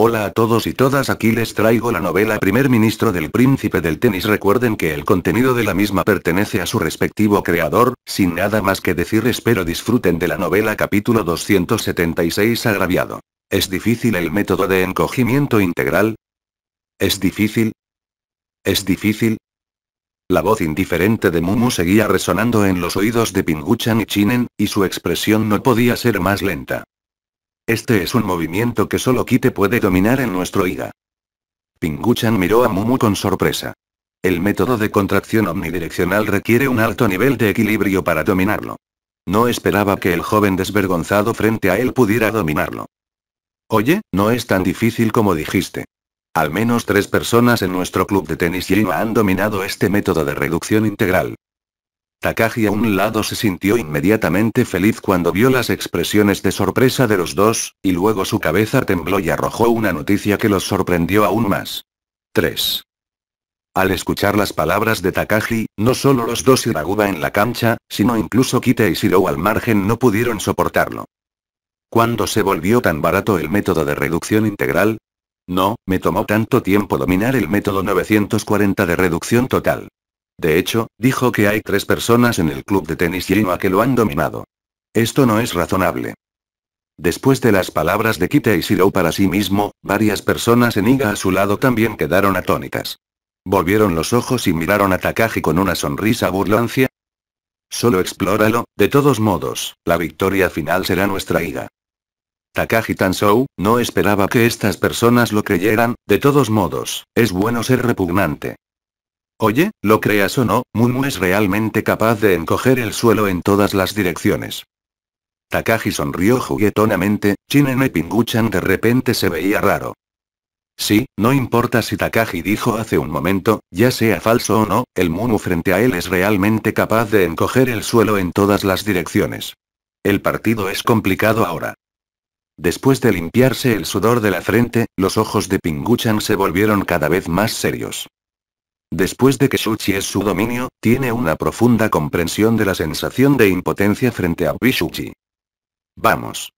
Hola a todos y todas aquí les traigo la novela Primer Ministro del Príncipe del Tenis recuerden que el contenido de la misma pertenece a su respectivo creador, sin nada más que decir espero disfruten de la novela capítulo 276 agraviado. ¿Es difícil el método de encogimiento integral? ¿Es difícil? ¿Es difícil? La voz indiferente de Mumu seguía resonando en los oídos de Pinguchan y Chinen, y su expresión no podía ser más lenta. Este es un movimiento que solo Kite puede dominar en nuestro Iga. Pinguchan miró a Mumu con sorpresa. El método de contracción omnidireccional requiere un alto nivel de equilibrio para dominarlo. No esperaba que el joven desvergonzado frente a él pudiera dominarlo. Oye, no es tan difícil como dijiste. Al menos tres personas en nuestro club de tenis Yima han dominado este método de reducción integral. Takagi a un lado se sintió inmediatamente feliz cuando vio las expresiones de sorpresa de los dos, y luego su cabeza tembló y arrojó una noticia que los sorprendió aún más. 3. Al escuchar las palabras de Takagi, no solo los dos Raguba en la cancha, sino incluso Kite y Shirou al margen no pudieron soportarlo. ¿Cuándo se volvió tan barato el método de reducción integral? No, me tomó tanto tiempo dominar el método 940 de reducción total. De hecho, dijo que hay tres personas en el club de tenis a que lo han dominado. Esto no es razonable. Después de las palabras de Kite y para sí mismo, varias personas en Iga a su lado también quedaron atónitas. Volvieron los ojos y miraron a Takagi con una sonrisa burlancia. Solo explóralo, de todos modos, la victoria final será nuestra Iga. Takagi Tansou, no esperaba que estas personas lo creyeran, de todos modos, es bueno ser repugnante. Oye, lo creas o no, Mumu es realmente capaz de encoger el suelo en todas las direcciones. Takagi sonrió juguetonamente, y Pinguchan de repente se veía raro. Sí, no importa si Takagi dijo hace un momento, ya sea falso o no, el Mumu frente a él es realmente capaz de encoger el suelo en todas las direcciones. El partido es complicado ahora. Después de limpiarse el sudor de la frente, los ojos de Pinguchan se volvieron cada vez más serios. Después de que Shuchi es su dominio, tiene una profunda comprensión de la sensación de impotencia frente a Bishuchi. Vamos.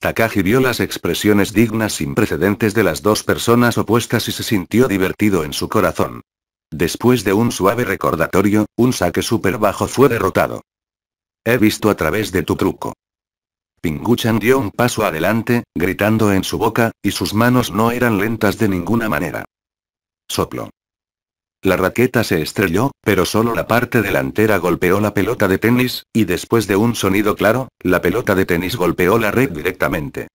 Takagi vio las expresiones dignas sin precedentes de las dos personas opuestas y se sintió divertido en su corazón. Después de un suave recordatorio, un saque super bajo fue derrotado. He visto a través de tu truco. Pinguchan dio un paso adelante, gritando en su boca, y sus manos no eran lentas de ninguna manera. Soplo. La raqueta se estrelló, pero solo la parte delantera golpeó la pelota de tenis, y después de un sonido claro, la pelota de tenis golpeó la red directamente.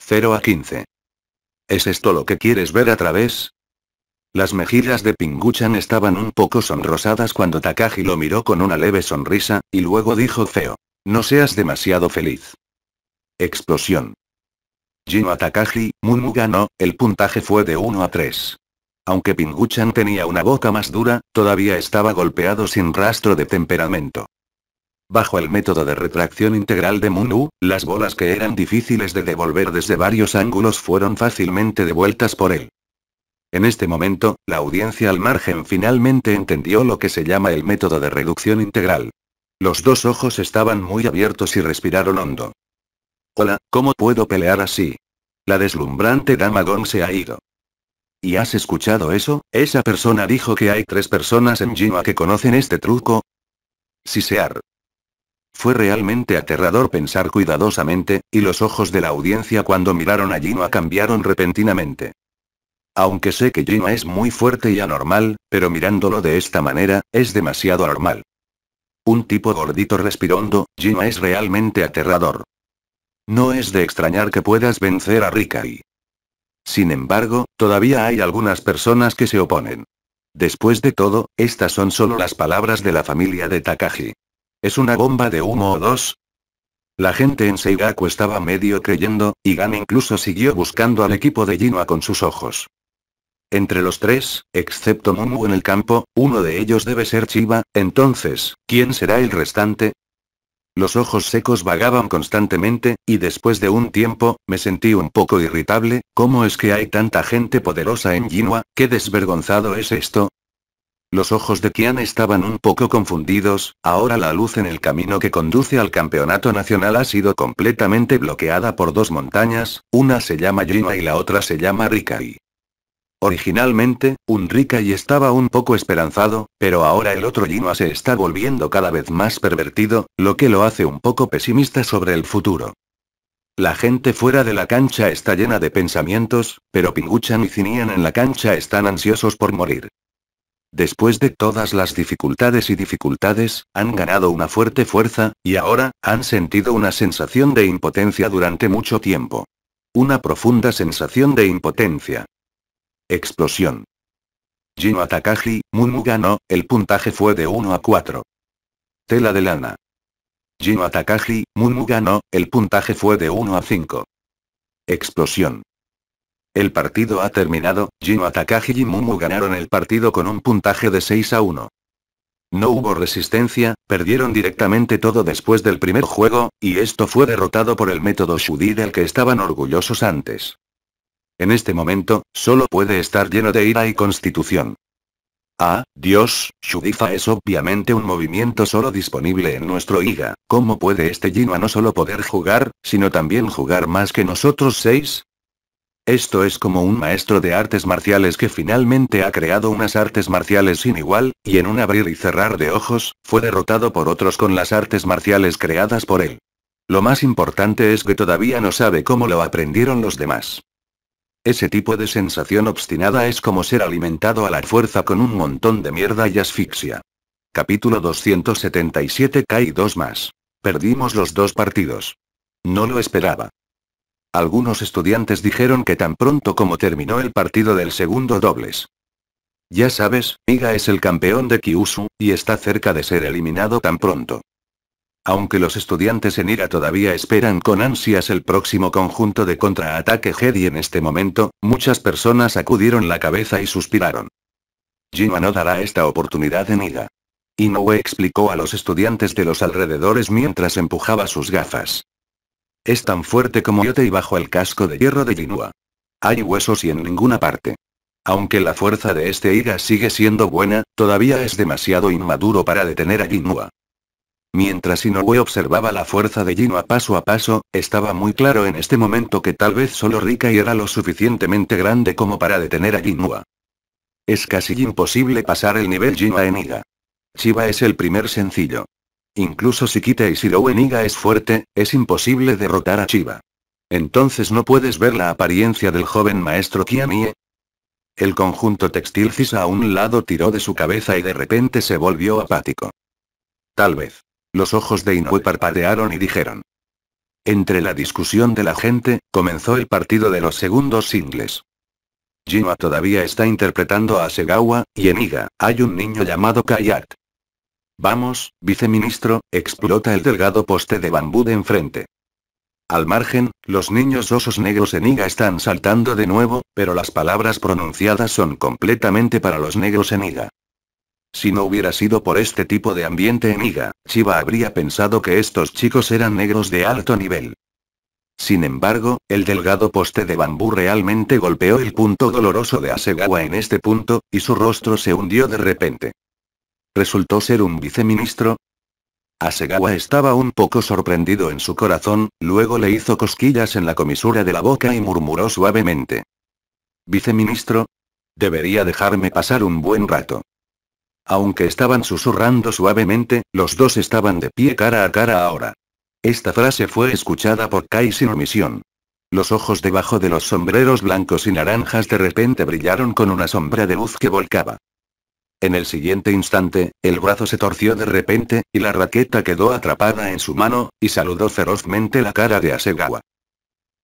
0 a 15. ¿Es esto lo que quieres ver a través? Las mejillas de Pinguchan estaban un poco sonrosadas cuando Takagi lo miró con una leve sonrisa, y luego dijo feo. No seas demasiado feliz. Explosión. Jino a Takagi, ganó, el puntaje fue de 1 a 3. Aunque Pinguchan tenía una boca más dura, todavía estaba golpeado sin rastro de temperamento. Bajo el método de retracción integral de Munu, las bolas que eran difíciles de devolver desde varios ángulos fueron fácilmente devueltas por él. En este momento, la audiencia al margen finalmente entendió lo que se llama el método de reducción integral. Los dos ojos estaban muy abiertos y respiraron hondo. Hola, ¿cómo puedo pelear así? La deslumbrante dama Gong se ha ido. ¿Y has escuchado eso? Esa persona dijo que hay tres personas en Ginoa que conocen este truco. Sisear. Fue realmente aterrador pensar cuidadosamente, y los ojos de la audiencia cuando miraron a Ginoa cambiaron repentinamente. Aunque sé que Ginoa es muy fuerte y anormal, pero mirándolo de esta manera, es demasiado anormal. Un tipo gordito respirando, Jinwa es realmente aterrador. No es de extrañar que puedas vencer a Rikai. Sin embargo, todavía hay algunas personas que se oponen. Después de todo, estas son solo las palabras de la familia de Takagi. ¿Es una bomba de humo o dos? La gente en Seigaku estaba medio creyendo, y Gan incluso siguió buscando al equipo de Jinua con sus ojos. Entre los tres, excepto Momu en el campo, uno de ellos debe ser Chiba, entonces, ¿quién será el restante? Los ojos secos vagaban constantemente, y después de un tiempo, me sentí un poco irritable, ¿cómo es que hay tanta gente poderosa en Jinwa? ¿Qué desvergonzado es esto? Los ojos de Kian estaban un poco confundidos, ahora la luz en el camino que conduce al campeonato nacional ha sido completamente bloqueada por dos montañas, una se llama Jinwa y la otra se llama Rikai. Originalmente, y estaba un poco esperanzado, pero ahora el otro yinua se está volviendo cada vez más pervertido, lo que lo hace un poco pesimista sobre el futuro. La gente fuera de la cancha está llena de pensamientos, pero Pinguchan y Cinian en la cancha están ansiosos por morir. Después de todas las dificultades y dificultades, han ganado una fuerte fuerza, y ahora, han sentido una sensación de impotencia durante mucho tiempo. Una profunda sensación de impotencia. Explosión. Jino Atakaji, Mumu ganó, el puntaje fue de 1 a 4. Tela de lana. Jino Atakaji, Mumu ganó, el puntaje fue de 1 a 5. Explosión. El partido ha terminado, Jino Atakaji y Mumu ganaron el partido con un puntaje de 6 a 1. No hubo resistencia, perdieron directamente todo después del primer juego, y esto fue derrotado por el método Shudi del que estaban orgullosos antes. En este momento, solo puede estar lleno de ira y constitución. Ah, Dios, Shudifa es obviamente un movimiento solo disponible en nuestro IGA. ¿Cómo puede este Jinma no solo poder jugar, sino también jugar más que nosotros seis? Esto es como un maestro de artes marciales que finalmente ha creado unas artes marciales sin igual, y en un abrir y cerrar de ojos, fue derrotado por otros con las artes marciales creadas por él. Lo más importante es que todavía no sabe cómo lo aprendieron los demás. Ese tipo de sensación obstinada es como ser alimentado a la fuerza con un montón de mierda y asfixia. Capítulo 277 K y 2 más. Perdimos los dos partidos. No lo esperaba. Algunos estudiantes dijeron que tan pronto como terminó el partido del segundo dobles. Ya sabes, Miga es el campeón de Kyushu, y está cerca de ser eliminado tan pronto. Aunque los estudiantes en Ira todavía esperan con ansias el próximo conjunto de contraataque Jedi en este momento, muchas personas acudieron la cabeza y suspiraron. Jinua no dará esta oportunidad en Ira. Inoue explicó a los estudiantes de los alrededores mientras empujaba sus gafas. Es tan fuerte como Yote y bajo el casco de hierro de Jinua. Hay huesos y en ninguna parte. Aunque la fuerza de este Ira sigue siendo buena, todavía es demasiado inmaduro para detener a Jinua. Mientras Inoue observaba la fuerza de Jinua paso a paso, estaba muy claro en este momento que tal vez solo Rika era lo suficientemente grande como para detener a Jinua. Es casi imposible pasar el nivel Jinua Iga. Chiba es el primer sencillo. Incluso si Kita y Shirou Eniga es fuerte, es imposible derrotar a Chiba. Entonces no puedes ver la apariencia del joven maestro Kiamie, el conjunto textil cisa a un lado tiró de su cabeza y de repente se volvió apático. Tal vez. Los ojos de Inoue parpadearon y dijeron. Entre la discusión de la gente, comenzó el partido de los segundos singles. Jinwa todavía está interpretando a Segawa, y en Iga, hay un niño llamado Kayat. Vamos, viceministro, explota el delgado poste de bambú de enfrente. Al margen, los niños osos negros en Iga están saltando de nuevo, pero las palabras pronunciadas son completamente para los negros en Iga. Si no hubiera sido por este tipo de ambiente en Chiba habría pensado que estos chicos eran negros de alto nivel. Sin embargo, el delgado poste de bambú realmente golpeó el punto doloroso de Asegawa en este punto, y su rostro se hundió de repente. ¿Resultó ser un viceministro? Asegawa estaba un poco sorprendido en su corazón, luego le hizo cosquillas en la comisura de la boca y murmuró suavemente. Viceministro, debería dejarme pasar un buen rato. Aunque estaban susurrando suavemente, los dos estaban de pie cara a cara ahora. Esta frase fue escuchada por Kai sin omisión. Los ojos debajo de los sombreros blancos y naranjas de repente brillaron con una sombra de luz que volcaba. En el siguiente instante, el brazo se torció de repente, y la raqueta quedó atrapada en su mano, y saludó ferozmente la cara de Asegawa.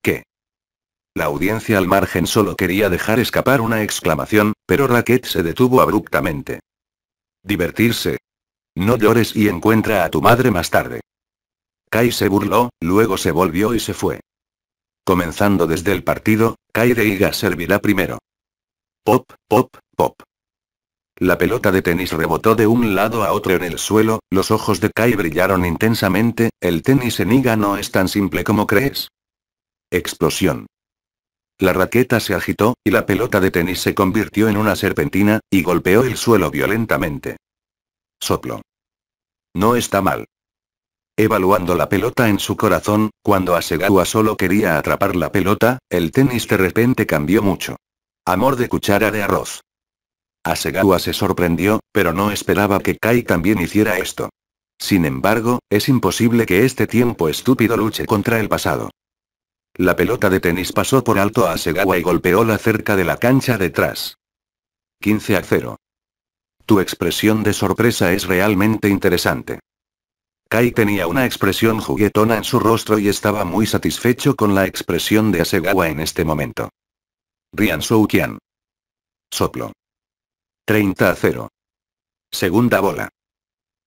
¿Qué? La audiencia al margen solo quería dejar escapar una exclamación, pero Raquet se detuvo abruptamente. Divertirse. No llores y encuentra a tu madre más tarde. Kai se burló, luego se volvió y se fue. Comenzando desde el partido, Kai de Iga servirá primero. Pop, pop, pop. La pelota de tenis rebotó de un lado a otro en el suelo, los ojos de Kai brillaron intensamente, el tenis en Iga no es tan simple como crees. Explosión. La raqueta se agitó, y la pelota de tenis se convirtió en una serpentina, y golpeó el suelo violentamente. Soplo. No está mal. Evaluando la pelota en su corazón, cuando Asegawa solo quería atrapar la pelota, el tenis de repente cambió mucho. Amor de cuchara de arroz. Asegawa se sorprendió, pero no esperaba que Kai también hiciera esto. Sin embargo, es imposible que este tiempo estúpido luche contra el pasado. La pelota de tenis pasó por alto a Segawa y golpeó la cerca de la cancha detrás. 15 a 0. Tu expresión de sorpresa es realmente interesante. Kai tenía una expresión juguetona en su rostro y estaba muy satisfecho con la expresión de Asegawa en este momento. Rian Soukian. Soplo. 30 a 0. Segunda bola.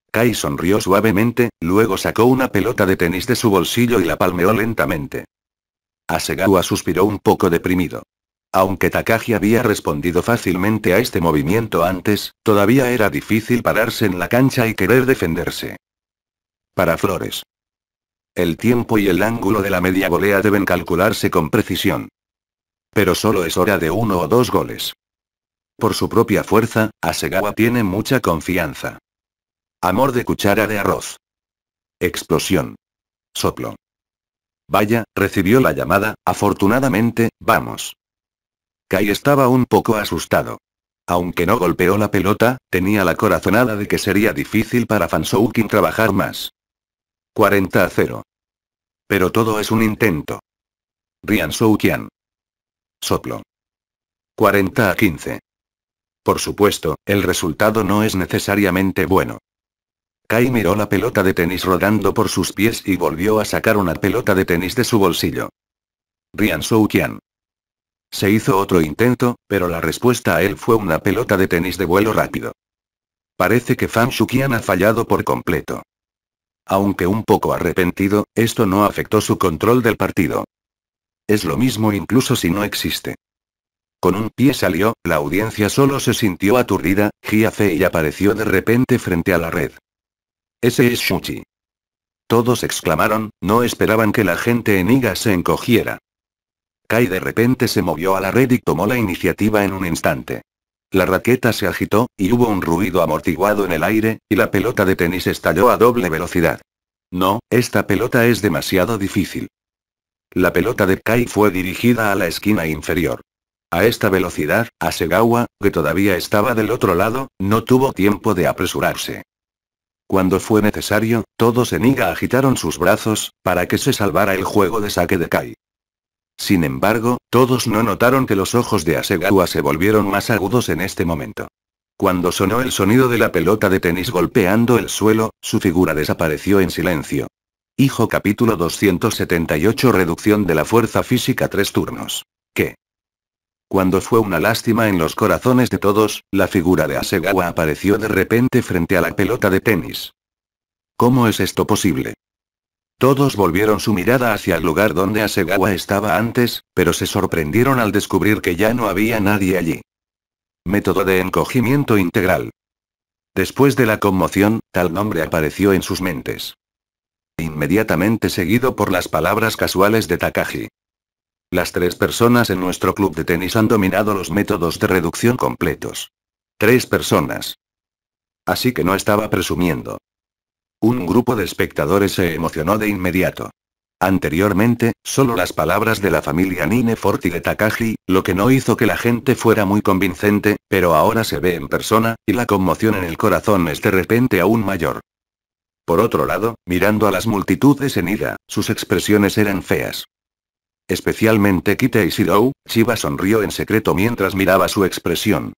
Kai sonrió suavemente, luego sacó una pelota de tenis de su bolsillo y la palmeó lentamente. Asegawa suspiró un poco deprimido. Aunque Takagi había respondido fácilmente a este movimiento antes, todavía era difícil pararse en la cancha y querer defenderse. Para Flores. El tiempo y el ángulo de la media volea deben calcularse con precisión. Pero solo es hora de uno o dos goles. Por su propia fuerza, Asegawa tiene mucha confianza. Amor de cuchara de arroz. Explosión. Soplo. Vaya, recibió la llamada, afortunadamente, vamos. Kai estaba un poco asustado. Aunque no golpeó la pelota, tenía la corazonada de que sería difícil para Fansoukin trabajar más. 40 a 0. Pero todo es un intento. Rian Soukian. Soplo. 40 a 15. Por supuesto, el resultado no es necesariamente bueno. Kai miró la pelota de tenis rodando por sus pies y volvió a sacar una pelota de tenis de su bolsillo. Rian Soukian. Se hizo otro intento, pero la respuesta a él fue una pelota de tenis de vuelo rápido. Parece que Fan Shukian ha fallado por completo. Aunque un poco arrepentido, esto no afectó su control del partido. Es lo mismo incluso si no existe. Con un pie salió, la audiencia solo se sintió aturdida, Gia y apareció de repente frente a la red. Ese es Shuchi. Todos exclamaron, no esperaban que la gente en Iga se encogiera. Kai de repente se movió a la red y tomó la iniciativa en un instante. La raqueta se agitó, y hubo un ruido amortiguado en el aire, y la pelota de tenis estalló a doble velocidad. No, esta pelota es demasiado difícil. La pelota de Kai fue dirigida a la esquina inferior. A esta velocidad, Asegawa, que todavía estaba del otro lado, no tuvo tiempo de apresurarse. Cuando fue necesario, todos en Iga agitaron sus brazos, para que se salvara el juego de saque de Kai. Sin embargo, todos no notaron que los ojos de Asegawa se volvieron más agudos en este momento. Cuando sonó el sonido de la pelota de tenis golpeando el suelo, su figura desapareció en silencio. Hijo capítulo 278 Reducción de la fuerza física 3 turnos. ¿Qué? Cuando fue una lástima en los corazones de todos, la figura de Asegawa apareció de repente frente a la pelota de tenis. ¿Cómo es esto posible? Todos volvieron su mirada hacia el lugar donde Asegawa estaba antes, pero se sorprendieron al descubrir que ya no había nadie allí. Método de encogimiento integral. Después de la conmoción, tal nombre apareció en sus mentes. Inmediatamente seguido por las palabras casuales de Takagi. Las tres personas en nuestro club de tenis han dominado los métodos de reducción completos. Tres personas. Así que no estaba presumiendo. Un grupo de espectadores se emocionó de inmediato. Anteriormente, solo las palabras de la familia Nine y de Takagi, lo que no hizo que la gente fuera muy convincente, pero ahora se ve en persona, y la conmoción en el corazón es de repente aún mayor. Por otro lado, mirando a las multitudes en ira, sus expresiones eran feas. Especialmente Kite y Shirou, Chiba sonrió en secreto mientras miraba su expresión.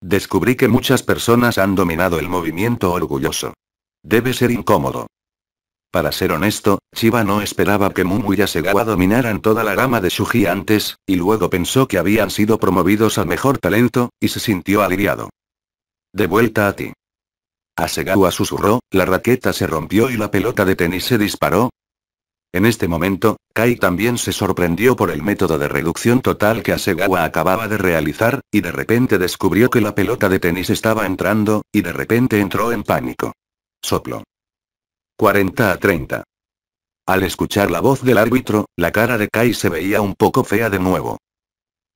Descubrí que muchas personas han dominado el movimiento orgulloso. Debe ser incómodo. Para ser honesto, Chiba no esperaba que Mungu y Asegawa dominaran toda la gama de Shuji antes, y luego pensó que habían sido promovidos al mejor talento, y se sintió aliviado. De vuelta a ti. Asegawa susurró, la raqueta se rompió y la pelota de tenis se disparó, en este momento, Kai también se sorprendió por el método de reducción total que Asegawa acababa de realizar, y de repente descubrió que la pelota de tenis estaba entrando, y de repente entró en pánico. Soplo. 40 a 30. Al escuchar la voz del árbitro, la cara de Kai se veía un poco fea de nuevo.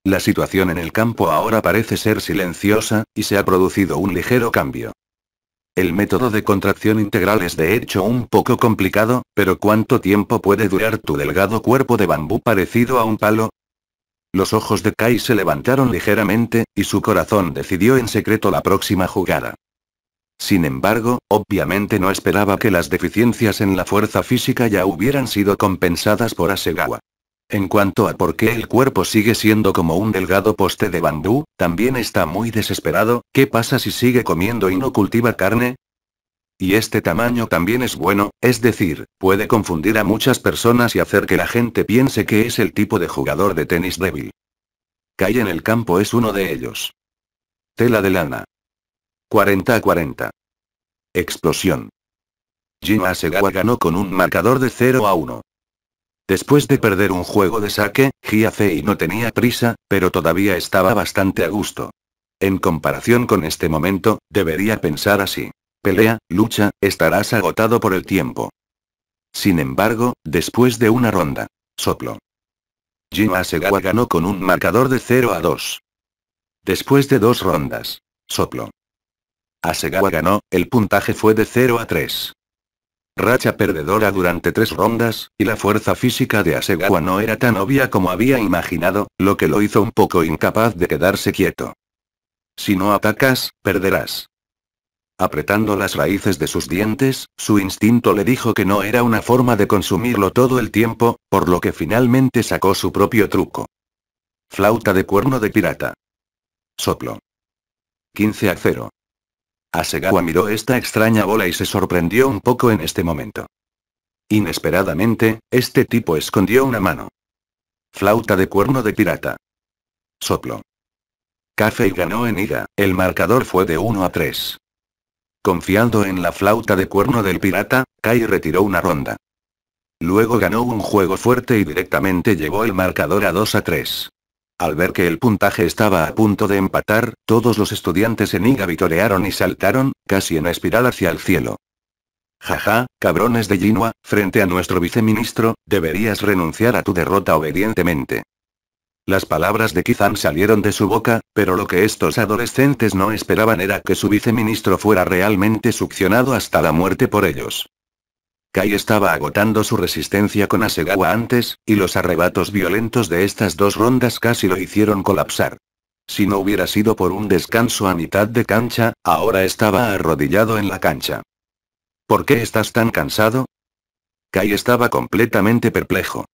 La situación en el campo ahora parece ser silenciosa, y se ha producido un ligero cambio. El método de contracción integral es de hecho un poco complicado, pero ¿cuánto tiempo puede durar tu delgado cuerpo de bambú parecido a un palo? Los ojos de Kai se levantaron ligeramente, y su corazón decidió en secreto la próxima jugada. Sin embargo, obviamente no esperaba que las deficiencias en la fuerza física ya hubieran sido compensadas por Asegawa. En cuanto a por qué el cuerpo sigue siendo como un delgado poste de bambú, también está muy desesperado, ¿qué pasa si sigue comiendo y no cultiva carne? Y este tamaño también es bueno, es decir, puede confundir a muchas personas y hacer que la gente piense que es el tipo de jugador de tenis débil. Kai en el campo es uno de ellos. Tela de lana. 40 a 40. Explosión. Jim Asegawa ganó con un marcador de 0 a 1. Después de perder un juego de saque, Jia Fei no tenía prisa, pero todavía estaba bastante a gusto. En comparación con este momento, debería pensar así. Pelea, lucha, estarás agotado por el tiempo. Sin embargo, después de una ronda. Soplo. Jin Asegawa ganó con un marcador de 0 a 2. Después de dos rondas. Soplo. Asegawa ganó, el puntaje fue de 0 a 3 racha perdedora durante tres rondas, y la fuerza física de Asegawa no era tan obvia como había imaginado, lo que lo hizo un poco incapaz de quedarse quieto. Si no atacas, perderás. Apretando las raíces de sus dientes, su instinto le dijo que no era una forma de consumirlo todo el tiempo, por lo que finalmente sacó su propio truco. Flauta de cuerno de pirata. Soplo. 15 a 0. Asegawa miró esta extraña bola y se sorprendió un poco en este momento. Inesperadamente, este tipo escondió una mano. Flauta de cuerno de pirata. Soplo. Café ganó en ida, el marcador fue de 1 a 3. Confiando en la flauta de cuerno del pirata, Kai retiró una ronda. Luego ganó un juego fuerte y directamente llevó el marcador a 2 a 3. Al ver que el puntaje estaba a punto de empatar, todos los estudiantes en IGA vitorearon y saltaron, casi en espiral hacia el cielo. Jaja, cabrones de Jinwa, frente a nuestro viceministro, deberías renunciar a tu derrota obedientemente. Las palabras de Kizan salieron de su boca, pero lo que estos adolescentes no esperaban era que su viceministro fuera realmente succionado hasta la muerte por ellos. Kai estaba agotando su resistencia con Asegawa antes, y los arrebatos violentos de estas dos rondas casi lo hicieron colapsar. Si no hubiera sido por un descanso a mitad de cancha, ahora estaba arrodillado en la cancha. ¿Por qué estás tan cansado? Kai estaba completamente perplejo.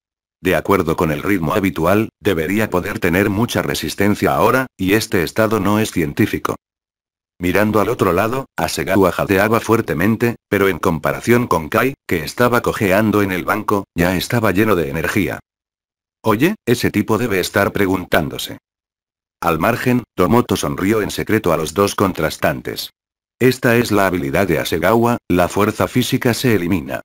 De acuerdo con el ritmo habitual, debería poder tener mucha resistencia ahora, y este estado no es científico. Mirando al otro lado, Asegawa jadeaba fuertemente, pero en comparación con Kai, que estaba cojeando en el banco, ya estaba lleno de energía. Oye, ese tipo debe estar preguntándose. Al margen, Tomoto sonrió en secreto a los dos contrastantes. Esta es la habilidad de Asegawa, la fuerza física se elimina.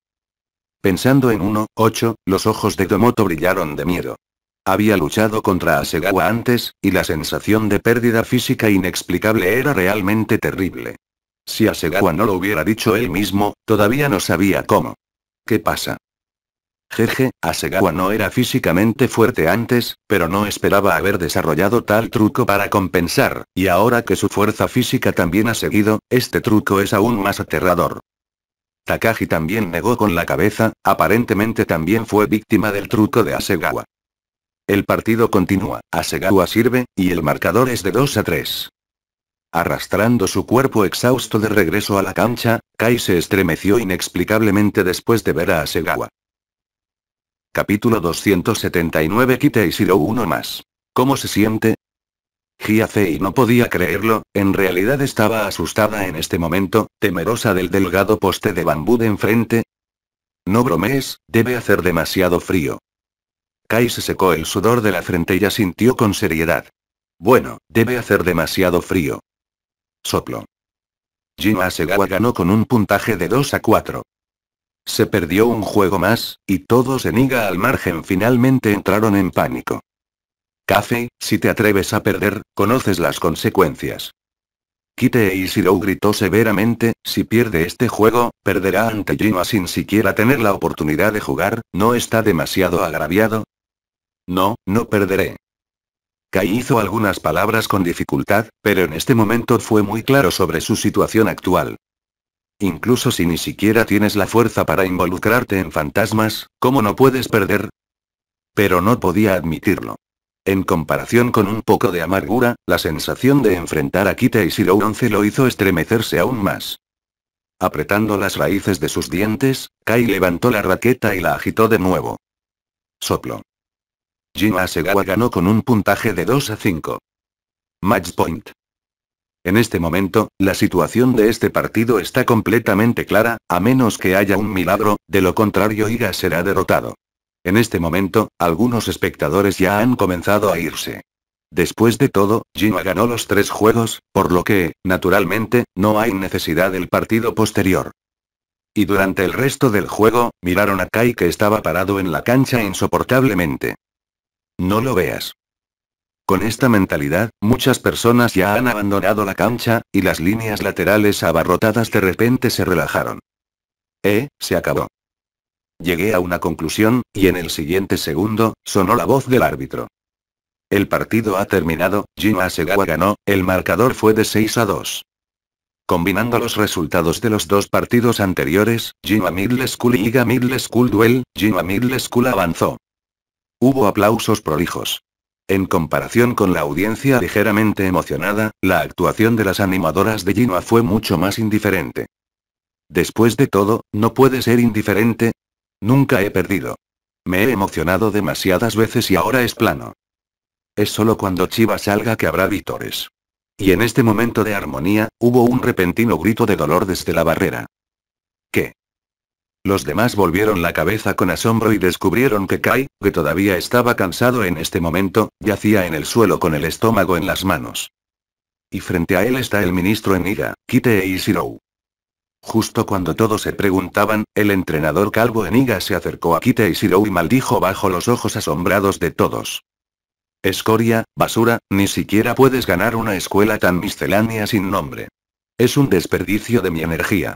Pensando en 1, 8, los ojos de Tomoto brillaron de miedo. Había luchado contra Asegawa antes, y la sensación de pérdida física inexplicable era realmente terrible. Si Asegawa no lo hubiera dicho él mismo, todavía no sabía cómo. ¿Qué pasa? Jeje, Asegawa no era físicamente fuerte antes, pero no esperaba haber desarrollado tal truco para compensar, y ahora que su fuerza física también ha seguido, este truco es aún más aterrador. Takagi también negó con la cabeza, aparentemente también fue víctima del truco de Asegawa. El partido continúa, Asegawa sirve, y el marcador es de 2 a 3. Arrastrando su cuerpo exhausto de regreso a la cancha, Kai se estremeció inexplicablemente después de ver a Asegawa. Capítulo 279 Kite y Shiro uno más. ¿Cómo se siente? Fei no podía creerlo, en realidad estaba asustada en este momento, temerosa del delgado poste de bambú de enfrente. No bromees, debe hacer demasiado frío. Kai se secó el sudor de la frente y asintió con seriedad. Bueno, debe hacer demasiado frío. Soplo. Jin Segawa ganó con un puntaje de 2 a 4. Se perdió un juego más, y todos en Iga al margen finalmente entraron en pánico. Café, si te atreves a perder, conoces las consecuencias. Kite e Ishiro gritó severamente, si pierde este juego, perderá ante Jima sin siquiera tener la oportunidad de jugar, ¿no está demasiado agraviado? No, no perderé. Kai hizo algunas palabras con dificultad, pero en este momento fue muy claro sobre su situación actual. Incluso si ni siquiera tienes la fuerza para involucrarte en fantasmas, ¿cómo no puedes perder? Pero no podía admitirlo. En comparación con un poco de amargura, la sensación de enfrentar a Kita y Siro 11 lo hizo estremecerse aún más. Apretando las raíces de sus dientes, Kai levantó la raqueta y la agitó de nuevo. Soplo. Jin Asegawa ganó con un puntaje de 2 a 5. Match point. En este momento, la situación de este partido está completamente clara, a menos que haya un milagro, de lo contrario Iga será derrotado. En este momento, algunos espectadores ya han comenzado a irse. Después de todo, A ganó los tres juegos, por lo que, naturalmente, no hay necesidad del partido posterior. Y durante el resto del juego, miraron a Kai que estaba parado en la cancha insoportablemente. No lo veas. Con esta mentalidad, muchas personas ya han abandonado la cancha, y las líneas laterales abarrotadas de repente se relajaron. Eh, se acabó. Llegué a una conclusión, y en el siguiente segundo, sonó la voz del árbitro. El partido ha terminado, Jim Asegawa ganó, el marcador fue de 6 a 2. Combinando los resultados de los dos partidos anteriores, Jim Middle School y Iga Middle School Duel, Jima Middle School avanzó. Hubo aplausos prolijos. En comparación con la audiencia ligeramente emocionada, la actuación de las animadoras de Ginoa fue mucho más indiferente. Después de todo, no puede ser indiferente. Nunca he perdido. Me he emocionado demasiadas veces y ahora es plano. Es solo cuando Chiva salga que habrá vítores. Y en este momento de armonía, hubo un repentino grito de dolor desde la barrera. ¿Qué? Los demás volvieron la cabeza con asombro y descubrieron que Kai, que todavía estaba cansado en este momento, yacía en el suelo con el estómago en las manos. Y frente a él está el ministro Eniga, ira, Kite e Ishirou. Justo cuando todos se preguntaban, el entrenador calvo Eniga se acercó a Kite e Ishirou y maldijo bajo los ojos asombrados de todos. Escoria, basura, ni siquiera puedes ganar una escuela tan miscelánea sin nombre. Es un desperdicio de mi energía.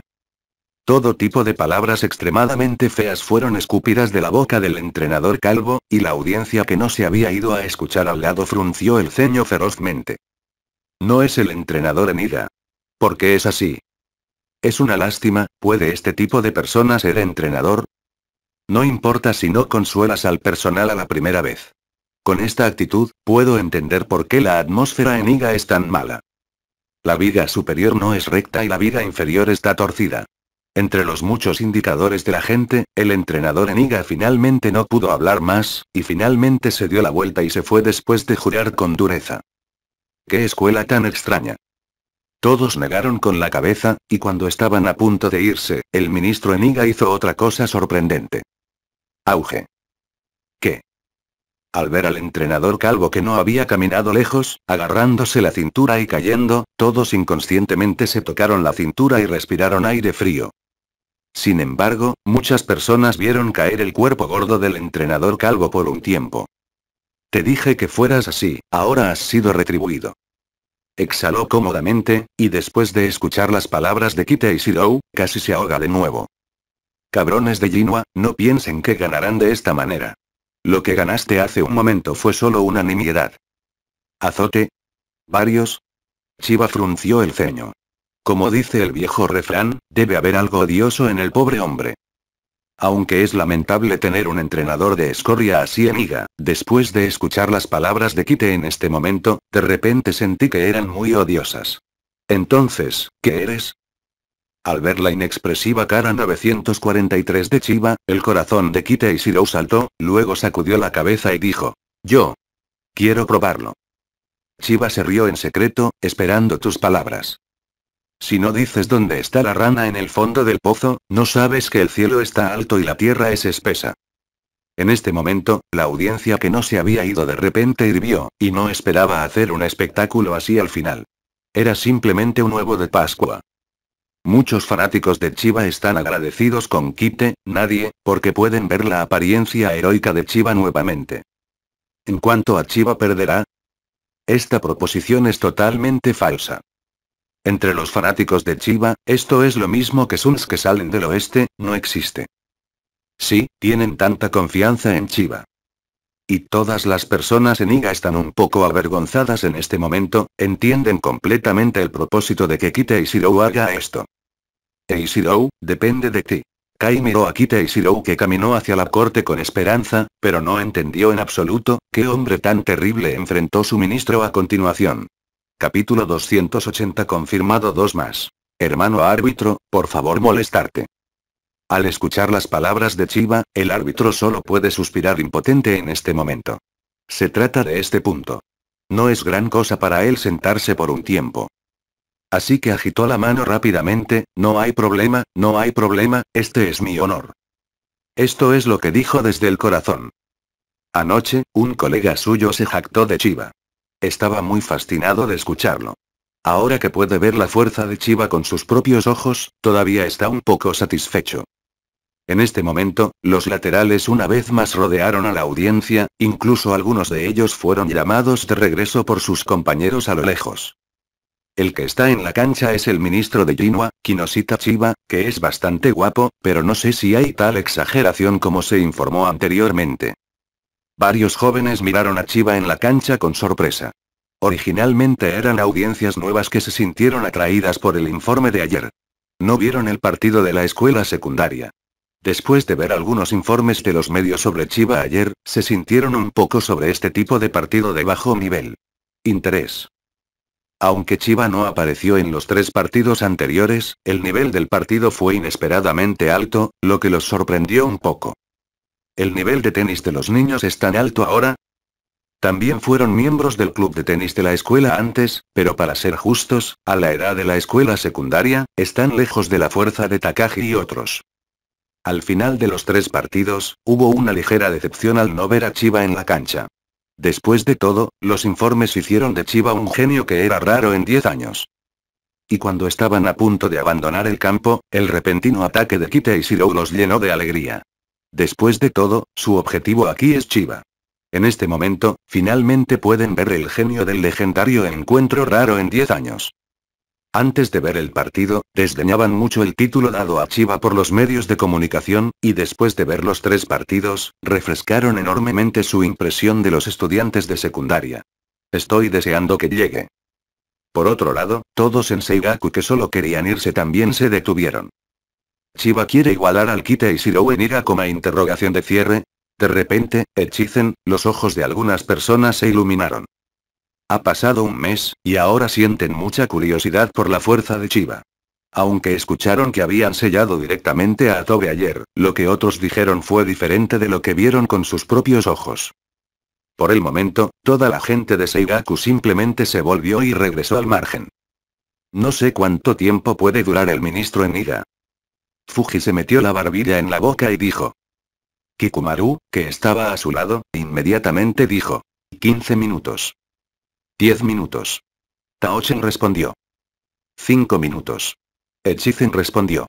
Todo tipo de palabras extremadamente feas fueron escupidas de la boca del entrenador calvo, y la audiencia que no se había ido a escuchar al lado frunció el ceño ferozmente. No es el entrenador ida. ¿Por qué es así? Es una lástima, ¿puede este tipo de persona ser entrenador? No importa si no consuelas al personal a la primera vez. Con esta actitud, puedo entender por qué la atmósfera en Iga es tan mala. La viga superior no es recta y la viga inferior está torcida. Entre los muchos indicadores de la gente, el entrenador Eniga finalmente no pudo hablar más, y finalmente se dio la vuelta y se fue después de jurar con dureza. ¡Qué escuela tan extraña! Todos negaron con la cabeza, y cuando estaban a punto de irse, el ministro Eniga hizo otra cosa sorprendente. Auge. ¿Qué? Al ver al entrenador calvo que no había caminado lejos, agarrándose la cintura y cayendo, todos inconscientemente se tocaron la cintura y respiraron aire frío. Sin embargo, muchas personas vieron caer el cuerpo gordo del entrenador calvo por un tiempo. Te dije que fueras así, ahora has sido retribuido. Exhaló cómodamente, y después de escuchar las palabras de Kite y Shirou, casi se ahoga de nuevo. Cabrones de Jinwa, no piensen que ganarán de esta manera. Lo que ganaste hace un momento fue solo una nimiedad. ¿Azote? ¿Varios? Chiba frunció el ceño. Como dice el viejo refrán, debe haber algo odioso en el pobre hombre. Aunque es lamentable tener un entrenador de escoria así amiga, después de escuchar las palabras de Kite en este momento, de repente sentí que eran muy odiosas. Entonces, ¿qué eres? Al ver la inexpresiva cara 943 de Chiba, el corazón de Kite y Shirou saltó, luego sacudió la cabeza y dijo. Yo. Quiero probarlo. Chiba se rió en secreto, esperando tus palabras. Si no dices dónde está la rana en el fondo del pozo, no sabes que el cielo está alto y la tierra es espesa. En este momento, la audiencia que no se había ido de repente hirvió, y no esperaba hacer un espectáculo así al final. Era simplemente un huevo de Pascua. Muchos fanáticos de Chiva están agradecidos con Kite, nadie, porque pueden ver la apariencia heroica de Chiva nuevamente. En cuanto a Chiva perderá, esta proposición es totalmente falsa. Entre los fanáticos de Chiba, esto es lo mismo que Suns que salen del oeste, no existe. Sí, tienen tanta confianza en Chiba. Y todas las personas en IGA están un poco avergonzadas en este momento, entienden completamente el propósito de que Kita Shirou haga esto. Ei depende de ti. Kai miró a Kita Shirou que caminó hacia la corte con esperanza, pero no entendió en absoluto, qué hombre tan terrible enfrentó su ministro a continuación. Capítulo 280 confirmado dos más. Hermano árbitro, por favor molestarte. Al escuchar las palabras de Chiva, el árbitro solo puede suspirar impotente en este momento. Se trata de este punto. No es gran cosa para él sentarse por un tiempo. Así que agitó la mano rápidamente, no hay problema, no hay problema, este es mi honor. Esto es lo que dijo desde el corazón. Anoche, un colega suyo se jactó de Chiva. Estaba muy fascinado de escucharlo. Ahora que puede ver la fuerza de Chiva con sus propios ojos, todavía está un poco satisfecho. En este momento, los laterales una vez más rodearon a la audiencia, incluso algunos de ellos fueron llamados de regreso por sus compañeros a lo lejos. El que está en la cancha es el ministro de Jinwa, Kinoshita Chiba, que es bastante guapo, pero no sé si hay tal exageración como se informó anteriormente. Varios jóvenes miraron a Chiva en la cancha con sorpresa. Originalmente eran audiencias nuevas que se sintieron atraídas por el informe de ayer. No vieron el partido de la escuela secundaria. Después de ver algunos informes de los medios sobre Chiva ayer, se sintieron un poco sobre este tipo de partido de bajo nivel. Interés. Aunque Chiva no apareció en los tres partidos anteriores, el nivel del partido fue inesperadamente alto, lo que los sorprendió un poco. ¿El nivel de tenis de los niños es tan alto ahora? También fueron miembros del club de tenis de la escuela antes, pero para ser justos, a la edad de la escuela secundaria, están lejos de la fuerza de Takagi y otros. Al final de los tres partidos, hubo una ligera decepción al no ver a Chiba en la cancha. Después de todo, los informes hicieron de Chiba un genio que era raro en 10 años. Y cuando estaban a punto de abandonar el campo, el repentino ataque de Kite y Shiro los llenó de alegría. Después de todo, su objetivo aquí es Chiba. En este momento, finalmente pueden ver el genio del legendario encuentro raro en 10 años. Antes de ver el partido, desdeñaban mucho el título dado a Chiba por los medios de comunicación, y después de ver los tres partidos, refrescaron enormemente su impresión de los estudiantes de secundaria. Estoy deseando que llegue. Por otro lado, todos en Seigaku que solo querían irse también se detuvieron. Chiba quiere igualar al Kite y en Ira como interrogación de cierre. De repente, hechicen, los ojos de algunas personas se iluminaron. Ha pasado un mes, y ahora sienten mucha curiosidad por la fuerza de Chiba. Aunque escucharon que habían sellado directamente a Atobe ayer, lo que otros dijeron fue diferente de lo que vieron con sus propios ojos. Por el momento, toda la gente de Seigaku simplemente se volvió y regresó al margen. No sé cuánto tiempo puede durar el ministro en ira, Fuji se metió la barbilla en la boca y dijo. Kikumaru, que estaba a su lado, inmediatamente dijo. 15 minutos. 10 minutos. Taochen respondió. 5 minutos. Echizen respondió.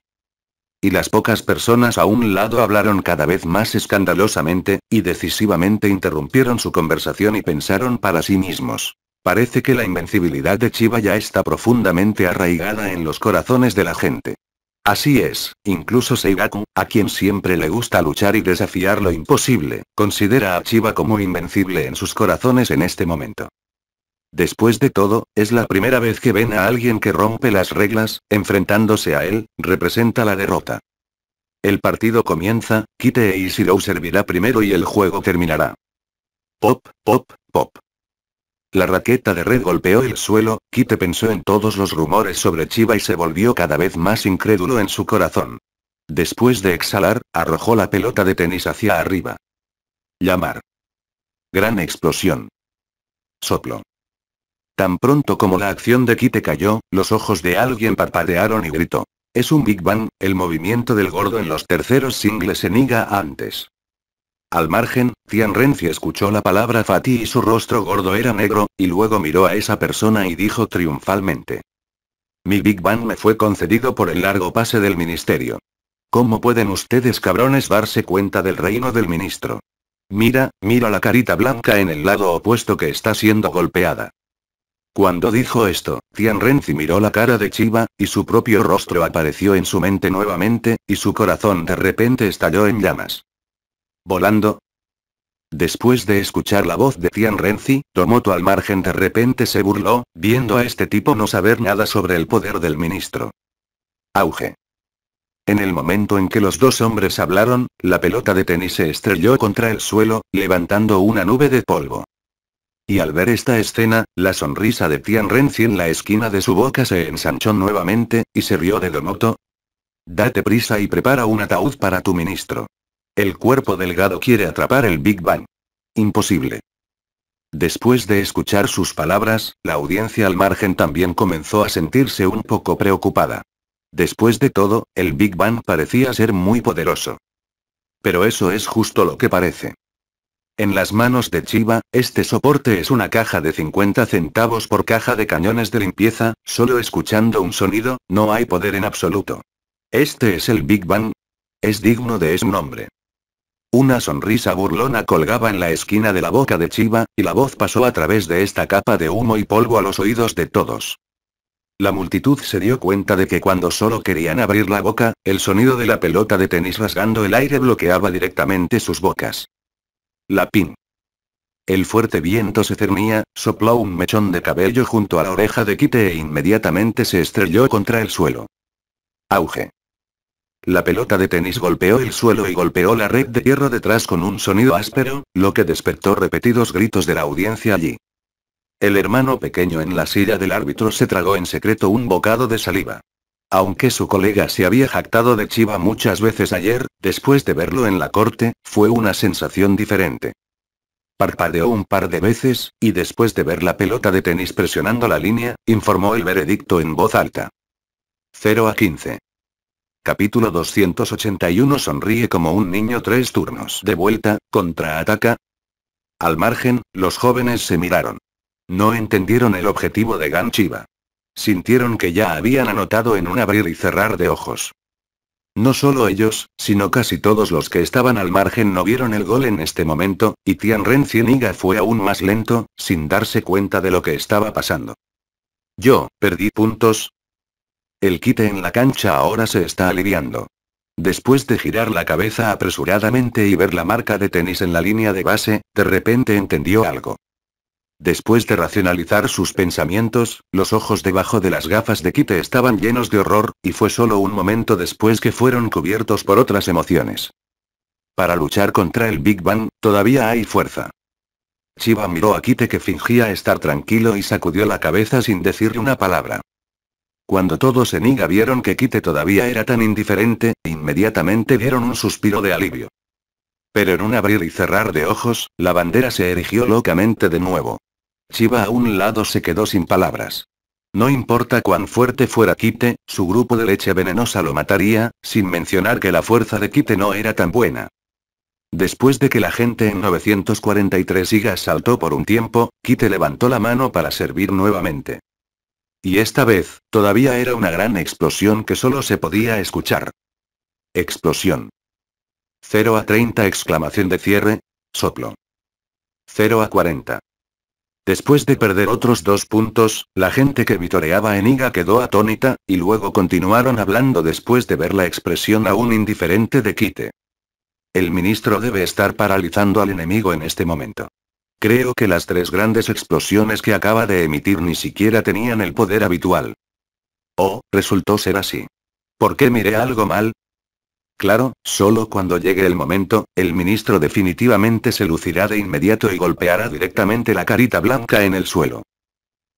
Y las pocas personas a un lado hablaron cada vez más escandalosamente, y decisivamente interrumpieron su conversación y pensaron para sí mismos. Parece que la invencibilidad de Chiba ya está profundamente arraigada en los corazones de la gente. Así es, incluso Seigaku, a quien siempre le gusta luchar y desafiar lo imposible, considera a Chiba como invencible en sus corazones en este momento. Después de todo, es la primera vez que ven a alguien que rompe las reglas, enfrentándose a él, representa la derrota. El partido comienza, Kite e Ishirou servirá primero y el juego terminará. Pop, pop, pop. La raqueta de red golpeó el suelo, Kite pensó en todos los rumores sobre Chiva y se volvió cada vez más incrédulo en su corazón. Después de exhalar, arrojó la pelota de tenis hacia arriba. Llamar. Gran explosión. Soplo. Tan pronto como la acción de Kite cayó, los ojos de alguien parpadearon y gritó. Es un Big Bang, el movimiento del gordo en los terceros singles en IGA antes. Al margen, Tian Renzi escuchó la palabra Fati y su rostro gordo era negro, y luego miró a esa persona y dijo triunfalmente. Mi Big Bang me fue concedido por el largo pase del ministerio. ¿Cómo pueden ustedes cabrones darse cuenta del reino del ministro? Mira, mira la carita blanca en el lado opuesto que está siendo golpeada. Cuando dijo esto, Tian Renzi miró la cara de Chiva, y su propio rostro apareció en su mente nuevamente, y su corazón de repente estalló en llamas volando. Después de escuchar la voz de Tian Renzi, Tomoto al margen de repente se burló, viendo a este tipo no saber nada sobre el poder del ministro. Auge. En el momento en que los dos hombres hablaron, la pelota de tenis se estrelló contra el suelo, levantando una nube de polvo. Y al ver esta escena, la sonrisa de Tian Renzi en la esquina de su boca se ensanchó nuevamente, y se rió de Domoto. Date prisa y prepara un ataúd para tu ministro. El cuerpo delgado quiere atrapar el Big Bang. Imposible. Después de escuchar sus palabras, la audiencia al margen también comenzó a sentirse un poco preocupada. Después de todo, el Big Bang parecía ser muy poderoso. Pero eso es justo lo que parece. En las manos de Chiba, este soporte es una caja de 50 centavos por caja de cañones de limpieza, solo escuchando un sonido, no hay poder en absoluto. Este es el Big Bang. Es digno de ese nombre. Una sonrisa burlona colgaba en la esquina de la boca de Chiva, y la voz pasó a través de esta capa de humo y polvo a los oídos de todos. La multitud se dio cuenta de que cuando solo querían abrir la boca, el sonido de la pelota de tenis rasgando el aire bloqueaba directamente sus bocas. La pin. El fuerte viento se cernía, sopló un mechón de cabello junto a la oreja de Kite e inmediatamente se estrelló contra el suelo. Auge. La pelota de tenis golpeó el suelo y golpeó la red de hierro detrás con un sonido áspero, lo que despertó repetidos gritos de la audiencia allí. El hermano pequeño en la silla del árbitro se tragó en secreto un bocado de saliva. Aunque su colega se había jactado de Chiva muchas veces ayer, después de verlo en la corte, fue una sensación diferente. Parpadeó un par de veces, y después de ver la pelota de tenis presionando la línea, informó el veredicto en voz alta. 0 a 15. Capítulo 281 Sonríe como un niño tres turnos. De vuelta, contraataca. Al margen, los jóvenes se miraron. No entendieron el objetivo de Ganchiba. Sintieron que ya habían anotado en un abrir y cerrar de ojos. No solo ellos, sino casi todos los que estaban al margen no vieron el gol en este momento, y Tianren Cieniga fue aún más lento, sin darse cuenta de lo que estaba pasando. Yo, perdí puntos, el quite en la cancha ahora se está aliviando. Después de girar la cabeza apresuradamente y ver la marca de tenis en la línea de base, de repente entendió algo. Después de racionalizar sus pensamientos, los ojos debajo de las gafas de Kite estaban llenos de horror, y fue solo un momento después que fueron cubiertos por otras emociones. Para luchar contra el Big Bang, todavía hay fuerza. Chiba miró a Kite que fingía estar tranquilo y sacudió la cabeza sin decirle una palabra. Cuando todos en Iga vieron que Kite todavía era tan indiferente, inmediatamente dieron un suspiro de alivio. Pero en un abrir y cerrar de ojos, la bandera se erigió locamente de nuevo. Chiba a un lado se quedó sin palabras. No importa cuán fuerte fuera Kite, su grupo de leche venenosa lo mataría, sin mencionar que la fuerza de Kite no era tan buena. Después de que la gente en 943 IGA saltó por un tiempo, Kite levantó la mano para servir nuevamente. Y esta vez, todavía era una gran explosión que solo se podía escuchar. Explosión. 0 a 30 exclamación de cierre. Soplo. 0 a 40. Después de perder otros dos puntos, la gente que vitoreaba en Iga quedó atónita, y luego continuaron hablando después de ver la expresión aún indiferente de Kite. El ministro debe estar paralizando al enemigo en este momento. Creo que las tres grandes explosiones que acaba de emitir ni siquiera tenían el poder habitual. Oh, resultó ser así. ¿Por qué miré algo mal? Claro, solo cuando llegue el momento, el ministro definitivamente se lucirá de inmediato y golpeará directamente la carita blanca en el suelo.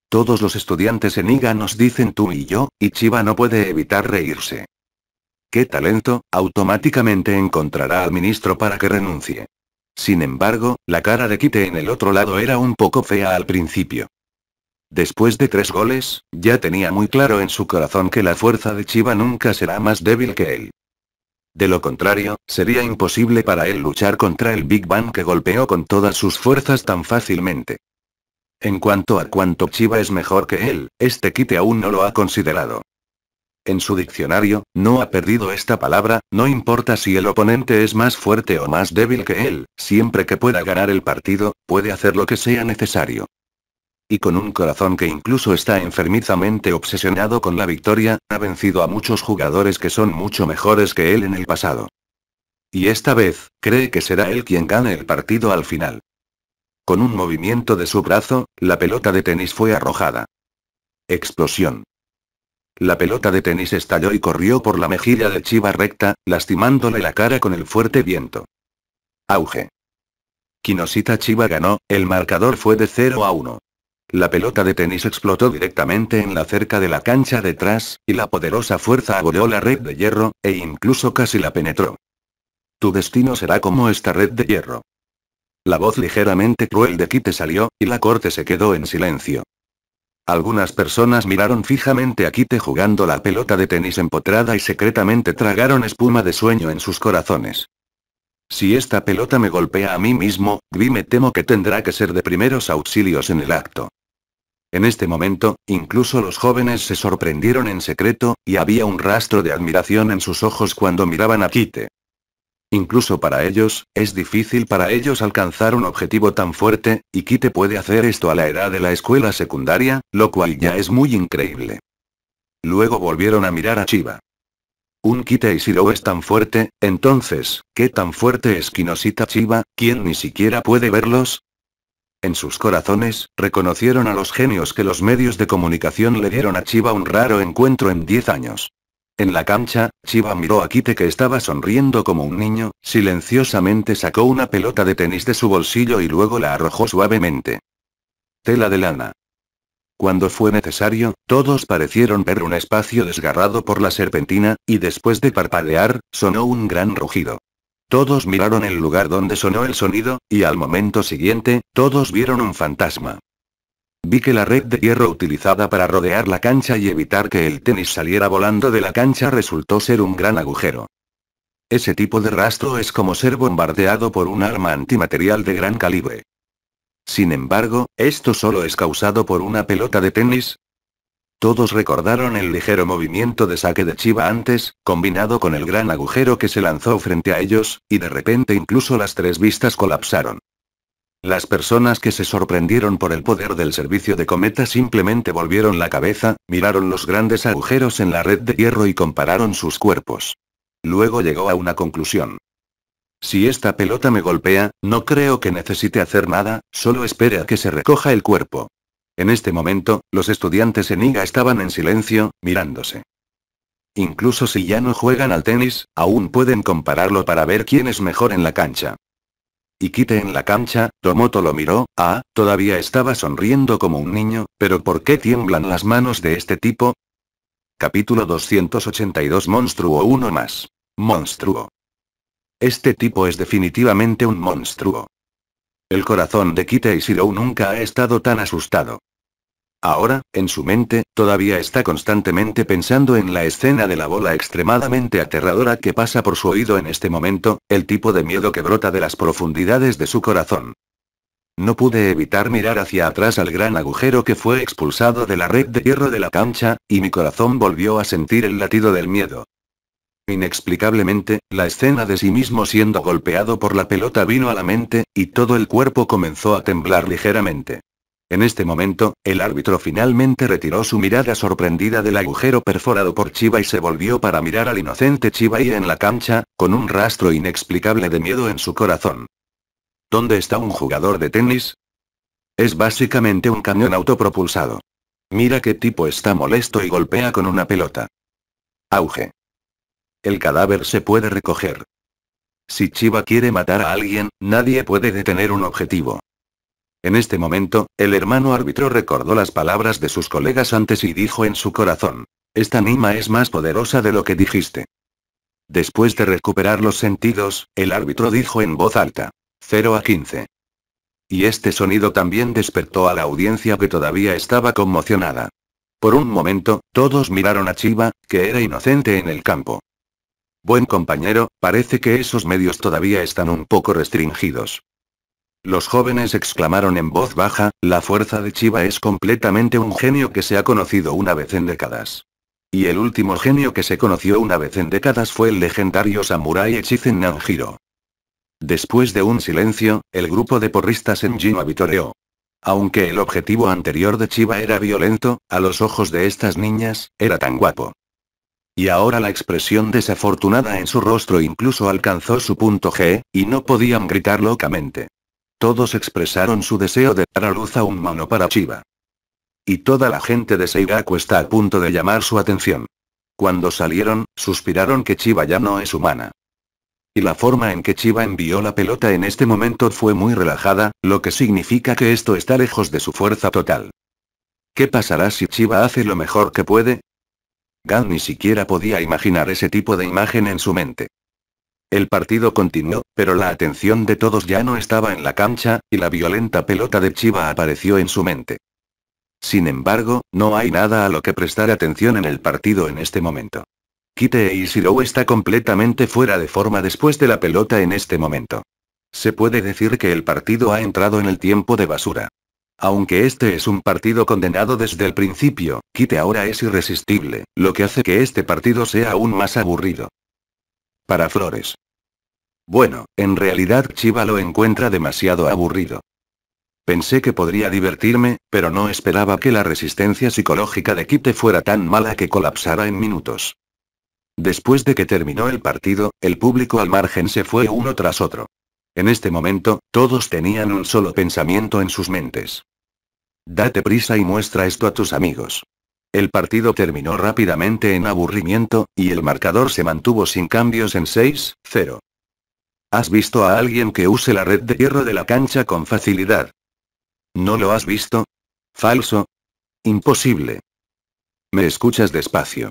Todos los estudiantes en IGA nos dicen tú y yo, y Chiba no puede evitar reírse. ¿Qué talento? Automáticamente encontrará al ministro para que renuncie. Sin embargo, la cara de Kite en el otro lado era un poco fea al principio. Después de tres goles, ya tenía muy claro en su corazón que la fuerza de Chiba nunca será más débil que él. De lo contrario, sería imposible para él luchar contra el Big Bang que golpeó con todas sus fuerzas tan fácilmente. En cuanto a cuánto Chiba es mejor que él, este Kite aún no lo ha considerado. En su diccionario, no ha perdido esta palabra, no importa si el oponente es más fuerte o más débil que él, siempre que pueda ganar el partido, puede hacer lo que sea necesario. Y con un corazón que incluso está enfermizamente obsesionado con la victoria, ha vencido a muchos jugadores que son mucho mejores que él en el pasado. Y esta vez, cree que será él quien gane el partido al final. Con un movimiento de su brazo, la pelota de tenis fue arrojada. Explosión. La pelota de tenis estalló y corrió por la mejilla de Chiva recta, lastimándole la cara con el fuerte viento. Auge. Kinosita Chiva ganó, el marcador fue de 0 a 1. La pelota de tenis explotó directamente en la cerca de la cancha detrás, y la poderosa fuerza agoleó la red de hierro, e incluso casi la penetró. Tu destino será como esta red de hierro. La voz ligeramente cruel de Kite salió, y la corte se quedó en silencio. Algunas personas miraron fijamente a Kite jugando la pelota de tenis empotrada y secretamente tragaron espuma de sueño en sus corazones. Si esta pelota me golpea a mí mismo, Gui me temo que tendrá que ser de primeros auxilios en el acto. En este momento, incluso los jóvenes se sorprendieron en secreto, y había un rastro de admiración en sus ojos cuando miraban a Kite. Incluso para ellos, es difícil para ellos alcanzar un objetivo tan fuerte, y Kite puede hacer esto a la edad de la escuela secundaria, lo cual ya es muy increíble. Luego volvieron a mirar a Chiba. Un Kite siro es tan fuerte, entonces, ¿qué tan fuerte es Kinosita Chiba, quien ni siquiera puede verlos? En sus corazones, reconocieron a los genios que los medios de comunicación le dieron a Chiba un raro encuentro en 10 años. En la cancha, Chiba miró a Kite que estaba sonriendo como un niño, silenciosamente sacó una pelota de tenis de su bolsillo y luego la arrojó suavemente. Tela de lana. Cuando fue necesario, todos parecieron ver un espacio desgarrado por la serpentina, y después de parpadear, sonó un gran rugido. Todos miraron el lugar donde sonó el sonido, y al momento siguiente, todos vieron un fantasma. Vi que la red de hierro utilizada para rodear la cancha y evitar que el tenis saliera volando de la cancha resultó ser un gran agujero. Ese tipo de rastro es como ser bombardeado por un arma antimaterial de gran calibre. Sin embargo, ¿esto solo es causado por una pelota de tenis? Todos recordaron el ligero movimiento de saque de Chiva antes, combinado con el gran agujero que se lanzó frente a ellos, y de repente incluso las tres vistas colapsaron. Las personas que se sorprendieron por el poder del servicio de cometa simplemente volvieron la cabeza, miraron los grandes agujeros en la red de hierro y compararon sus cuerpos. Luego llegó a una conclusión. Si esta pelota me golpea, no creo que necesite hacer nada, solo espere a que se recoja el cuerpo. En este momento, los estudiantes en IGA estaban en silencio, mirándose. Incluso si ya no juegan al tenis, aún pueden compararlo para ver quién es mejor en la cancha. Kite en la cancha, Tomoto lo miró, ah, todavía estaba sonriendo como un niño, pero ¿por qué tiemblan las manos de este tipo? Capítulo 282 Monstruo 1 más. Monstruo. Este tipo es definitivamente un monstruo. El corazón de Kite y Shiro nunca ha estado tan asustado. Ahora, en su mente, todavía está constantemente pensando en la escena de la bola extremadamente aterradora que pasa por su oído en este momento, el tipo de miedo que brota de las profundidades de su corazón. No pude evitar mirar hacia atrás al gran agujero que fue expulsado de la red de hierro de la cancha, y mi corazón volvió a sentir el latido del miedo. Inexplicablemente, la escena de sí mismo siendo golpeado por la pelota vino a la mente, y todo el cuerpo comenzó a temblar ligeramente. En este momento, el árbitro finalmente retiró su mirada sorprendida del agujero perforado por Chiva y se volvió para mirar al inocente Chiba y en la cancha, con un rastro inexplicable de miedo en su corazón. ¿Dónde está un jugador de tenis? Es básicamente un cañón autopropulsado. Mira qué tipo está molesto y golpea con una pelota. Auge. El cadáver se puede recoger. Si Chiva quiere matar a alguien, nadie puede detener un objetivo. En este momento, el hermano árbitro recordó las palabras de sus colegas antes y dijo en su corazón. Esta Nima es más poderosa de lo que dijiste. Después de recuperar los sentidos, el árbitro dijo en voz alta. 0 a 15. Y este sonido también despertó a la audiencia que todavía estaba conmocionada. Por un momento, todos miraron a Chiva, que era inocente en el campo. Buen compañero, parece que esos medios todavía están un poco restringidos. Los jóvenes exclamaron en voz baja, la fuerza de Chiba es completamente un genio que se ha conocido una vez en décadas. Y el último genio que se conoció una vez en décadas fue el legendario samurái Echizen Nanjiro. Después de un silencio, el grupo de porristas en Jinwa vitoreó. Aunque el objetivo anterior de Chiva era violento, a los ojos de estas niñas, era tan guapo. Y ahora la expresión desafortunada en su rostro incluso alcanzó su punto G, y no podían gritar locamente. Todos expresaron su deseo de dar a luz a un mono para Chiba. Y toda la gente de Seigaku está a punto de llamar su atención. Cuando salieron, suspiraron que Chiba ya no es humana. Y la forma en que Chiba envió la pelota en este momento fue muy relajada, lo que significa que esto está lejos de su fuerza total. ¿Qué pasará si Chiba hace lo mejor que puede? Gan ni siquiera podía imaginar ese tipo de imagen en su mente. El partido continuó, pero la atención de todos ya no estaba en la cancha, y la violenta pelota de Chiva apareció en su mente. Sin embargo, no hay nada a lo que prestar atención en el partido en este momento. Kite e Ishiro está completamente fuera de forma después de la pelota en este momento. Se puede decir que el partido ha entrado en el tiempo de basura. Aunque este es un partido condenado desde el principio, Kite ahora es irresistible, lo que hace que este partido sea aún más aburrido. Para flores. Bueno, en realidad Chiva lo encuentra demasiado aburrido. Pensé que podría divertirme, pero no esperaba que la resistencia psicológica de Kite fuera tan mala que colapsara en minutos. Después de que terminó el partido, el público al margen se fue uno tras otro. En este momento, todos tenían un solo pensamiento en sus mentes. Date prisa y muestra esto a tus amigos. El partido terminó rápidamente en aburrimiento, y el marcador se mantuvo sin cambios en 6-0. ¿Has visto a alguien que use la red de hierro de la cancha con facilidad? ¿No lo has visto? Falso. Imposible. Me escuchas despacio.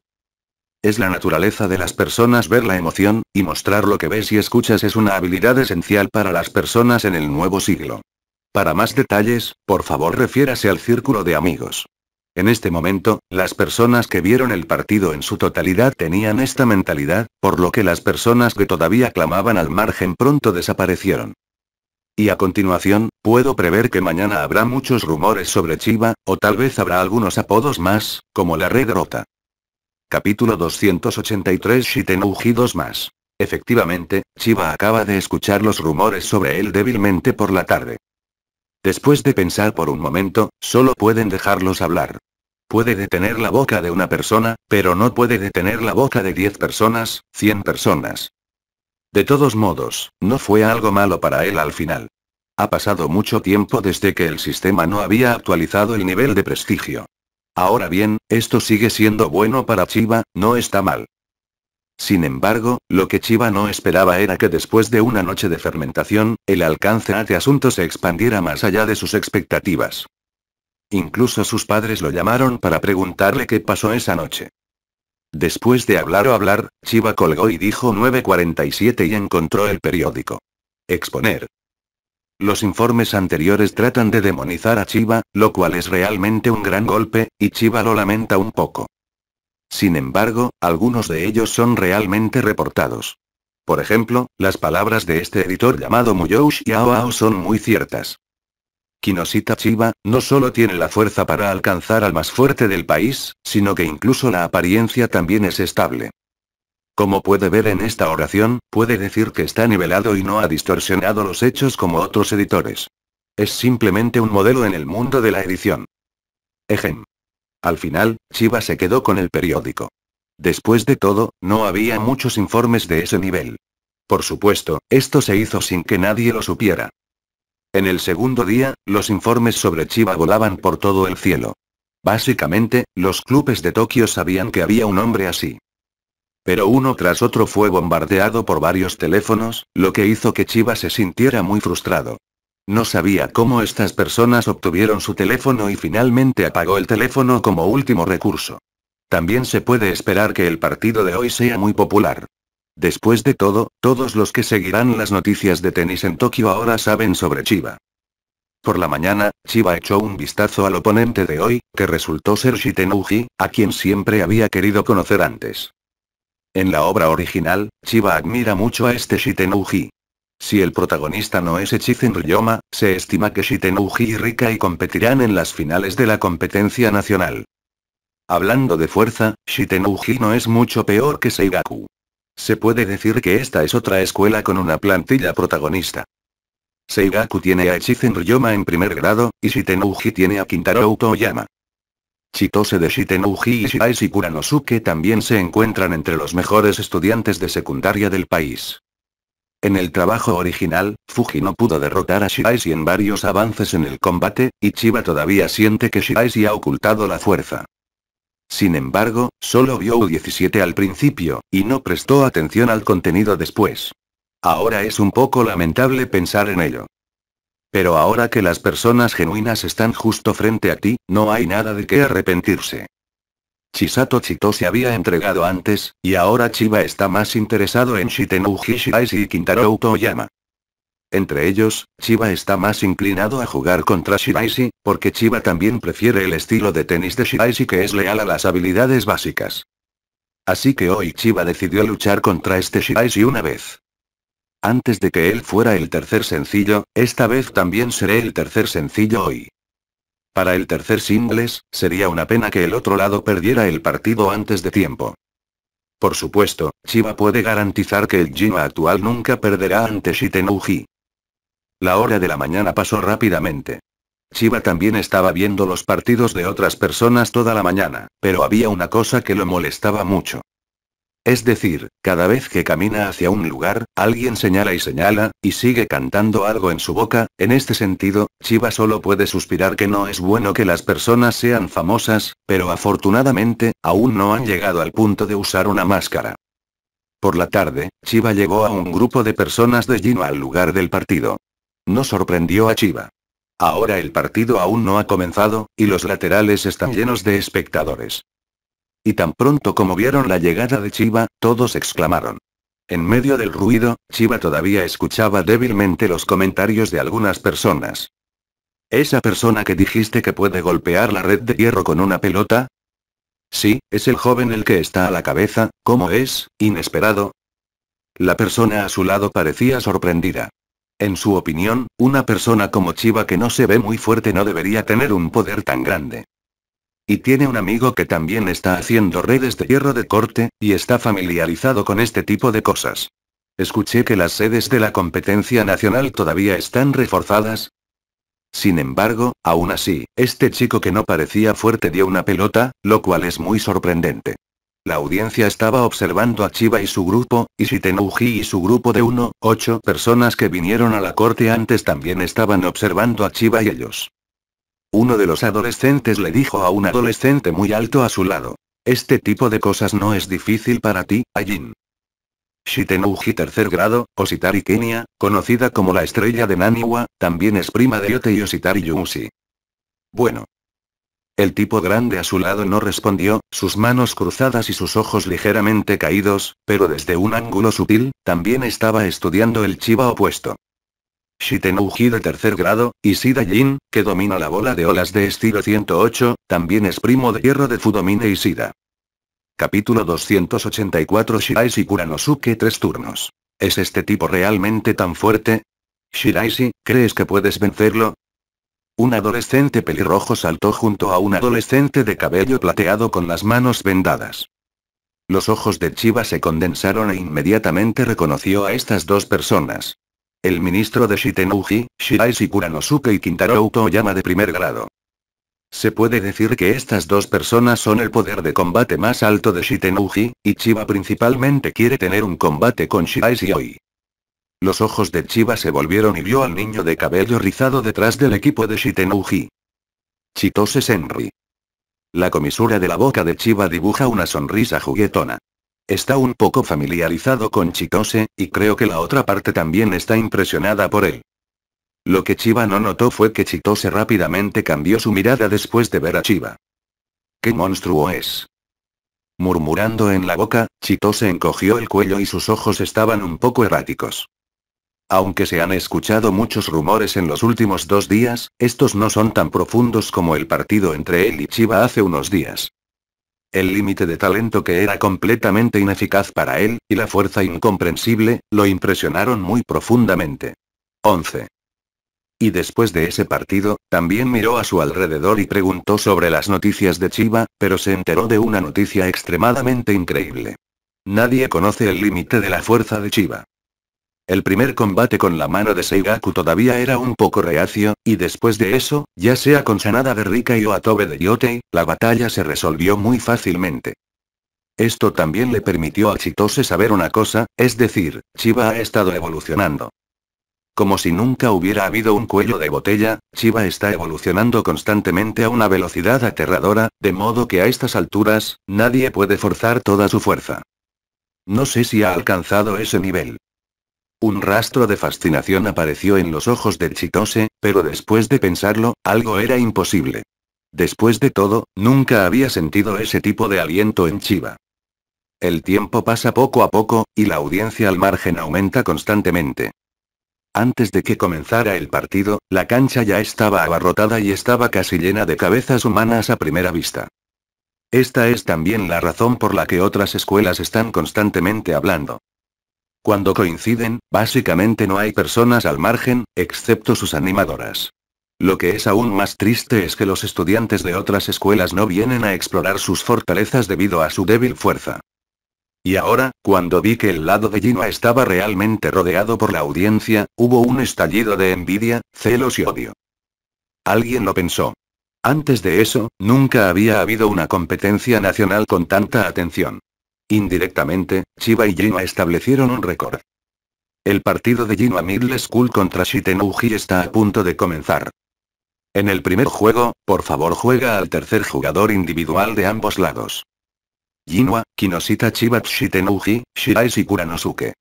Es la naturaleza de las personas ver la emoción, y mostrar lo que ves y escuchas es una habilidad esencial para las personas en el nuevo siglo. Para más detalles, por favor refiérase al círculo de amigos. En este momento, las personas que vieron el partido en su totalidad tenían esta mentalidad, por lo que las personas que todavía clamaban al margen pronto desaparecieron. Y a continuación, puedo prever que mañana habrá muchos rumores sobre Chiva, o tal vez habrá algunos apodos más, como la Red Rota. Capítulo 283 Shiten Ugidos más. Efectivamente, Chiva acaba de escuchar los rumores sobre él débilmente por la tarde. Después de pensar por un momento, solo pueden dejarlos hablar. Puede detener la boca de una persona, pero no puede detener la boca de 10 personas, 100 personas. De todos modos, no fue algo malo para él al final. Ha pasado mucho tiempo desde que el sistema no había actualizado el nivel de prestigio. Ahora bien, esto sigue siendo bueno para Chiba, no está mal. Sin embargo, lo que Chiva no esperaba era que después de una noche de fermentación, el alcance a este asunto se expandiera más allá de sus expectativas. Incluso sus padres lo llamaron para preguntarle qué pasó esa noche. Después de hablar o hablar, Chiva colgó y dijo 9.47 y encontró el periódico. Exponer. Los informes anteriores tratan de demonizar a Chiba, lo cual es realmente un gran golpe, y Chiba lo lamenta un poco. Sin embargo, algunos de ellos son realmente reportados. Por ejemplo, las palabras de este editor llamado y Ao son muy ciertas. Kinoshita Chiba, no solo tiene la fuerza para alcanzar al más fuerte del país, sino que incluso la apariencia también es estable. Como puede ver en esta oración, puede decir que está nivelado y no ha distorsionado los hechos como otros editores. Es simplemente un modelo en el mundo de la edición. Ejemplo. Al final, Chiba se quedó con el periódico. Después de todo, no había muchos informes de ese nivel. Por supuesto, esto se hizo sin que nadie lo supiera. En el segundo día, los informes sobre Chiba volaban por todo el cielo. Básicamente, los clubes de Tokio sabían que había un hombre así. Pero uno tras otro fue bombardeado por varios teléfonos, lo que hizo que Chiba se sintiera muy frustrado. No sabía cómo estas personas obtuvieron su teléfono y finalmente apagó el teléfono como último recurso. También se puede esperar que el partido de hoy sea muy popular. Después de todo, todos los que seguirán las noticias de tenis en Tokio ahora saben sobre Chiba. Por la mañana, Chiba echó un vistazo al oponente de hoy, que resultó ser Shitenuji, a quien siempre había querido conocer antes. En la obra original, Chiba admira mucho a este Shitenuji. Si el protagonista no es Echizen Ryoma, se estima que Shitenouji y Rikai competirán en las finales de la competencia nacional. Hablando de fuerza, Shitenouji no es mucho peor que Seigaku. Se puede decir que esta es otra escuela con una plantilla protagonista. Seigaku tiene a Echizen Ryoma en primer grado, y Shitenouji tiene a Kintaro Toyama. Chitose de Shitenouji y Shirai Kuranosuke también se encuentran entre los mejores estudiantes de secundaria del país. En el trabajo original, Fuji no pudo derrotar a Shiraishi en varios avances en el combate, y Chiba todavía siente que si ha ocultado la fuerza. Sin embargo, solo vio U17 al principio, y no prestó atención al contenido después. Ahora es un poco lamentable pensar en ello. Pero ahora que las personas genuinas están justo frente a ti, no hay nada de qué arrepentirse. Chisato Chito se había entregado antes, y ahora Chiba está más interesado en Shitenouji Hishiraishi y Kintaro Toyama. Entre ellos, Chiba está más inclinado a jugar contra Shiraisi, porque Chiba también prefiere el estilo de tenis de Shiraishi que es leal a las habilidades básicas. Así que hoy Chiba decidió luchar contra este Shiraisi una vez. Antes de que él fuera el tercer sencillo, esta vez también seré el tercer sencillo hoy. Para el tercer singles, sería una pena que el otro lado perdiera el partido antes de tiempo. Por supuesto, Chiba puede garantizar que el Jima actual nunca perderá ante Shitenouji. La hora de la mañana pasó rápidamente. Chiba también estaba viendo los partidos de otras personas toda la mañana, pero había una cosa que lo molestaba mucho. Es decir, cada vez que camina hacia un lugar, alguien señala y señala, y sigue cantando algo en su boca, en este sentido, Chiva solo puede suspirar que no es bueno que las personas sean famosas, pero afortunadamente, aún no han llegado al punto de usar una máscara. Por la tarde, Chiva llegó a un grupo de personas de Gino al lugar del partido. No sorprendió a Chiva. Ahora el partido aún no ha comenzado, y los laterales están llenos de espectadores. Y tan pronto como vieron la llegada de Chiva, todos exclamaron. En medio del ruido, Chiva todavía escuchaba débilmente los comentarios de algunas personas. ¿Esa persona que dijiste que puede golpear la red de hierro con una pelota? Sí, es el joven el que está a la cabeza, ¿cómo es? Inesperado. La persona a su lado parecía sorprendida. En su opinión, una persona como Chiva que no se ve muy fuerte no debería tener un poder tan grande. Y tiene un amigo que también está haciendo redes de hierro de corte, y está familiarizado con este tipo de cosas. Escuché que las sedes de la competencia nacional todavía están reforzadas, sin embargo, aún así, este chico que no parecía fuerte dio una pelota, lo cual es muy sorprendente. La audiencia estaba observando a Chiba y su grupo, y Shitenouji y su grupo de 1, 8 personas que vinieron a la corte antes también estaban observando a Chiba y ellos. Uno de los adolescentes le dijo a un adolescente muy alto a su lado. Este tipo de cosas no es difícil para ti, Ajin. Shitenouji tercer grado, Ositari Kenia, conocida como la estrella de Naniwa, también es prima de Yote y Ositari Yuushi. Bueno. El tipo grande a su lado no respondió, sus manos cruzadas y sus ojos ligeramente caídos, pero desde un ángulo sutil, también estaba estudiando el chiva opuesto. Shitenouji de tercer grado, Isida Jin, que domina la bola de olas de estilo 108, también es primo de hierro de Fudomine Isida. Capítulo 284 Shirai Kuranosuke tres turnos. ¿Es este tipo realmente tan fuerte? Shiraishi, ¿crees que puedes vencerlo? Un adolescente pelirrojo saltó junto a un adolescente de cabello plateado con las manos vendadas. Los ojos de Chiba se condensaron e inmediatamente reconoció a estas dos personas. El ministro de Shitenouji, Shirai Shikuranosuke y Kintaro Toyama de primer grado. Se puede decir que estas dos personas son el poder de combate más alto de Shitenouji, y Chiba principalmente quiere tener un combate con Shirai hoy. Los ojos de Chiba se volvieron y vio al niño de cabello rizado detrás del equipo de Shitenouji. Chitose Senri. La comisura de la boca de Chiba dibuja una sonrisa juguetona. Está un poco familiarizado con Chitose, y creo que la otra parte también está impresionada por él. Lo que Chiba no notó fue que Chitose rápidamente cambió su mirada después de ver a Chiba. ¿Qué monstruo es? Murmurando en la boca, Chitose encogió el cuello y sus ojos estaban un poco erráticos. Aunque se han escuchado muchos rumores en los últimos dos días, estos no son tan profundos como el partido entre él y Chiba hace unos días. El límite de talento que era completamente ineficaz para él, y la fuerza incomprensible, lo impresionaron muy profundamente. 11. Y después de ese partido, también miró a su alrededor y preguntó sobre las noticias de Chiva, pero se enteró de una noticia extremadamente increíble. Nadie conoce el límite de la fuerza de Chiva. El primer combate con la mano de Seigaku todavía era un poco reacio, y después de eso, ya sea con Sanada de Rika y Tobe de Yotei, la batalla se resolvió muy fácilmente. Esto también le permitió a Chitose saber una cosa, es decir, Chiba ha estado evolucionando. Como si nunca hubiera habido un cuello de botella, Chiba está evolucionando constantemente a una velocidad aterradora, de modo que a estas alturas, nadie puede forzar toda su fuerza. No sé si ha alcanzado ese nivel. Un rastro de fascinación apareció en los ojos del Chitose, pero después de pensarlo, algo era imposible. Después de todo, nunca había sentido ese tipo de aliento en Chiva. El tiempo pasa poco a poco, y la audiencia al margen aumenta constantemente. Antes de que comenzara el partido, la cancha ya estaba abarrotada y estaba casi llena de cabezas humanas a primera vista. Esta es también la razón por la que otras escuelas están constantemente hablando. Cuando coinciden, básicamente no hay personas al margen, excepto sus animadoras. Lo que es aún más triste es que los estudiantes de otras escuelas no vienen a explorar sus fortalezas debido a su débil fuerza. Y ahora, cuando vi que el lado de Gino estaba realmente rodeado por la audiencia, hubo un estallido de envidia, celos y odio. Alguien lo pensó. Antes de eso, nunca había habido una competencia nacional con tanta atención. Indirectamente, Chiba y Jinwa establecieron un récord. El partido de Jinwa Middle School contra Shitenouji está a punto de comenzar. En el primer juego, por favor juega al tercer jugador individual de ambos lados. Jinwa, Kinosita, Chiba Shitenouji, Shirai Shikuranosuke.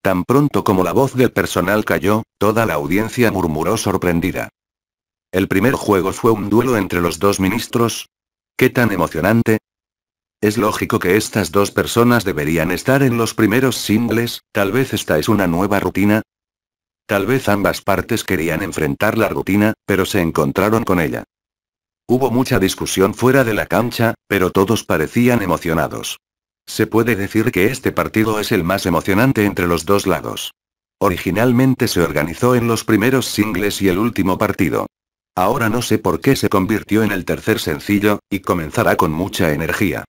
Tan pronto como la voz del personal cayó, toda la audiencia murmuró sorprendida. El primer juego fue un duelo entre los dos ministros. ¿Qué tan emocionante? Es lógico que estas dos personas deberían estar en los primeros singles, tal vez esta es una nueva rutina. Tal vez ambas partes querían enfrentar la rutina, pero se encontraron con ella. Hubo mucha discusión fuera de la cancha, pero todos parecían emocionados. Se puede decir que este partido es el más emocionante entre los dos lados. Originalmente se organizó en los primeros singles y el último partido. Ahora no sé por qué se convirtió en el tercer sencillo, y comenzará con mucha energía.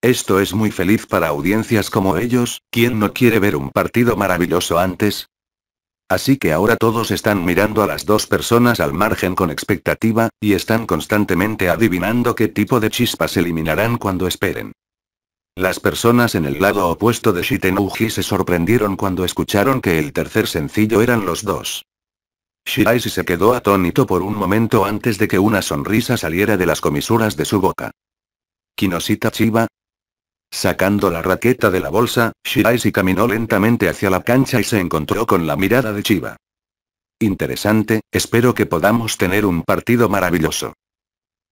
Esto es muy feliz para audiencias como ellos, ¿quién no quiere ver un partido maravilloso antes? Así que ahora todos están mirando a las dos personas al margen con expectativa, y están constantemente adivinando qué tipo de chispas eliminarán cuando esperen. Las personas en el lado opuesto de Shitenuji se sorprendieron cuando escucharon que el tercer sencillo eran los dos. Shirai se quedó atónito por un momento antes de que una sonrisa saliera de las comisuras de su boca. Kinoshita Chiba, Sacando la raqueta de la bolsa, Si caminó lentamente hacia la cancha y se encontró con la mirada de Chiba. Interesante, espero que podamos tener un partido maravilloso.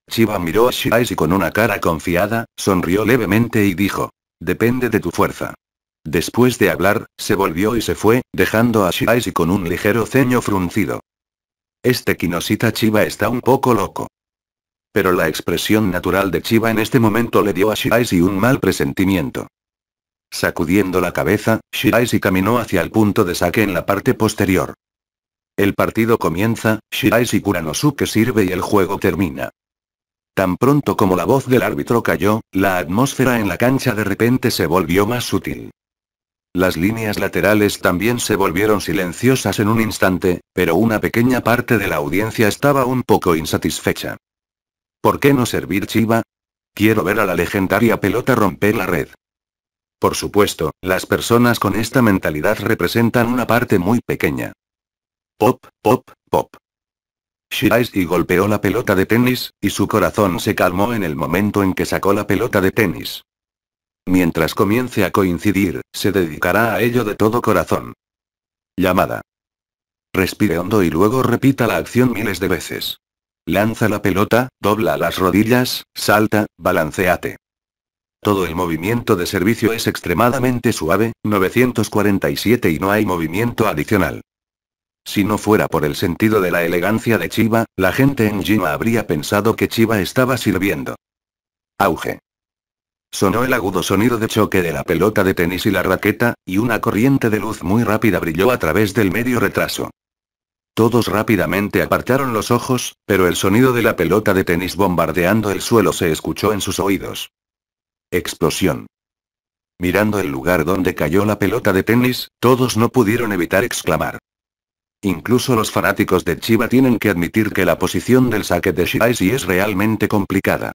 Chiba miró a Shiraishi con una cara confiada, sonrió levemente y dijo. Depende de tu fuerza. Después de hablar, se volvió y se fue, dejando a Shiraishi con un ligero ceño fruncido. Este Kinosita Chiba está un poco loco. Pero la expresión natural de Chiba en este momento le dio a Shiraishi un mal presentimiento. Sacudiendo la cabeza, Shiraishi caminó hacia el punto de saque en la parte posterior. El partido comienza, Shiraishi Kuranosuke sirve y el juego termina. Tan pronto como la voz del árbitro cayó, la atmósfera en la cancha de repente se volvió más sutil. Las líneas laterales también se volvieron silenciosas en un instante, pero una pequeña parte de la audiencia estaba un poco insatisfecha. ¿Por qué no servir chiva? Quiero ver a la legendaria pelota romper la red. Por supuesto, las personas con esta mentalidad representan una parte muy pequeña. Pop, pop, pop. y golpeó la pelota de tenis, y su corazón se calmó en el momento en que sacó la pelota de tenis. Mientras comience a coincidir, se dedicará a ello de todo corazón. Llamada. Respire hondo y luego repita la acción miles de veces. Lanza la pelota, dobla las rodillas, salta, balanceate. Todo el movimiento de servicio es extremadamente suave, 947 y no hay movimiento adicional. Si no fuera por el sentido de la elegancia de Chiba, la gente en Jima habría pensado que Chiba estaba sirviendo. Auge. Sonó el agudo sonido de choque de la pelota de tenis y la raqueta, y una corriente de luz muy rápida brilló a través del medio retraso. Todos rápidamente apartaron los ojos, pero el sonido de la pelota de tenis bombardeando el suelo se escuchó en sus oídos. Explosión. Mirando el lugar donde cayó la pelota de tenis, todos no pudieron evitar exclamar. Incluso los fanáticos de Chiba tienen que admitir que la posición del saque de si es realmente complicada.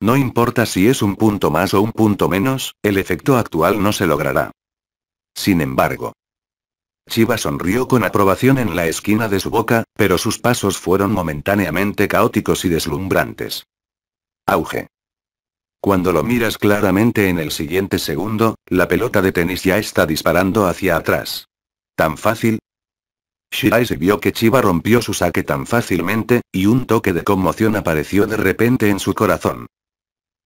No importa si es un punto más o un punto menos, el efecto actual no se logrará. Sin embargo, Chiba sonrió con aprobación en la esquina de su boca, pero sus pasos fueron momentáneamente caóticos y deslumbrantes. Auge. Cuando lo miras claramente en el siguiente segundo, la pelota de tenis ya está disparando hacia atrás. ¿Tan fácil? Shirai se vio que Chiba rompió su saque tan fácilmente, y un toque de conmoción apareció de repente en su corazón.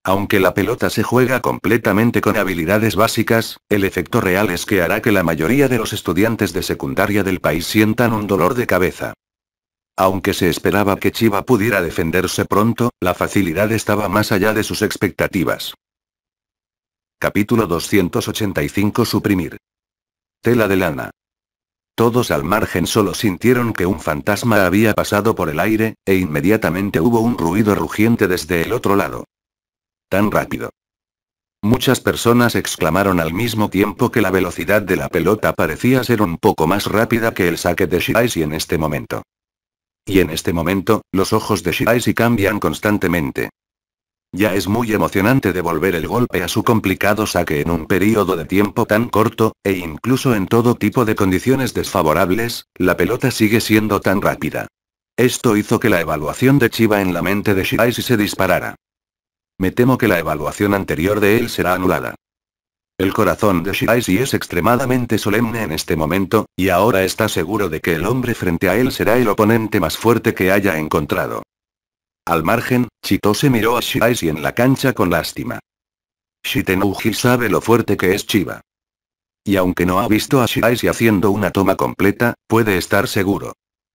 Aunque la pelota se juega completamente con habilidades básicas, el efecto real es que hará que la mayoría de los estudiantes de secundaria del país sientan un dolor de cabeza. Aunque se esperaba que Chiva pudiera defenderse pronto, la facilidad estaba más allá de sus expectativas. Capítulo 285 Suprimir. Tela de lana. Todos al margen solo sintieron que un fantasma había pasado por el aire, e inmediatamente hubo un ruido rugiente desde el otro lado. Tan rápido. Muchas personas exclamaron al mismo tiempo que la velocidad de la pelota parecía ser un poco más rápida que el saque de Shiraishi en este momento. Y en este momento, los ojos de Shiraishi cambian constantemente. Ya es muy emocionante devolver el golpe a su complicado saque en un periodo de tiempo tan corto, e incluso en todo tipo de condiciones desfavorables, la pelota sigue siendo tan rápida. Esto hizo que la evaluación de Chiba en la mente de Shiraishi se disparara. Me temo que la evaluación anterior de él será anulada. El corazón de Shiraisi es extremadamente solemne en este momento, y ahora está seguro de que el hombre frente a él será el oponente más fuerte que haya encontrado. Al margen, se miró a Shiraisi en la cancha con lástima. Shitenuji sabe lo fuerte que es Chiba. Y aunque no ha visto a Shiraisi haciendo una toma completa, puede estar seguro.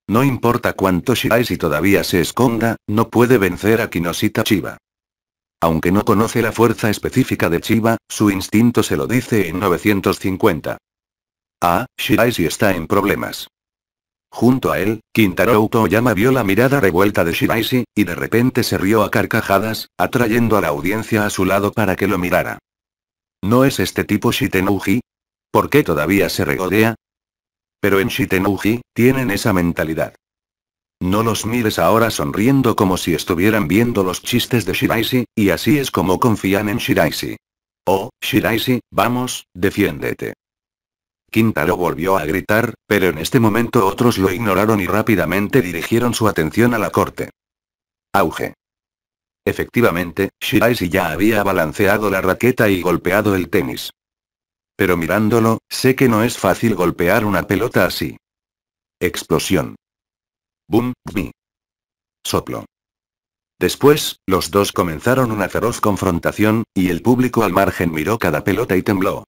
No importa cuánto Shiraisi todavía se esconda, no puede vencer a Kinosita Chiba. Aunque no conoce la fuerza específica de Chiba, su instinto se lo dice en 950. Ah, si está en problemas. Junto a él, Kintaro Toyama vio la mirada revuelta de Shirai, y de repente se rió a carcajadas, atrayendo a la audiencia a su lado para que lo mirara. ¿No es este tipo Shitenouji? ¿Por qué todavía se regodea? Pero en Shitenouji, tienen esa mentalidad. No los mires ahora sonriendo como si estuvieran viendo los chistes de Shiraisi, y así es como confían en Shiraisi. Oh, Shiraisi, vamos, defiéndete. Kintaro volvió a gritar, pero en este momento otros lo ignoraron y rápidamente dirigieron su atención a la corte. Auge. Efectivamente, Shiraisi ya había balanceado la raqueta y golpeado el tenis. Pero mirándolo, sé que no es fácil golpear una pelota así. Explosión. Bum, mi, Soplo. Después, los dos comenzaron una feroz confrontación, y el público al margen miró cada pelota y tembló.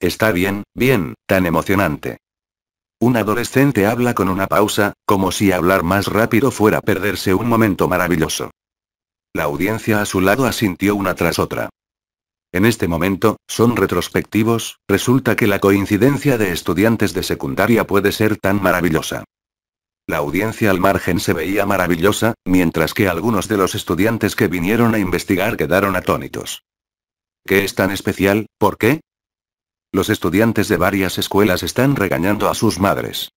Está bien, bien, tan emocionante. Un adolescente habla con una pausa, como si hablar más rápido fuera perderse un momento maravilloso. La audiencia a su lado asintió una tras otra. En este momento, son retrospectivos, resulta que la coincidencia de estudiantes de secundaria puede ser tan maravillosa. La audiencia al margen se veía maravillosa, mientras que algunos de los estudiantes que vinieron a investigar quedaron atónitos. ¿Qué es tan especial? ¿Por qué? Los estudiantes de varias escuelas están regañando a sus madres.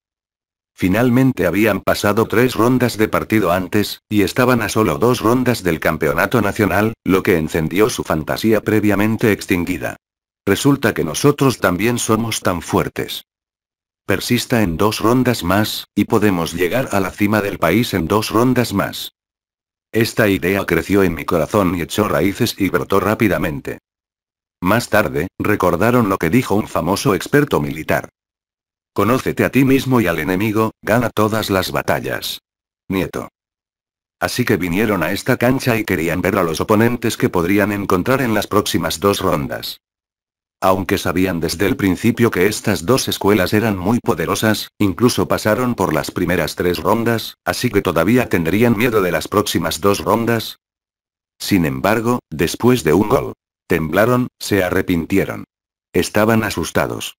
Finalmente habían pasado tres rondas de partido antes, y estaban a solo dos rondas del campeonato nacional, lo que encendió su fantasía previamente extinguida. Resulta que nosotros también somos tan fuertes persista en dos rondas más, y podemos llegar a la cima del país en dos rondas más. Esta idea creció en mi corazón y echó raíces y brotó rápidamente. Más tarde, recordaron lo que dijo un famoso experto militar. Conócete a ti mismo y al enemigo, gana todas las batallas. Nieto. Así que vinieron a esta cancha y querían ver a los oponentes que podrían encontrar en las próximas dos rondas. Aunque sabían desde el principio que estas dos escuelas eran muy poderosas, incluso pasaron por las primeras tres rondas, así que todavía tendrían miedo de las próximas dos rondas. Sin embargo, después de un gol, temblaron, se arrepintieron. Estaban asustados.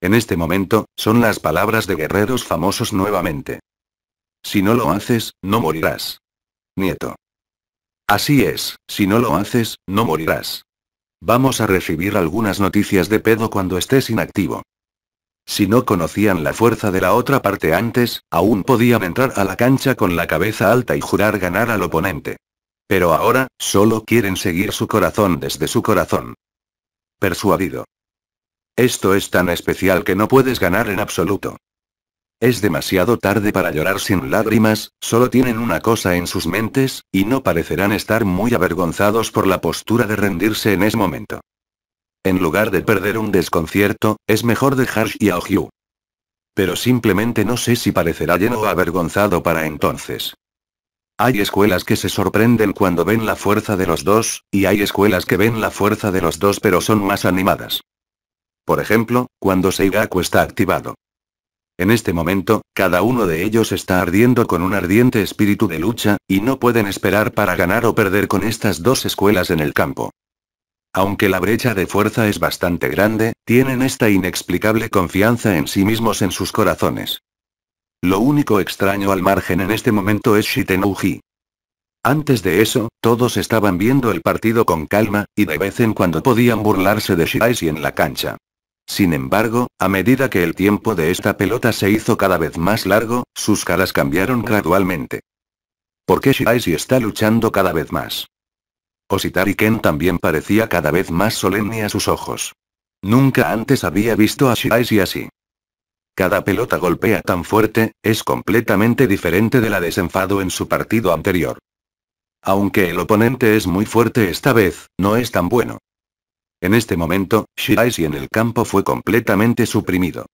En este momento, son las palabras de guerreros famosos nuevamente. Si no lo haces, no morirás. Nieto. Así es, si no lo haces, no morirás. Vamos a recibir algunas noticias de pedo cuando estés inactivo. Si no conocían la fuerza de la otra parte antes, aún podían entrar a la cancha con la cabeza alta y jurar ganar al oponente. Pero ahora, solo quieren seguir su corazón desde su corazón. Persuadido. Esto es tan especial que no puedes ganar en absoluto. Es demasiado tarde para llorar sin lágrimas, solo tienen una cosa en sus mentes, y no parecerán estar muy avergonzados por la postura de rendirse en ese momento. En lugar de perder un desconcierto, es mejor dejar ojiu. Pero simplemente no sé si parecerá lleno o avergonzado para entonces. Hay escuelas que se sorprenden cuando ven la fuerza de los dos, y hay escuelas que ven la fuerza de los dos pero son más animadas. Por ejemplo, cuando Seigaku está activado. En este momento, cada uno de ellos está ardiendo con un ardiente espíritu de lucha, y no pueden esperar para ganar o perder con estas dos escuelas en el campo. Aunque la brecha de fuerza es bastante grande, tienen esta inexplicable confianza en sí mismos en sus corazones. Lo único extraño al margen en este momento es Shitenouji. Antes de eso, todos estaban viendo el partido con calma, y de vez en cuando podían burlarse de Shirai en la cancha. Sin embargo, a medida que el tiempo de esta pelota se hizo cada vez más largo, sus caras cambiaron gradualmente. ¿Por qué si está luchando cada vez más? Ositari Ken también parecía cada vez más solemne a sus ojos. Nunca antes había visto a si así. Cada pelota golpea tan fuerte, es completamente diferente de la desenfado en su partido anterior. Aunque el oponente es muy fuerte esta vez, no es tan bueno. En este momento, si en el campo fue completamente suprimido.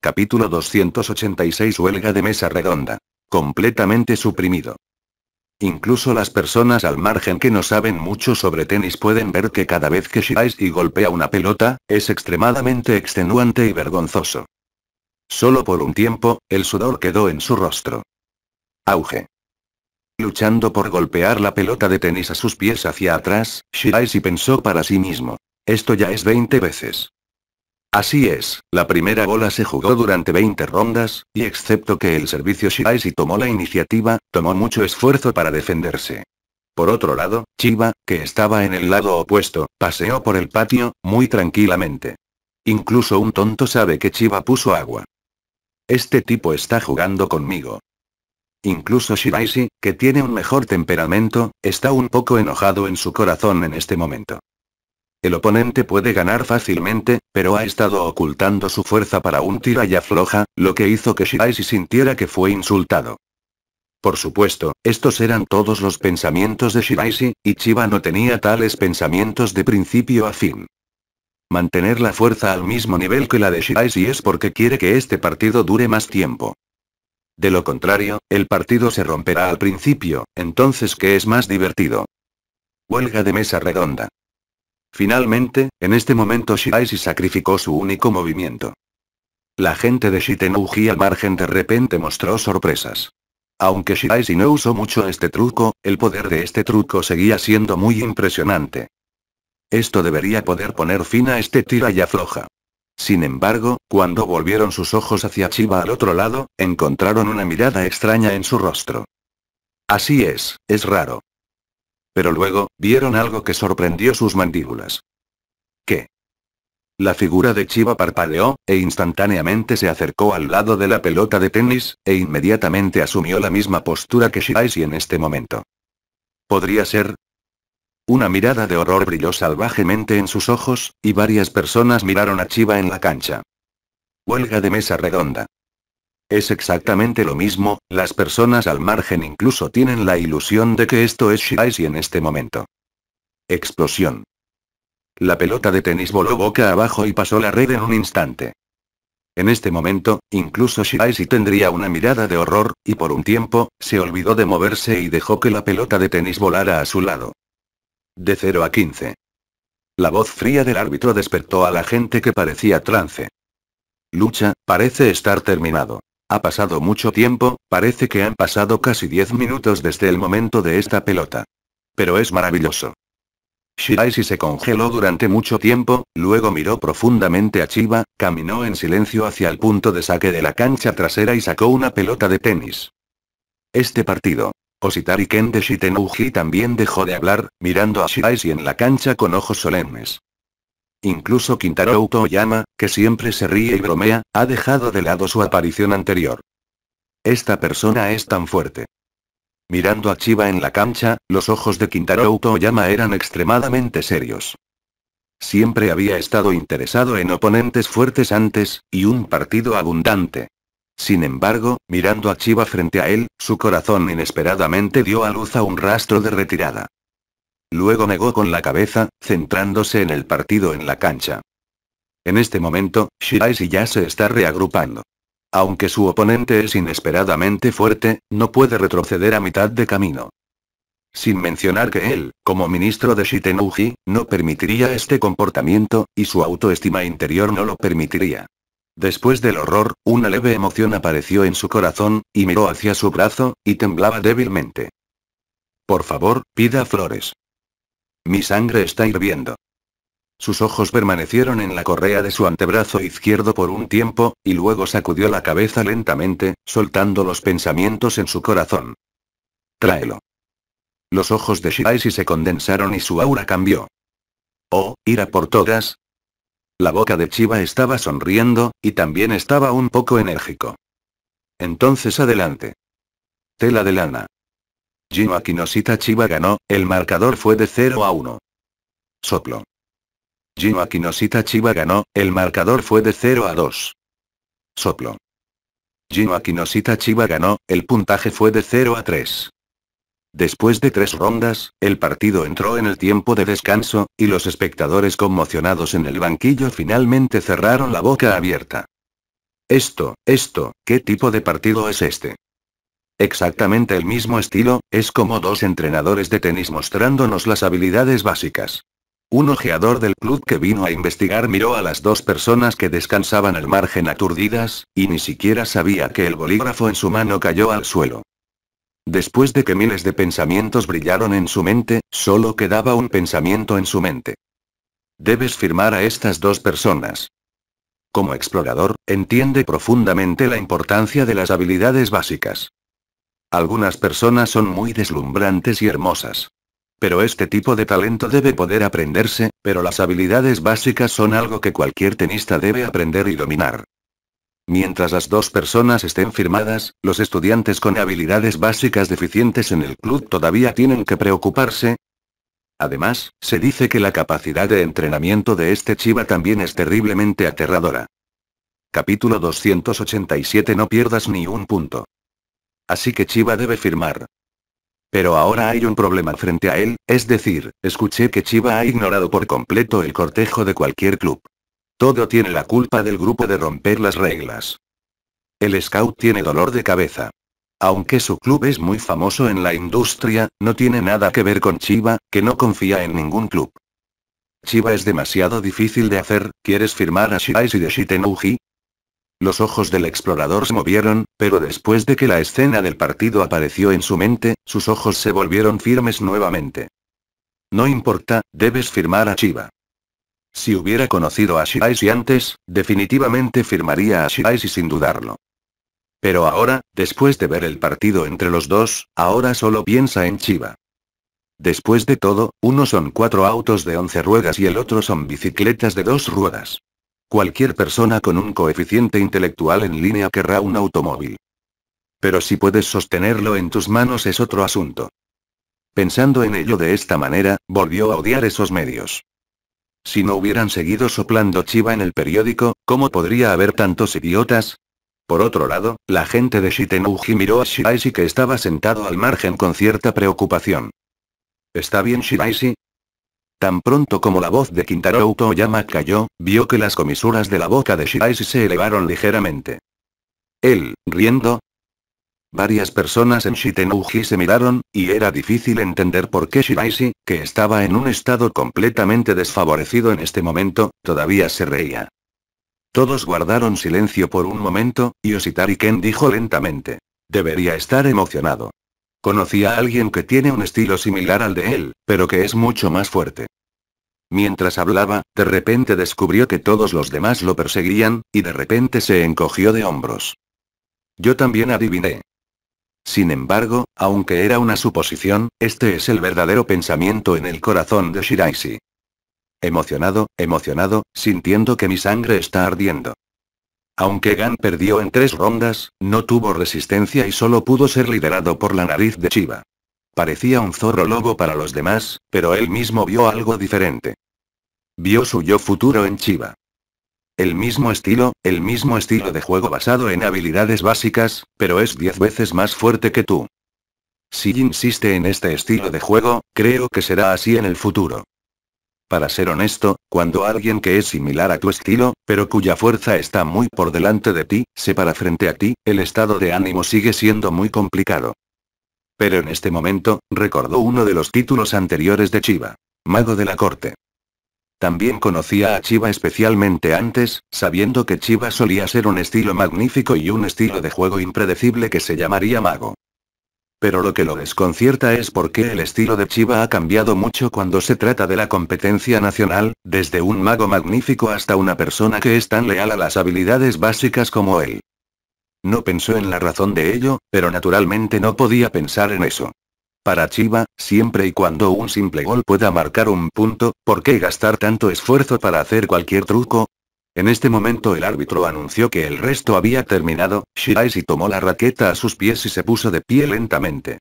Capítulo 286 Huelga de Mesa Redonda. Completamente suprimido. Incluso las personas al margen que no saben mucho sobre tenis pueden ver que cada vez que y golpea una pelota, es extremadamente extenuante y vergonzoso. Solo por un tiempo, el sudor quedó en su rostro. Auge luchando por golpear la pelota de tenis a sus pies hacia atrás, Shiraishi pensó para sí mismo. Esto ya es 20 veces. Así es, la primera bola se jugó durante 20 rondas, y excepto que el servicio Shiraishi tomó la iniciativa, tomó mucho esfuerzo para defenderse. Por otro lado, Chiba, que estaba en el lado opuesto, paseó por el patio, muy tranquilamente. Incluso un tonto sabe que Chiba puso agua. Este tipo está jugando conmigo, Incluso Shiraisi, que tiene un mejor temperamento, está un poco enojado en su corazón en este momento. El oponente puede ganar fácilmente, pero ha estado ocultando su fuerza para un tira y afloja, lo que hizo que Shiraisi sintiera que fue insultado. Por supuesto, estos eran todos los pensamientos de Shiraisi, y Chiba no tenía tales pensamientos de principio a fin. Mantener la fuerza al mismo nivel que la de Shiraisi es porque quiere que este partido dure más tiempo. De lo contrario, el partido se romperá al principio, entonces ¿qué es más divertido? Huelga de mesa redonda. Finalmente, en este momento si sacrificó su único movimiento. La gente de Shitenouji al margen de repente mostró sorpresas. Aunque si no usó mucho este truco, el poder de este truco seguía siendo muy impresionante. Esto debería poder poner fin a este tira y afloja. Sin embargo, cuando volvieron sus ojos hacia Chiba al otro lado, encontraron una mirada extraña en su rostro. Así es, es raro. Pero luego, vieron algo que sorprendió sus mandíbulas. ¿Qué? La figura de Chiba parpadeó, e instantáneamente se acercó al lado de la pelota de tenis, e inmediatamente asumió la misma postura que Shiraishi en este momento. ¿Podría ser? Una mirada de horror brilló salvajemente en sus ojos, y varias personas miraron a Chiva en la cancha. Huelga de mesa redonda. Es exactamente lo mismo, las personas al margen incluso tienen la ilusión de que esto es Shiraisi en este momento. Explosión. La pelota de tenis voló boca abajo y pasó la red en un instante. En este momento, incluso Shiraisi tendría una mirada de horror, y por un tiempo, se olvidó de moverse y dejó que la pelota de tenis volara a su lado. De 0 a 15. La voz fría del árbitro despertó a la gente que parecía trance. Lucha, parece estar terminado. Ha pasado mucho tiempo, parece que han pasado casi 10 minutos desde el momento de esta pelota. Pero es maravilloso. Shiraishi se congeló durante mucho tiempo, luego miró profundamente a Chiba, caminó en silencio hacia el punto de saque de la cancha trasera y sacó una pelota de tenis. Este partido, Ositari Ken de también dejó de hablar, mirando a Shiraishi en la cancha con ojos solemnes. Incluso Kintaro Toyama, que siempre se ríe y bromea, ha dejado de lado su aparición anterior. Esta persona es tan fuerte. Mirando a Chiba en la cancha, los ojos de Kintaro Toyama eran extremadamente serios. Siempre había estado interesado en oponentes fuertes antes, y un partido abundante. Sin embargo, mirando a Chiba frente a él, su corazón inesperadamente dio a luz a un rastro de retirada. Luego negó con la cabeza, centrándose en el partido en la cancha. En este momento, Shiraishi ya se está reagrupando. Aunque su oponente es inesperadamente fuerte, no puede retroceder a mitad de camino. Sin mencionar que él, como ministro de Shitenouji, no permitiría este comportamiento, y su autoestima interior no lo permitiría. Después del horror, una leve emoción apareció en su corazón, y miró hacia su brazo, y temblaba débilmente. Por favor, pida flores. Mi sangre está hirviendo. Sus ojos permanecieron en la correa de su antebrazo izquierdo por un tiempo, y luego sacudió la cabeza lentamente, soltando los pensamientos en su corazón. Tráelo. Los ojos de si se condensaron y su aura cambió. Oh, ira por todas, la boca de Chiva estaba sonriendo, y también estaba un poco enérgico. Entonces adelante. Tela de lana. Gino kinosita Chiva ganó, el marcador fue de 0 a 1. Soplo. Gino kinosita Chiva ganó, el marcador fue de 0 a 2. Soplo. Gino kinosita Chiva ganó, el puntaje fue de 0 a 3. Después de tres rondas, el partido entró en el tiempo de descanso, y los espectadores conmocionados en el banquillo finalmente cerraron la boca abierta. Esto, esto, ¿qué tipo de partido es este? Exactamente el mismo estilo, es como dos entrenadores de tenis mostrándonos las habilidades básicas. Un ojeador del club que vino a investigar miró a las dos personas que descansaban al margen aturdidas, y ni siquiera sabía que el bolígrafo en su mano cayó al suelo. Después de que miles de pensamientos brillaron en su mente, solo quedaba un pensamiento en su mente. Debes firmar a estas dos personas. Como explorador, entiende profundamente la importancia de las habilidades básicas. Algunas personas son muy deslumbrantes y hermosas. Pero este tipo de talento debe poder aprenderse, pero las habilidades básicas son algo que cualquier tenista debe aprender y dominar. Mientras las dos personas estén firmadas, los estudiantes con habilidades básicas deficientes en el club todavía tienen que preocuparse. Además, se dice que la capacidad de entrenamiento de este Chiva también es terriblemente aterradora. Capítulo 287 No pierdas ni un punto. Así que Chiva debe firmar. Pero ahora hay un problema frente a él, es decir, escuché que Chiva ha ignorado por completo el cortejo de cualquier club. Todo tiene la culpa del grupo de romper las reglas. El scout tiene dolor de cabeza. Aunque su club es muy famoso en la industria, no tiene nada que ver con Chiva, que no confía en ningún club. Chiba es demasiado difícil de hacer, ¿quieres firmar a Shirais y de Shitenouji? Los ojos del explorador se movieron, pero después de que la escena del partido apareció en su mente, sus ojos se volvieron firmes nuevamente. No importa, debes firmar a Chiva. Si hubiera conocido a Shiraishi antes, definitivamente firmaría a Shiraishi sin dudarlo. Pero ahora, después de ver el partido entre los dos, ahora solo piensa en Chiba. Después de todo, uno son cuatro autos de once ruedas y el otro son bicicletas de dos ruedas. Cualquier persona con un coeficiente intelectual en línea querrá un automóvil. Pero si puedes sostenerlo en tus manos es otro asunto. Pensando en ello de esta manera, volvió a odiar esos medios. Si no hubieran seguido soplando chiva en el periódico, ¿cómo podría haber tantos idiotas? Por otro lado, la gente de Shitenuji miró a Shiraisi que estaba sentado al margen con cierta preocupación. ¿Está bien Shiraishi? Tan pronto como la voz de Kintaro Toyama cayó, vio que las comisuras de la boca de Shiraisi se elevaron ligeramente. Él, riendo, Varias personas en Shitenouji se miraron, y era difícil entender por qué Shiraishi, que estaba en un estado completamente desfavorecido en este momento, todavía se reía. Todos guardaron silencio por un momento, y Ositari Ken dijo lentamente. Debería estar emocionado. Conocía a alguien que tiene un estilo similar al de él, pero que es mucho más fuerte. Mientras hablaba, de repente descubrió que todos los demás lo perseguían, y de repente se encogió de hombros. Yo también adiviné. Sin embargo, aunque era una suposición, este es el verdadero pensamiento en el corazón de Shiraishi. Emocionado, emocionado, sintiendo que mi sangre está ardiendo. Aunque Gan perdió en tres rondas, no tuvo resistencia y solo pudo ser liderado por la nariz de Chiba. Parecía un zorro lobo para los demás, pero él mismo vio algo diferente. Vio su yo futuro en Chiba. El mismo estilo, el mismo estilo de juego basado en habilidades básicas, pero es 10 veces más fuerte que tú. Si insiste en este estilo de juego, creo que será así en el futuro. Para ser honesto, cuando alguien que es similar a tu estilo, pero cuya fuerza está muy por delante de ti, se para frente a ti, el estado de ánimo sigue siendo muy complicado. Pero en este momento, recordó uno de los títulos anteriores de Chiva. Mago de la corte. También conocía a Chiva especialmente antes, sabiendo que Chiba solía ser un estilo magnífico y un estilo de juego impredecible que se llamaría mago. Pero lo que lo desconcierta es porque el estilo de Chiba ha cambiado mucho cuando se trata de la competencia nacional, desde un mago magnífico hasta una persona que es tan leal a las habilidades básicas como él. No pensó en la razón de ello, pero naturalmente no podía pensar en eso. Para Chiba, siempre y cuando un simple gol pueda marcar un punto, ¿por qué gastar tanto esfuerzo para hacer cualquier truco? En este momento el árbitro anunció que el resto había terminado, Shiraishi tomó la raqueta a sus pies y se puso de pie lentamente.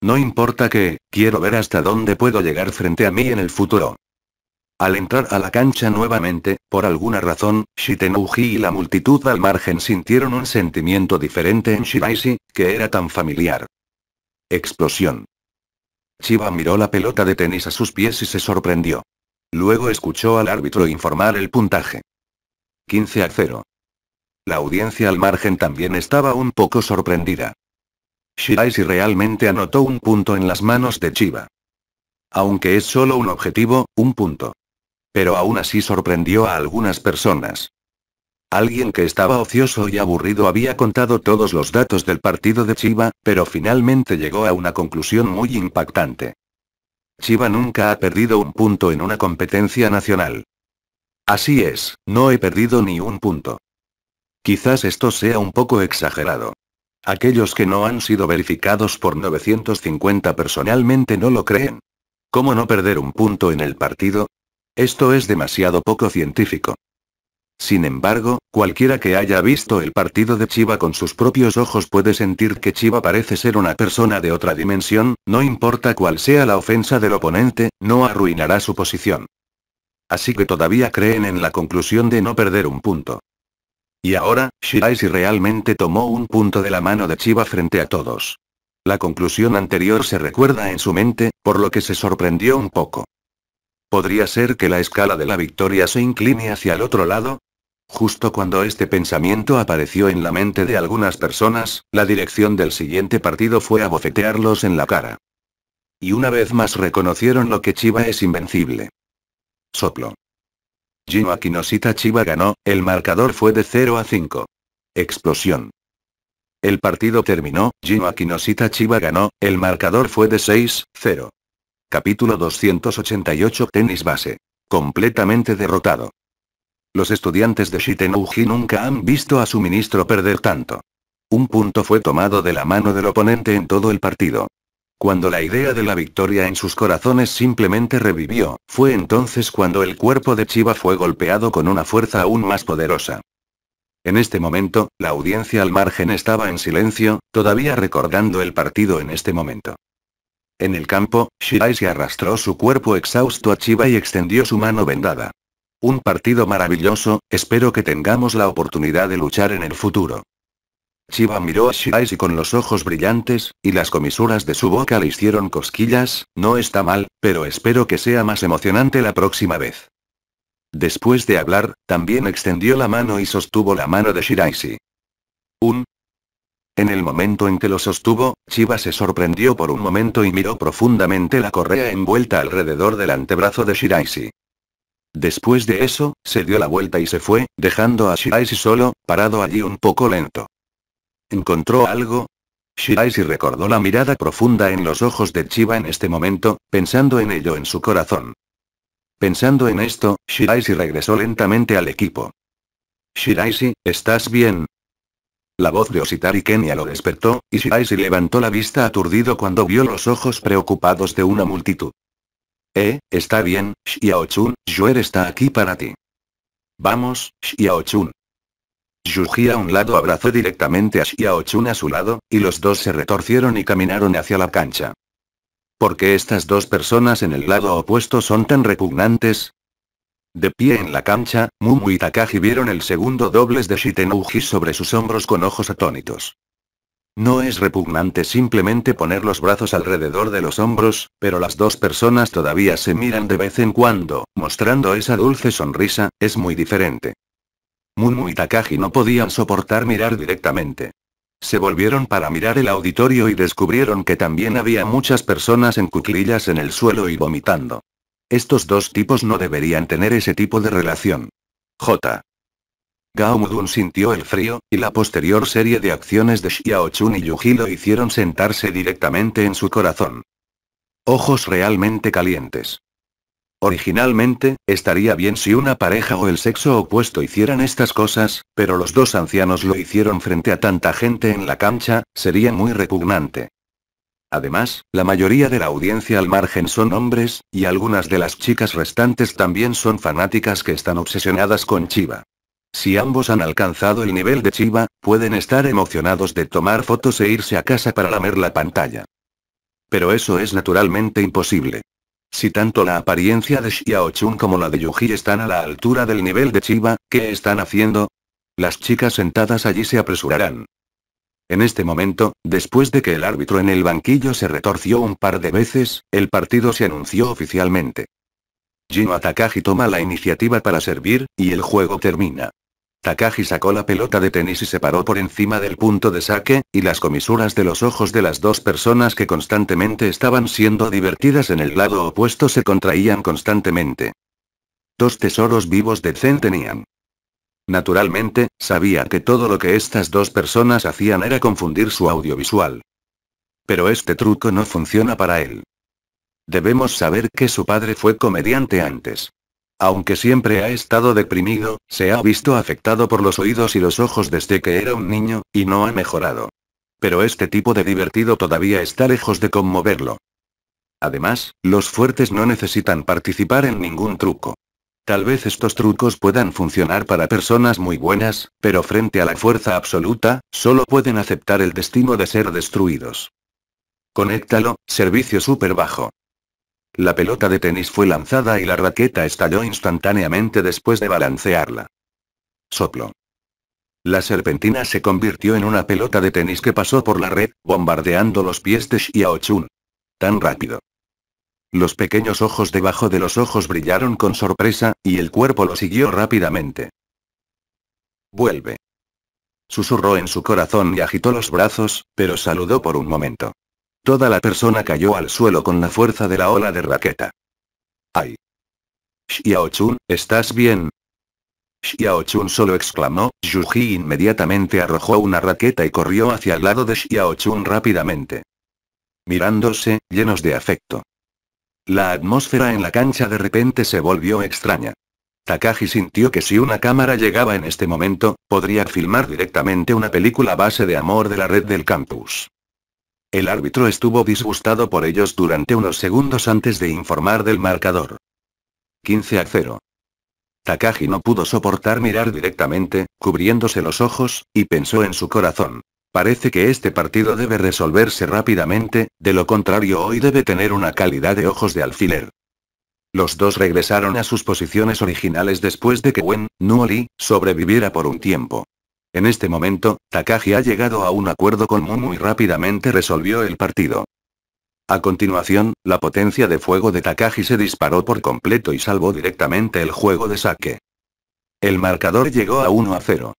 No importa qué, quiero ver hasta dónde puedo llegar frente a mí en el futuro. Al entrar a la cancha nuevamente, por alguna razón, Shitenouji y la multitud al margen sintieron un sentimiento diferente en shiraisi que era tan familiar. Explosión. Chiva miró la pelota de tenis a sus pies y se sorprendió. Luego escuchó al árbitro informar el puntaje. 15 a 0. La audiencia al margen también estaba un poco sorprendida. si realmente anotó un punto en las manos de Chiva. Aunque es solo un objetivo, un punto. Pero aún así sorprendió a algunas personas. Alguien que estaba ocioso y aburrido había contado todos los datos del partido de Chiva, pero finalmente llegó a una conclusión muy impactante. Chiva nunca ha perdido un punto en una competencia nacional. Así es, no he perdido ni un punto. Quizás esto sea un poco exagerado. Aquellos que no han sido verificados por 950 personalmente no lo creen. ¿Cómo no perder un punto en el partido? Esto es demasiado poco científico. Sin embargo, cualquiera que haya visto el partido de Chiva con sus propios ojos puede sentir que Chiva parece ser una persona de otra dimensión, no importa cuál sea la ofensa del oponente, no arruinará su posición. Así que todavía creen en la conclusión de no perder un punto. Y ahora, si realmente tomó un punto de la mano de Chiva frente a todos. La conclusión anterior se recuerda en su mente, por lo que se sorprendió un poco. ¿Podría ser que la escala de la victoria se incline hacia el otro lado? Justo cuando este pensamiento apareció en la mente de algunas personas, la dirección del siguiente partido fue a bofetearlos en la cara. Y una vez más reconocieron lo que Chiba es invencible. Soplo. Jino Akinosita Chiba ganó, el marcador fue de 0 a 5. Explosión. El partido terminó, Jino Akinosita Chiba ganó, el marcador fue de 6-0. Capítulo 288 Tenis base. Completamente derrotado. Los estudiantes de Shitenouji nunca han visto a su ministro perder tanto. Un punto fue tomado de la mano del oponente en todo el partido. Cuando la idea de la victoria en sus corazones simplemente revivió, fue entonces cuando el cuerpo de Chiba fue golpeado con una fuerza aún más poderosa. En este momento, la audiencia al margen estaba en silencio, todavía recordando el partido en este momento. En el campo, Shirai se arrastró su cuerpo exhausto a Chiba y extendió su mano vendada. Un partido maravilloso, espero que tengamos la oportunidad de luchar en el futuro. Chiba miró a Shiraisi con los ojos brillantes, y las comisuras de su boca le hicieron cosquillas, no está mal, pero espero que sea más emocionante la próxima vez. Después de hablar, también extendió la mano y sostuvo la mano de Shiraisi. Un. En el momento en que lo sostuvo, Chiba se sorprendió por un momento y miró profundamente la correa envuelta alrededor del antebrazo de Shiraisi. Después de eso, se dio la vuelta y se fue, dejando a Shiraisi solo, parado allí un poco lento. ¿Encontró algo? Shiraisi recordó la mirada profunda en los ojos de Chiba en este momento, pensando en ello en su corazón. Pensando en esto, Shiraisi regresó lentamente al equipo. Shiraisi, ¿estás bien? La voz de Ositari Kenya lo despertó, y Shiraisi levantó la vista aturdido cuando vio los ojos preocupados de una multitud. Eh, está bien, Chun, Yuer está aquí para ti. Vamos, Xiaochun. Yuji a un lado abrazó directamente a Xiaochun a su lado, y los dos se retorcieron y caminaron hacia la cancha. ¿Por qué estas dos personas en el lado opuesto son tan repugnantes? De pie en la cancha, Mumu y Takagi vieron el segundo dobles de Shitenuji sobre sus hombros con ojos atónitos. No es repugnante simplemente poner los brazos alrededor de los hombros, pero las dos personas todavía se miran de vez en cuando, mostrando esa dulce sonrisa, es muy diferente. Mumu y Takagi no podían soportar mirar directamente. Se volvieron para mirar el auditorio y descubrieron que también había muchas personas en cuclillas en el suelo y vomitando. Estos dos tipos no deberían tener ese tipo de relación. J. Gao Mudun sintió el frío, y la posterior serie de acciones de Xiao Chun y Yuji lo hicieron sentarse directamente en su corazón. Ojos realmente calientes. Originalmente, estaría bien si una pareja o el sexo opuesto hicieran estas cosas, pero los dos ancianos lo hicieron frente a tanta gente en la cancha, sería muy repugnante. Además, la mayoría de la audiencia al margen son hombres, y algunas de las chicas restantes también son fanáticas que están obsesionadas con Chiba. Si ambos han alcanzado el nivel de Chiva, pueden estar emocionados de tomar fotos e irse a casa para lamer la pantalla. Pero eso es naturalmente imposible. Si tanto la apariencia de Xiao Chun como la de Yuji están a la altura del nivel de Chiva, ¿qué están haciendo? Las chicas sentadas allí se apresurarán. En este momento, después de que el árbitro en el banquillo se retorció un par de veces, el partido se anunció oficialmente. Jin Takagi toma la iniciativa para servir, y el juego termina. Takagi sacó la pelota de tenis y se paró por encima del punto de saque, y las comisuras de los ojos de las dos personas que constantemente estaban siendo divertidas en el lado opuesto se contraían constantemente. Dos tesoros vivos de Zen tenían. Naturalmente, sabía que todo lo que estas dos personas hacían era confundir su audiovisual. Pero este truco no funciona para él. Debemos saber que su padre fue comediante antes aunque siempre ha estado deprimido, se ha visto afectado por los oídos y los ojos desde que era un niño, y no ha mejorado. Pero este tipo de divertido todavía está lejos de conmoverlo. Además, los fuertes no necesitan participar en ningún truco. Tal vez estos trucos puedan funcionar para personas muy buenas, pero frente a la fuerza absoluta, solo pueden aceptar el destino de ser destruidos. Conéctalo, servicio super bajo. La pelota de tenis fue lanzada y la raqueta estalló instantáneamente después de balancearla. Soplo. La serpentina se convirtió en una pelota de tenis que pasó por la red, bombardeando los pies de Xiaochun. Tan rápido. Los pequeños ojos debajo de los ojos brillaron con sorpresa, y el cuerpo lo siguió rápidamente. Vuelve. Susurró en su corazón y agitó los brazos, pero saludó por un momento. Toda la persona cayó al suelo con la fuerza de la ola de raqueta. ¡Ay! Xiaochun, ¿estás bien? Xiaochun solo exclamó, Yuji inmediatamente arrojó una raqueta y corrió hacia el lado de Xiaochun rápidamente. Mirándose, llenos de afecto. La atmósfera en la cancha de repente se volvió extraña. Takagi sintió que si una cámara llegaba en este momento, podría filmar directamente una película base de amor de la red del campus. El árbitro estuvo disgustado por ellos durante unos segundos antes de informar del marcador. 15 a 0. Takagi no pudo soportar mirar directamente, cubriéndose los ojos, y pensó en su corazón. Parece que este partido debe resolverse rápidamente, de lo contrario hoy debe tener una calidad de ojos de alfiler. Los dos regresaron a sus posiciones originales después de que Wen Nuoli sobreviviera por un tiempo. En este momento, Takagi ha llegado a un acuerdo con Mumu y rápidamente resolvió el partido. A continuación, la potencia de fuego de Takagi se disparó por completo y salvó directamente el juego de saque. El marcador llegó a 1 a 0.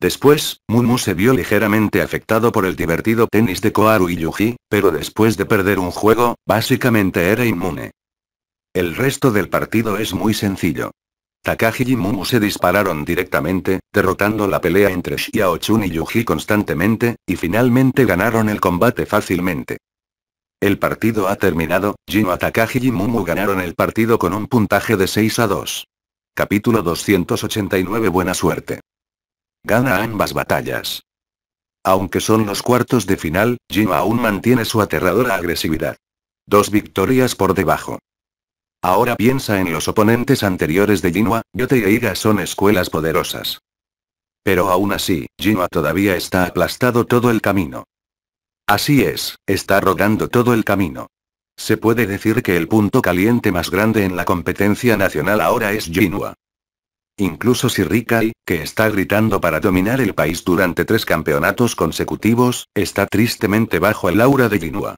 Después, Mumu se vio ligeramente afectado por el divertido tenis de Koaru y Yuji, pero después de perder un juego, básicamente era inmune. El resto del partido es muy sencillo. Takagi y se dispararon directamente, derrotando la pelea entre Xiao y Yuji constantemente, y finalmente ganaron el combate fácilmente. El partido ha terminado, Jin Takagi y Mumu ganaron el partido con un puntaje de 6 a 2. Capítulo 289 Buena suerte. Gana ambas batallas. Aunque son los cuartos de final, Jin aún mantiene su aterradora agresividad. Dos victorias por debajo. Ahora piensa en los oponentes anteriores de Jinwa, Yote y Eiga son escuelas poderosas. Pero aún así, Jinwa todavía está aplastado todo el camino. Así es, está rogando todo el camino. Se puede decir que el punto caliente más grande en la competencia nacional ahora es Jinwa. Incluso si Rikai, que está gritando para dominar el país durante tres campeonatos consecutivos, está tristemente bajo el aura de Jinwa.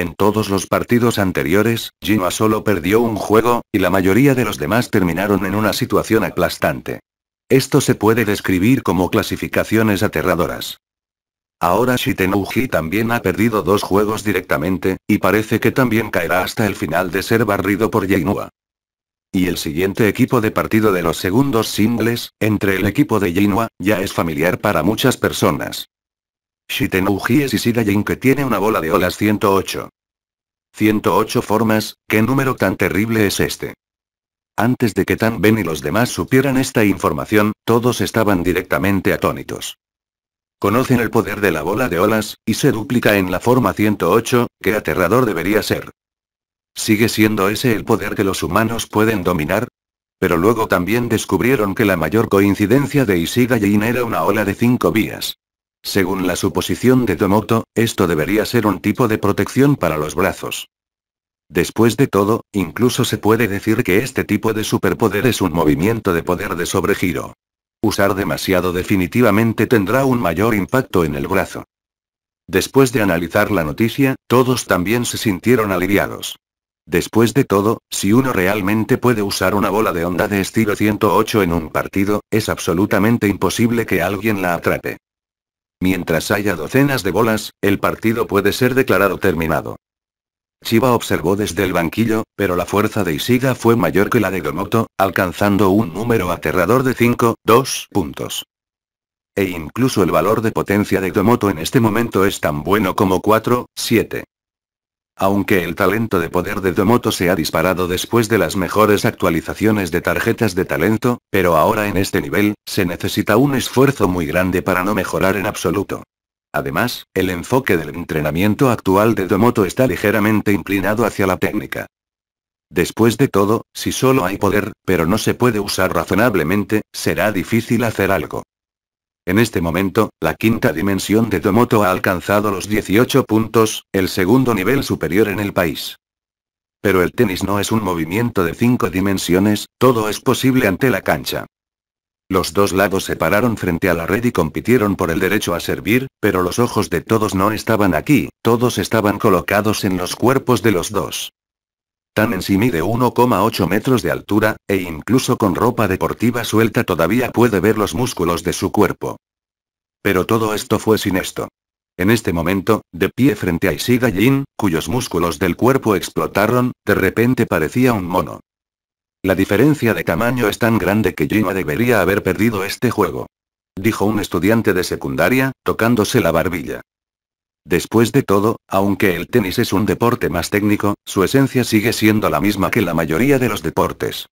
En todos los partidos anteriores, Jinua solo perdió un juego, y la mayoría de los demás terminaron en una situación aplastante. Esto se puede describir como clasificaciones aterradoras. Ahora Shitenouji también ha perdido dos juegos directamente, y parece que también caerá hasta el final de ser barrido por Jinua. Y el siguiente equipo de partido de los segundos singles, entre el equipo de Jinua ya es familiar para muchas personas. Shitenouji es Isida Jin que tiene una bola de olas 108. 108 formas, ¿qué número tan terrible es este? Antes de que Tan Ben y los demás supieran esta información, todos estaban directamente atónitos. Conocen el poder de la bola de olas, y se duplica en la forma 108, qué aterrador debería ser. ¿Sigue siendo ese el poder que los humanos pueden dominar? Pero luego también descubrieron que la mayor coincidencia de Isiga Jin era una ola de 5 vías. Según la suposición de Tomoto, esto debería ser un tipo de protección para los brazos. Después de todo, incluso se puede decir que este tipo de superpoder es un movimiento de poder de sobregiro. Usar demasiado definitivamente tendrá un mayor impacto en el brazo. Después de analizar la noticia, todos también se sintieron aliviados. Después de todo, si uno realmente puede usar una bola de onda de estilo 108 en un partido, es absolutamente imposible que alguien la atrape. Mientras haya docenas de bolas, el partido puede ser declarado terminado. Chiba observó desde el banquillo, pero la fuerza de Isiga fue mayor que la de Gomoto, alcanzando un número aterrador de 5, 2 puntos. E incluso el valor de potencia de Gomoto en este momento es tan bueno como 4, 7. Aunque el talento de poder de Domoto se ha disparado después de las mejores actualizaciones de tarjetas de talento, pero ahora en este nivel, se necesita un esfuerzo muy grande para no mejorar en absoluto. Además, el enfoque del entrenamiento actual de Domoto está ligeramente inclinado hacia la técnica. Después de todo, si solo hay poder, pero no se puede usar razonablemente, será difícil hacer algo. En este momento, la quinta dimensión de Tomoto ha alcanzado los 18 puntos, el segundo nivel superior en el país. Pero el tenis no es un movimiento de cinco dimensiones, todo es posible ante la cancha. Los dos lados se pararon frente a la red y compitieron por el derecho a servir, pero los ojos de todos no estaban aquí, todos estaban colocados en los cuerpos de los dos tan en sí mide 1,8 metros de altura, e incluso con ropa deportiva suelta todavía puede ver los músculos de su cuerpo. Pero todo esto fue sin esto. En este momento, de pie frente a Isida Jin, cuyos músculos del cuerpo explotaron, de repente parecía un mono. La diferencia de tamaño es tan grande que no debería haber perdido este juego. Dijo un estudiante de secundaria, tocándose la barbilla. Después de todo, aunque el tenis es un deporte más técnico, su esencia sigue siendo la misma que la mayoría de los deportes.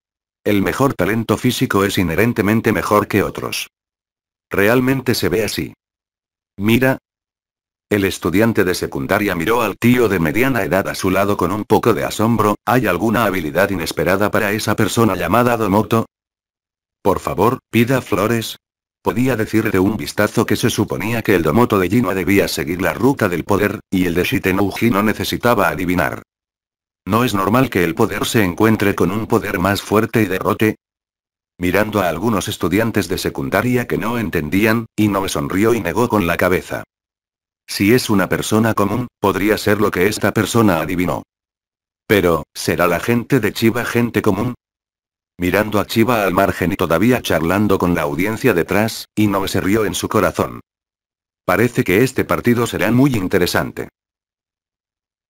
El mejor talento físico es inherentemente mejor que otros. Realmente se ve así. Mira. El estudiante de secundaria miró al tío de mediana edad a su lado con un poco de asombro, ¿hay alguna habilidad inesperada para esa persona llamada Domoto? Por favor, pida flores, Podía decir de un vistazo que se suponía que el Domoto de Gino debía seguir la ruta del poder, y el de Shitenouji no necesitaba adivinar. ¿No es normal que el poder se encuentre con un poder más fuerte y derrote? Mirando a algunos estudiantes de secundaria que no entendían, no me sonrió y negó con la cabeza. Si es una persona común, podría ser lo que esta persona adivinó. Pero, ¿será la gente de Chiba gente común? mirando a Chiba al margen y todavía charlando con la audiencia detrás, y no se rió en su corazón. Parece que este partido será muy interesante.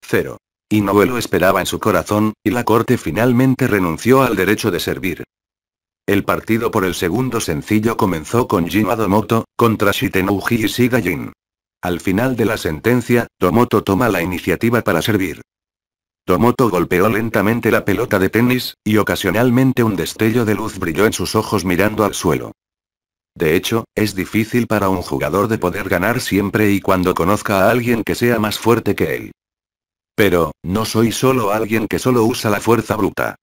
0. Inoue lo esperaba en su corazón, y la corte finalmente renunció al derecho de servir. El partido por el segundo sencillo comenzó con Jin Domoto, contra Shitenouji y Shida Jin. Al final de la sentencia, Domoto toma la iniciativa para servir. Tomoto golpeó lentamente la pelota de tenis, y ocasionalmente un destello de luz brilló en sus ojos mirando al suelo. De hecho, es difícil para un jugador de poder ganar siempre y cuando conozca a alguien que sea más fuerte que él. Pero, no soy solo alguien que solo usa la fuerza bruta.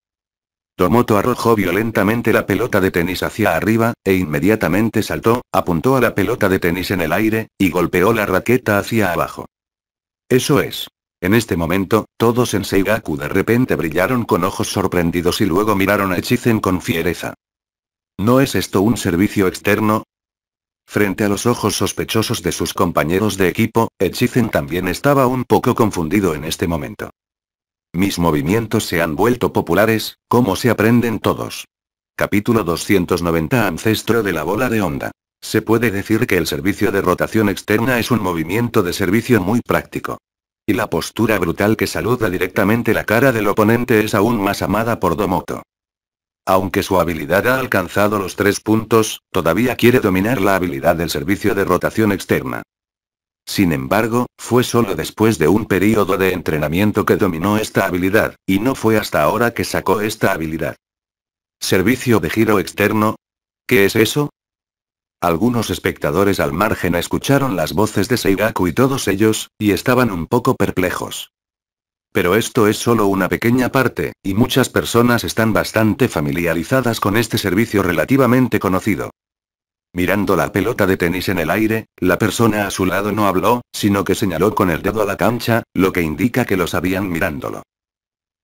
Tomoto arrojó violentamente la pelota de tenis hacia arriba, e inmediatamente saltó, apuntó a la pelota de tenis en el aire, y golpeó la raqueta hacia abajo. Eso es. En este momento, todos en Seigaku de repente brillaron con ojos sorprendidos y luego miraron a Echizen con fiereza. ¿No es esto un servicio externo? Frente a los ojos sospechosos de sus compañeros de equipo, Echizen también estaba un poco confundido en este momento. Mis movimientos se han vuelto populares, como se aprenden todos. Capítulo 290 Ancestro de la bola de onda. Se puede decir que el servicio de rotación externa es un movimiento de servicio muy práctico. Y la postura brutal que saluda directamente la cara del oponente es aún más amada por Domoto. Aunque su habilidad ha alcanzado los tres puntos, todavía quiere dominar la habilidad del servicio de rotación externa. Sin embargo, fue solo después de un período de entrenamiento que dominó esta habilidad, y no fue hasta ahora que sacó esta habilidad. Servicio de giro externo. ¿Qué es eso? Algunos espectadores al margen escucharon las voces de Seigaku y todos ellos, y estaban un poco perplejos. Pero esto es solo una pequeña parte, y muchas personas están bastante familiarizadas con este servicio relativamente conocido. Mirando la pelota de tenis en el aire, la persona a su lado no habló, sino que señaló con el dedo a la cancha, lo que indica que lo sabían mirándolo.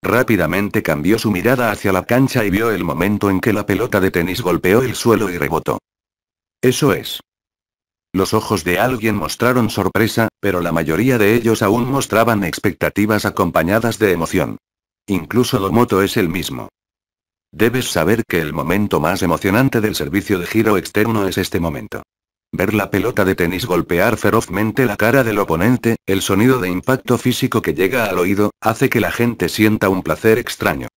Rápidamente cambió su mirada hacia la cancha y vio el momento en que la pelota de tenis golpeó el suelo y rebotó. Eso es. Los ojos de alguien mostraron sorpresa, pero la mayoría de ellos aún mostraban expectativas acompañadas de emoción. Incluso Domoto es el mismo. Debes saber que el momento más emocionante del servicio de giro externo es este momento. Ver la pelota de tenis golpear ferozmente la cara del oponente, el sonido de impacto físico que llega al oído, hace que la gente sienta un placer extraño.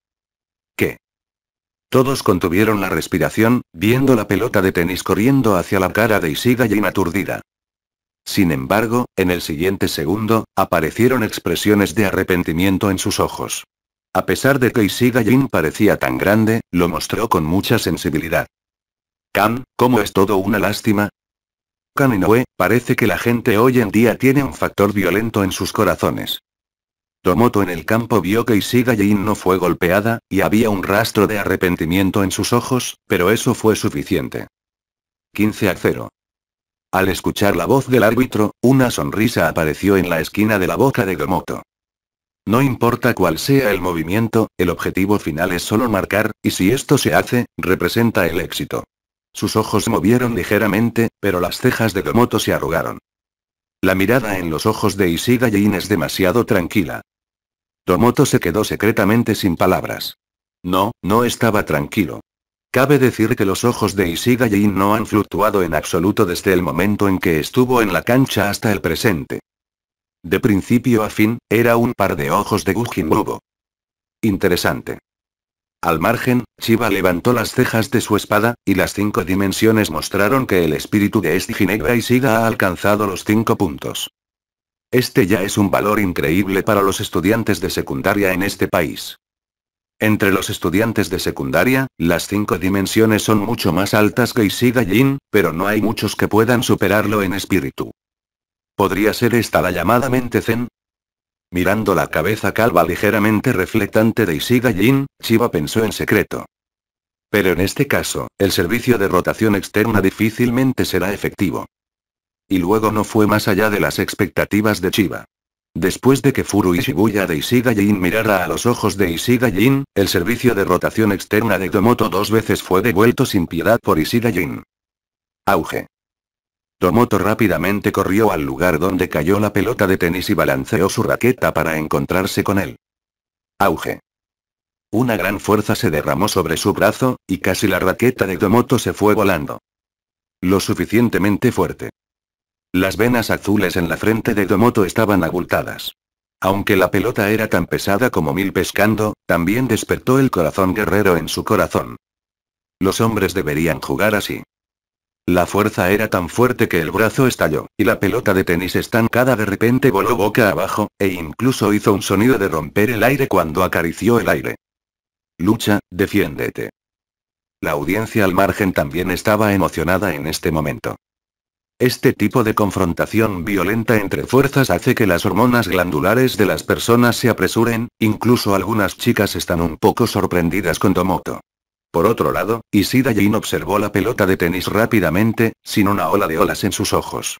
Todos contuvieron la respiración, viendo la pelota de tenis corriendo hacia la cara de Isida y aturdida. Sin embargo, en el siguiente segundo, aparecieron expresiones de arrepentimiento en sus ojos. A pesar de que Isida Jin parecía tan grande, lo mostró con mucha sensibilidad. Kan, ¿cómo es todo una lástima? Kan Inoue, parece que la gente hoy en día tiene un factor violento en sus corazones. Tomoto en el campo vio que Isiga Jin no fue golpeada, y había un rastro de arrepentimiento en sus ojos, pero eso fue suficiente. 15 a 0. Al escuchar la voz del árbitro, una sonrisa apareció en la esquina de la boca de Gomoto. No importa cuál sea el movimiento, el objetivo final es solo marcar, y si esto se hace, representa el éxito. Sus ojos movieron ligeramente, pero las cejas de Gomoto se arrugaron. La mirada en los ojos de Isiga yin es demasiado tranquila. Tomoto se quedó secretamente sin palabras. No, no estaba tranquilo. Cabe decir que los ojos de Isiga Jin no han fluctuado en absoluto desde el momento en que estuvo en la cancha hasta el presente. De principio a fin, era un par de ojos de Gujinbubo. Interesante. Al margen, Chiba levantó las cejas de su espada, y las cinco dimensiones mostraron que el espíritu de este Ginebra Isiga ha alcanzado los cinco puntos. Este ya es un valor increíble para los estudiantes de secundaria en este país. Entre los estudiantes de secundaria, las cinco dimensiones son mucho más altas que Isiga Jin, pero no hay muchos que puedan superarlo en espíritu. ¿Podría ser esta la llamada mente zen? Mirando la cabeza calva ligeramente reflectante de Isiga Jin, Chiba pensó en secreto. Pero en este caso, el servicio de rotación externa difícilmente será efectivo. Y luego no fue más allá de las expectativas de Chiba. Después de que Furu Ishibuya de Isiga mirara a los ojos de Isiga el servicio de rotación externa de Tomoto dos veces fue devuelto sin piedad por Isiga Auge. Tomoto rápidamente corrió al lugar donde cayó la pelota de tenis y balanceó su raqueta para encontrarse con él. Auge. Una gran fuerza se derramó sobre su brazo, y casi la raqueta de Tomoto se fue volando. Lo suficientemente fuerte. Las venas azules en la frente de Domoto estaban abultadas. Aunque la pelota era tan pesada como mil pescando, también despertó el corazón guerrero en su corazón. Los hombres deberían jugar así. La fuerza era tan fuerte que el brazo estalló, y la pelota de tenis estancada de repente voló boca abajo, e incluso hizo un sonido de romper el aire cuando acarició el aire. Lucha, defiéndete. La audiencia al margen también estaba emocionada en este momento. Este tipo de confrontación violenta entre fuerzas hace que las hormonas glandulares de las personas se apresuren, incluso algunas chicas están un poco sorprendidas con Tomoto. Por otro lado, Isida Jin observó la pelota de tenis rápidamente, sin una ola de olas en sus ojos.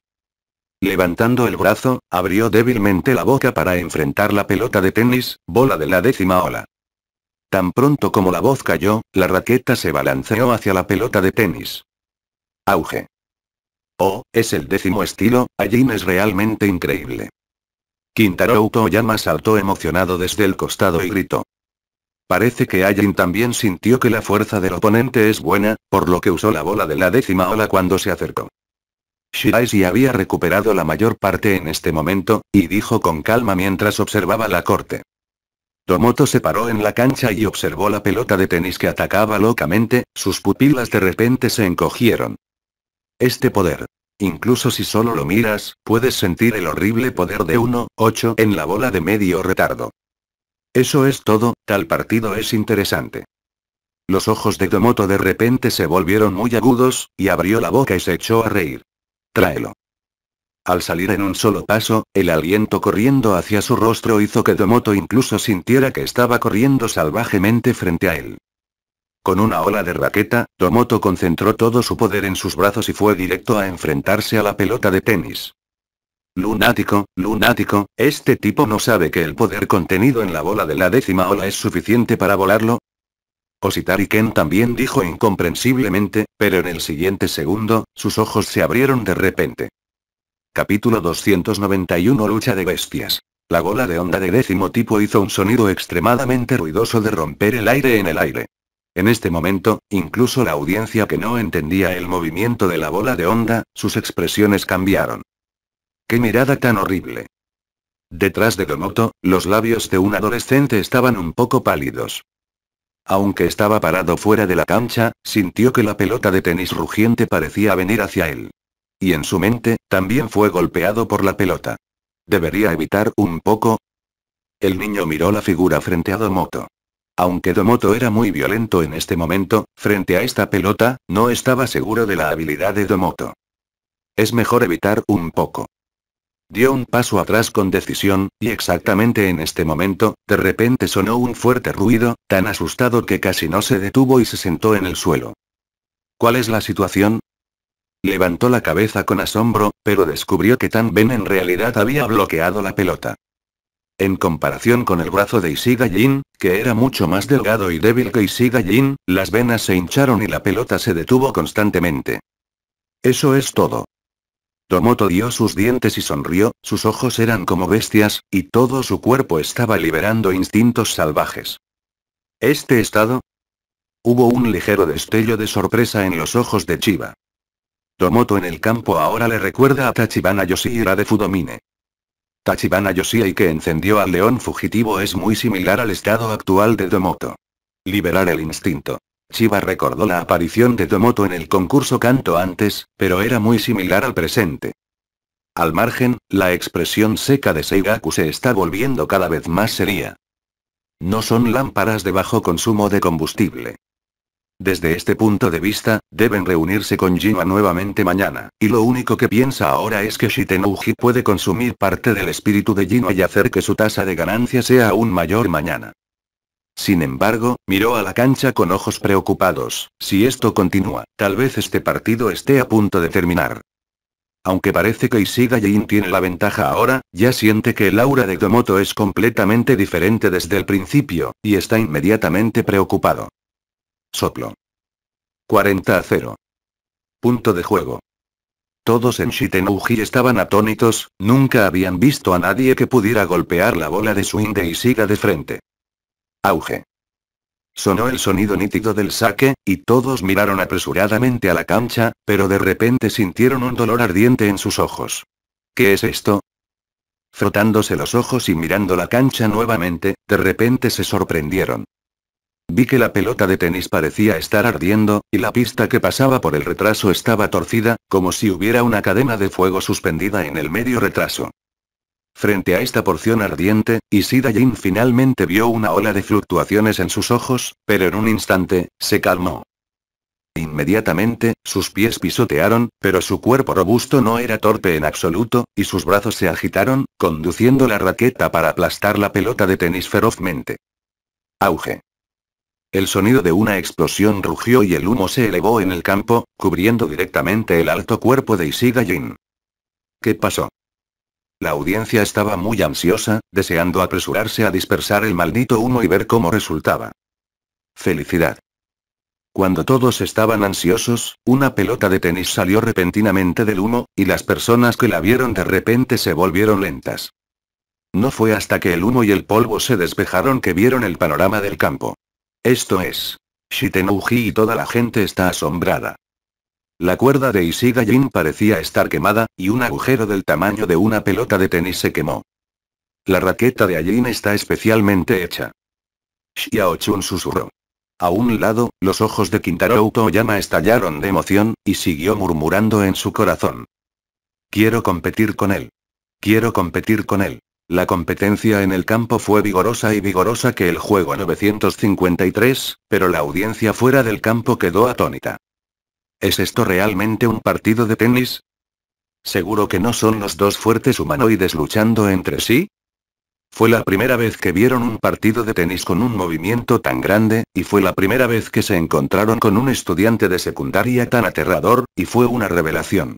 Levantando el brazo, abrió débilmente la boca para enfrentar la pelota de tenis, bola de la décima ola. Tan pronto como la voz cayó, la raqueta se balanceó hacia la pelota de tenis. Auge. Oh, es el décimo estilo, Ajin es realmente increíble. Quintaro Utoyama saltó emocionado desde el costado y gritó. Parece que Ajin también sintió que la fuerza del oponente es buena, por lo que usó la bola de la décima ola cuando se acercó. si había recuperado la mayor parte en este momento, y dijo con calma mientras observaba la corte. Tomoto se paró en la cancha y observó la pelota de tenis que atacaba locamente, sus pupilas de repente se encogieron. Este poder. Incluso si solo lo miras, puedes sentir el horrible poder de 1-8 en la bola de medio retardo. Eso es todo, tal partido es interesante. Los ojos de Domoto de repente se volvieron muy agudos, y abrió la boca y se echó a reír. Tráelo. Al salir en un solo paso, el aliento corriendo hacia su rostro hizo que Domoto incluso sintiera que estaba corriendo salvajemente frente a él. Con una ola de raqueta, Tomoto concentró todo su poder en sus brazos y fue directo a enfrentarse a la pelota de tenis. Lunático, lunático, este tipo no sabe que el poder contenido en la bola de la décima ola es suficiente para volarlo. Ositariken Ken también dijo incomprensiblemente, pero en el siguiente segundo, sus ojos se abrieron de repente. Capítulo 291 Lucha de bestias. La bola de onda de décimo tipo hizo un sonido extremadamente ruidoso de romper el aire en el aire. En este momento, incluso la audiencia que no entendía el movimiento de la bola de onda, sus expresiones cambiaron. ¡Qué mirada tan horrible! Detrás de Domoto, los labios de un adolescente estaban un poco pálidos. Aunque estaba parado fuera de la cancha, sintió que la pelota de tenis rugiente parecía venir hacia él. Y en su mente, también fue golpeado por la pelota. ¿Debería evitar un poco? El niño miró la figura frente a Domoto. Aunque Domoto era muy violento en este momento, frente a esta pelota, no estaba seguro de la habilidad de Domoto. Es mejor evitar un poco. Dio un paso atrás con decisión, y exactamente en este momento, de repente sonó un fuerte ruido, tan asustado que casi no se detuvo y se sentó en el suelo. ¿Cuál es la situación? Levantó la cabeza con asombro, pero descubrió que Tan Ben en realidad había bloqueado la pelota. En comparación con el brazo de Isiga Jin, que era mucho más delgado y débil que Isiga Jin, las venas se hincharon y la pelota se detuvo constantemente. Eso es todo. Tomoto dio sus dientes y sonrió, sus ojos eran como bestias, y todo su cuerpo estaba liberando instintos salvajes. Este estado, Hubo un ligero destello de sorpresa en los ojos de Chiba. Tomoto en el campo ahora le recuerda a Tachibana Yoshihira de Fudomine. Tachibana Yoshiai que encendió al león fugitivo es muy similar al estado actual de Domoto. Liberar el instinto. Chiba recordó la aparición de Domoto en el concurso canto antes, pero era muy similar al presente. Al margen, la expresión seca de Seigaku se está volviendo cada vez más seria. No son lámparas de bajo consumo de combustible. Desde este punto de vista, deben reunirse con Jinwa nuevamente mañana, y lo único que piensa ahora es que Shitenouji puede consumir parte del espíritu de Jinwa y hacer que su tasa de ganancia sea aún mayor mañana. Sin embargo, miró a la cancha con ojos preocupados, si esto continúa, tal vez este partido esté a punto de terminar. Aunque parece que Isida Jin tiene la ventaja ahora, ya siente que el aura de Tomoto es completamente diferente desde el principio, y está inmediatamente preocupado. Soplo. 40 a 0. Punto de juego. Todos en Shitenouji estaban atónitos, nunca habían visto a nadie que pudiera golpear la bola de swing y siga de frente. Auge. Sonó el sonido nítido del saque, y todos miraron apresuradamente a la cancha, pero de repente sintieron un dolor ardiente en sus ojos. ¿Qué es esto? Frotándose los ojos y mirando la cancha nuevamente, de repente se sorprendieron. Vi que la pelota de tenis parecía estar ardiendo, y la pista que pasaba por el retraso estaba torcida, como si hubiera una cadena de fuego suspendida en el medio retraso. Frente a esta porción ardiente, Isida Jin finalmente vio una ola de fluctuaciones en sus ojos, pero en un instante, se calmó. Inmediatamente, sus pies pisotearon, pero su cuerpo robusto no era torpe en absoluto, y sus brazos se agitaron, conduciendo la raqueta para aplastar la pelota de tenis ferozmente. Auge. El sonido de una explosión rugió y el humo se elevó en el campo, cubriendo directamente el alto cuerpo de Isiga Jin. ¿Qué pasó? La audiencia estaba muy ansiosa, deseando apresurarse a dispersar el maldito humo y ver cómo resultaba. Felicidad. Cuando todos estaban ansiosos, una pelota de tenis salió repentinamente del humo, y las personas que la vieron de repente se volvieron lentas. No fue hasta que el humo y el polvo se despejaron que vieron el panorama del campo. Esto es. Shitenouji y toda la gente está asombrada. La cuerda de Isiga Jin parecía estar quemada, y un agujero del tamaño de una pelota de tenis se quemó. La raqueta de Ajin está especialmente hecha. Xiaochun susurró. A un lado, los ojos de Kintaro Toyama estallaron de emoción, y siguió murmurando en su corazón. Quiero competir con él. Quiero competir con él. La competencia en el campo fue vigorosa y vigorosa que el juego 953, pero la audiencia fuera del campo quedó atónita. ¿Es esto realmente un partido de tenis? ¿Seguro que no son los dos fuertes humanoides luchando entre sí? Fue la primera vez que vieron un partido de tenis con un movimiento tan grande, y fue la primera vez que se encontraron con un estudiante de secundaria tan aterrador, y fue una revelación.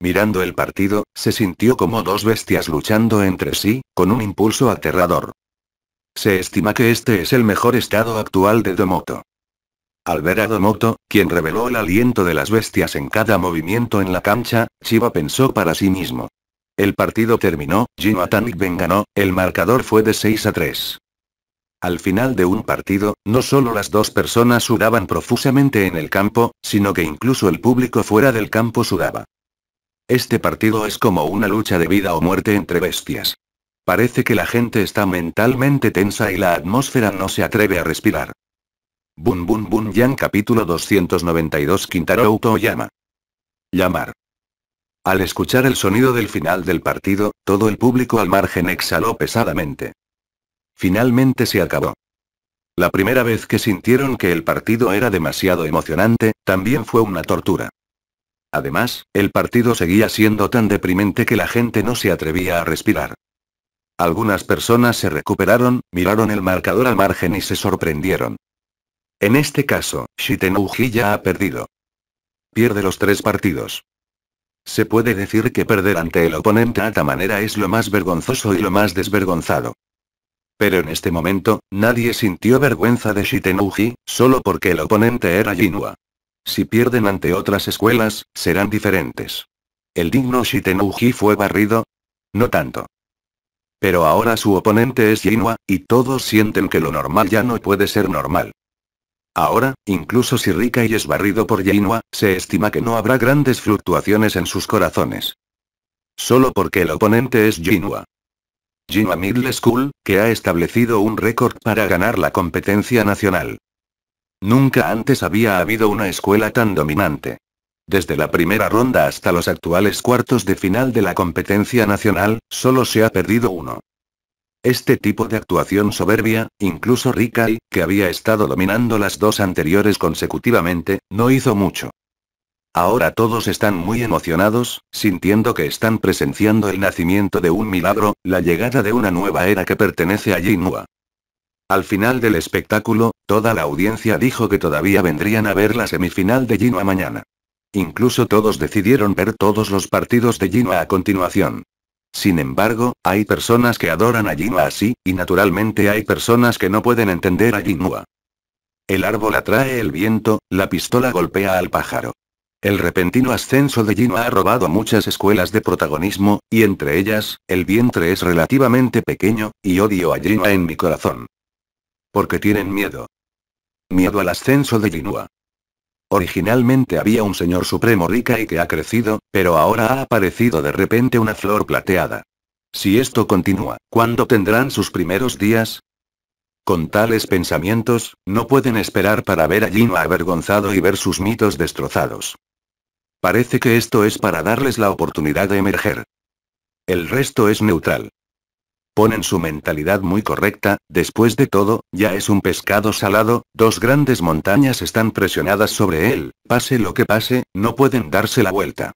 Mirando el partido, se sintió como dos bestias luchando entre sí, con un impulso aterrador. Se estima que este es el mejor estado actual de Domoto. Al ver a Domoto, quien reveló el aliento de las bestias en cada movimiento en la cancha, Chiba pensó para sí mismo. El partido terminó, Jin Atanikben ganó, el marcador fue de 6 a 3. Al final de un partido, no solo las dos personas sudaban profusamente en el campo, sino que incluso el público fuera del campo sudaba. Este partido es como una lucha de vida o muerte entre bestias. Parece que la gente está mentalmente tensa y la atmósfera no se atreve a respirar. Bun Bun Bun Yang capítulo 292 Quintaro Uto llama. Llamar. Al escuchar el sonido del final del partido, todo el público al margen exhaló pesadamente. Finalmente se acabó. La primera vez que sintieron que el partido era demasiado emocionante, también fue una tortura. Además, el partido seguía siendo tan deprimente que la gente no se atrevía a respirar. Algunas personas se recuperaron, miraron el marcador al margen y se sorprendieron. En este caso, Shitenouji ya ha perdido. Pierde los tres partidos. Se puede decir que perder ante el oponente a esta manera es lo más vergonzoso y lo más desvergonzado. Pero en este momento, nadie sintió vergüenza de Shitenouji, solo porque el oponente era Jinwa. Si pierden ante otras escuelas, serán diferentes. ¿El digno Shitenouji fue barrido? No tanto. Pero ahora su oponente es Jinwa, y todos sienten que lo normal ya no puede ser normal. Ahora, incluso si Rikai es barrido por Jinwa, se estima que no habrá grandes fluctuaciones en sus corazones. Solo porque el oponente es Jinwa. Jinwa Middle School, que ha establecido un récord para ganar la competencia nacional. Nunca antes había habido una escuela tan dominante. Desde la primera ronda hasta los actuales cuartos de final de la competencia nacional, solo se ha perdido uno. Este tipo de actuación soberbia, incluso Rikai, que había estado dominando las dos anteriores consecutivamente, no hizo mucho. Ahora todos están muy emocionados, sintiendo que están presenciando el nacimiento de un milagro, la llegada de una nueva era que pertenece a Jinhua. Al final del espectáculo, toda la audiencia dijo que todavía vendrían a ver la semifinal de Ginoa mañana. Incluso todos decidieron ver todos los partidos de Ginoa a continuación. Sin embargo, hay personas que adoran a Ginoa así, y naturalmente hay personas que no pueden entender a Ginoa. El árbol atrae el viento, la pistola golpea al pájaro. El repentino ascenso de Ginoa ha robado muchas escuelas de protagonismo, y entre ellas, el vientre es relativamente pequeño, y odio a Jinua en mi corazón. Porque tienen miedo. Miedo al ascenso de Linua. Originalmente había un señor supremo rica y que ha crecido, pero ahora ha aparecido de repente una flor plateada. Si esto continúa, ¿cuándo tendrán sus primeros días? Con tales pensamientos, no pueden esperar para ver a Yinua avergonzado y ver sus mitos destrozados. Parece que esto es para darles la oportunidad de emerger. El resto es neutral. Ponen su mentalidad muy correcta, después de todo, ya es un pescado salado, dos grandes montañas están presionadas sobre él, pase lo que pase, no pueden darse la vuelta.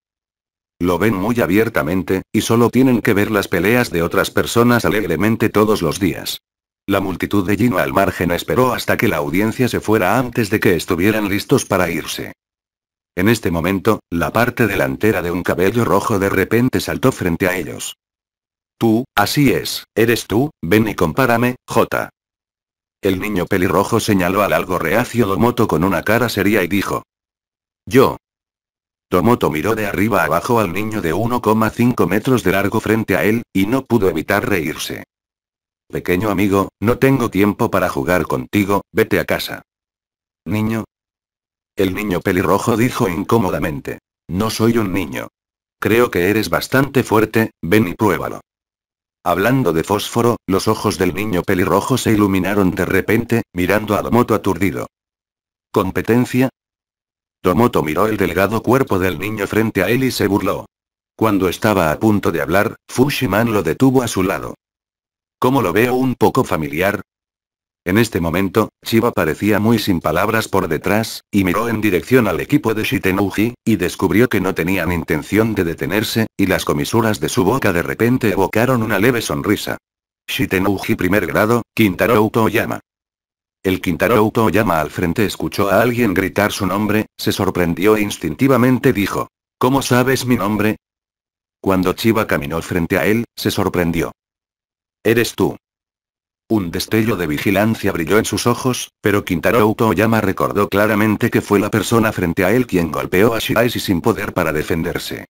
Lo ven muy abiertamente, y solo tienen que ver las peleas de otras personas alegremente todos los días. La multitud de Gino al margen esperó hasta que la audiencia se fuera antes de que estuvieran listos para irse. En este momento, la parte delantera de un cabello rojo de repente saltó frente a ellos. Tú, así es, eres tú, ven y compárame, J. El niño pelirrojo señaló al algo reacio Domoto con una cara seria y dijo. Yo. Domoto miró de arriba abajo al niño de 1,5 metros de largo frente a él, y no pudo evitar reírse. Pequeño amigo, no tengo tiempo para jugar contigo, vete a casa. Niño. El niño pelirrojo dijo incómodamente. No soy un niño. Creo que eres bastante fuerte, ven y pruébalo. Hablando de fósforo, los ojos del niño pelirrojo se iluminaron de repente, mirando a Domoto aturdido. ¿Competencia? Domoto miró el delgado cuerpo del niño frente a él y se burló. Cuando estaba a punto de hablar, Fushiman lo detuvo a su lado. ¿Cómo lo veo un poco familiar? En este momento, Chiba parecía muy sin palabras por detrás, y miró en dirección al equipo de Shitenuji, y descubrió que no tenían intención de detenerse, y las comisuras de su boca de repente evocaron una leve sonrisa. Shitenuji primer grado, Kintaro Toyama. El Kintaro Toyama al frente escuchó a alguien gritar su nombre, se sorprendió e instintivamente dijo. ¿Cómo sabes mi nombre? Cuando Chiba caminó frente a él, se sorprendió. Eres tú. Un destello de vigilancia brilló en sus ojos, pero Kintaro Toyama recordó claramente que fue la persona frente a él quien golpeó a Shiraishi sin poder para defenderse.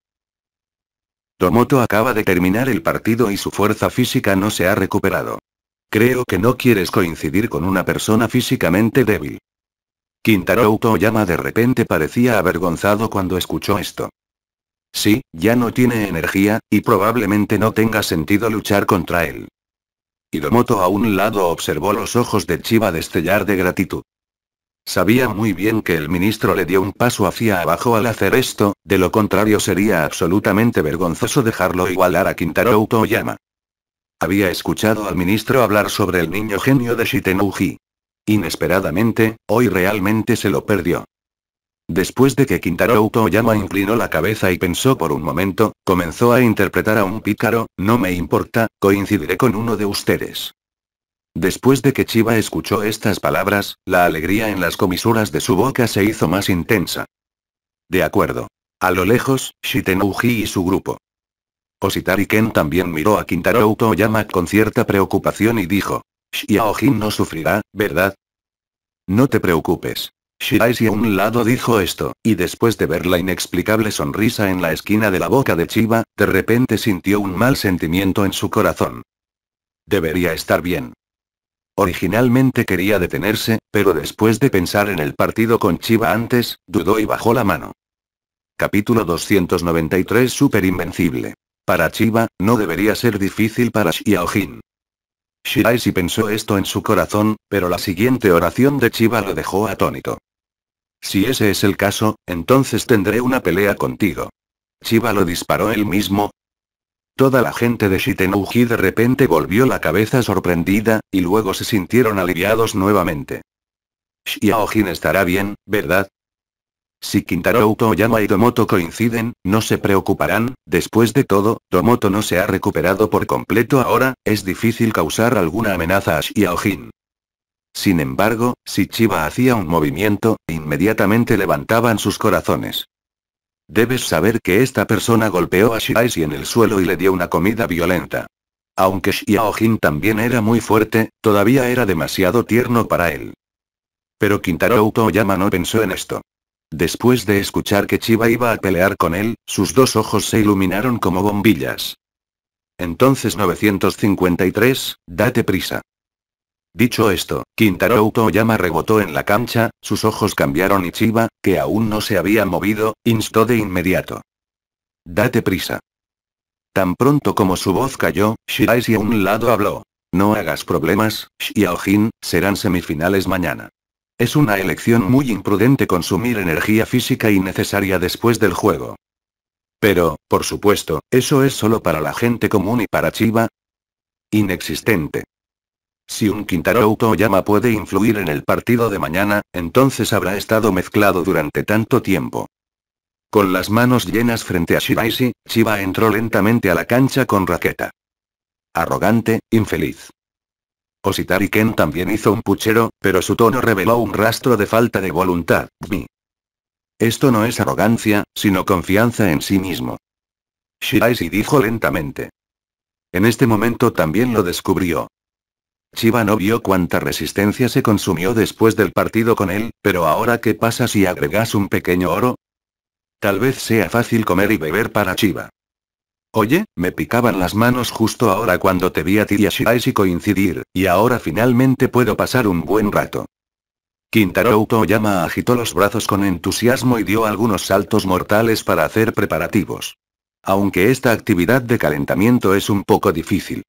Tomoto acaba de terminar el partido y su fuerza física no se ha recuperado. Creo que no quieres coincidir con una persona físicamente débil. Kintaro Toyama de repente parecía avergonzado cuando escuchó esto. Sí, ya no tiene energía, y probablemente no tenga sentido luchar contra él. Hidomoto a un lado observó los ojos de Chiba destellar de gratitud. Sabía muy bien que el ministro le dio un paso hacia abajo al hacer esto, de lo contrario sería absolutamente vergonzoso dejarlo igualar a Kintaro Toyama. Había escuchado al ministro hablar sobre el niño genio de Shitenouji. Inesperadamente, hoy realmente se lo perdió. Después de que Kintaro Toyama inclinó la cabeza y pensó por un momento, comenzó a interpretar a un pícaro, no me importa, coincidiré con uno de ustedes. Después de que Chiba escuchó estas palabras, la alegría en las comisuras de su boca se hizo más intensa. De acuerdo. A lo lejos, Shitenouji y su grupo. Ositari Ken también miró a Kintaro con cierta preocupación y dijo. Shiaojin no sufrirá, ¿verdad? No te preocupes si a un lado dijo esto, y después de ver la inexplicable sonrisa en la esquina de la boca de Chiba, de repente sintió un mal sentimiento en su corazón. Debería estar bien. Originalmente quería detenerse, pero después de pensar en el partido con Chiba antes, dudó y bajó la mano. Capítulo 293 Super Invencible. Para Chiba, no debería ser difícil para Xiaojin. si pensó esto en su corazón, pero la siguiente oración de Chiba lo dejó atónito. Si ese es el caso, entonces tendré una pelea contigo. Chiba lo disparó él mismo. Toda la gente de Shitenouji de repente volvió la cabeza sorprendida, y luego se sintieron aliviados nuevamente. Xiaojin estará bien, ¿verdad? Si Kintaro y Domoto coinciden, no se preocuparán, después de todo, Tomoto no se ha recuperado por completo ahora, es difícil causar alguna amenaza a Xiaojin. Sin embargo, si Chiba hacía un movimiento, inmediatamente levantaban sus corazones. Debes saber que esta persona golpeó a Shiraishi en el suelo y le dio una comida violenta. Aunque Xiaojin también era muy fuerte, todavía era demasiado tierno para él. Pero Kintaro Toyama no pensó en esto. Después de escuchar que Chiba iba a pelear con él, sus dos ojos se iluminaron como bombillas. Entonces 953, date prisa. Dicho esto, Kintaro Toyama rebotó en la cancha, sus ojos cambiaron y Chiba, que aún no se había movido, instó de inmediato. Date prisa. Tan pronto como su voz cayó, si a un lado habló. No hagas problemas, Xiaojin, serán semifinales mañana. Es una elección muy imprudente consumir energía física innecesaria después del juego. Pero, por supuesto, eso es solo para la gente común y para Chiba. Inexistente. Si un Kintaro Toyama puede influir en el partido de mañana, entonces habrá estado mezclado durante tanto tiempo. Con las manos llenas frente a Shiraisi, Chiba entró lentamente a la cancha con raqueta. Arrogante, infeliz. Ositari Ken también hizo un puchero, pero su tono reveló un rastro de falta de voluntad. Esto no es arrogancia, sino confianza en sí mismo. Shiraisi dijo lentamente. En este momento también lo descubrió. Chiba no vio cuánta resistencia se consumió después del partido con él, pero ahora qué pasa si agregas un pequeño oro? Tal vez sea fácil comer y beber para Chiva. Oye, me picaban las manos justo ahora cuando te vi a ti y a si coincidir, y ahora finalmente puedo pasar un buen rato. Kintaro Utoyama agitó los brazos con entusiasmo y dio algunos saltos mortales para hacer preparativos. Aunque esta actividad de calentamiento es un poco difícil.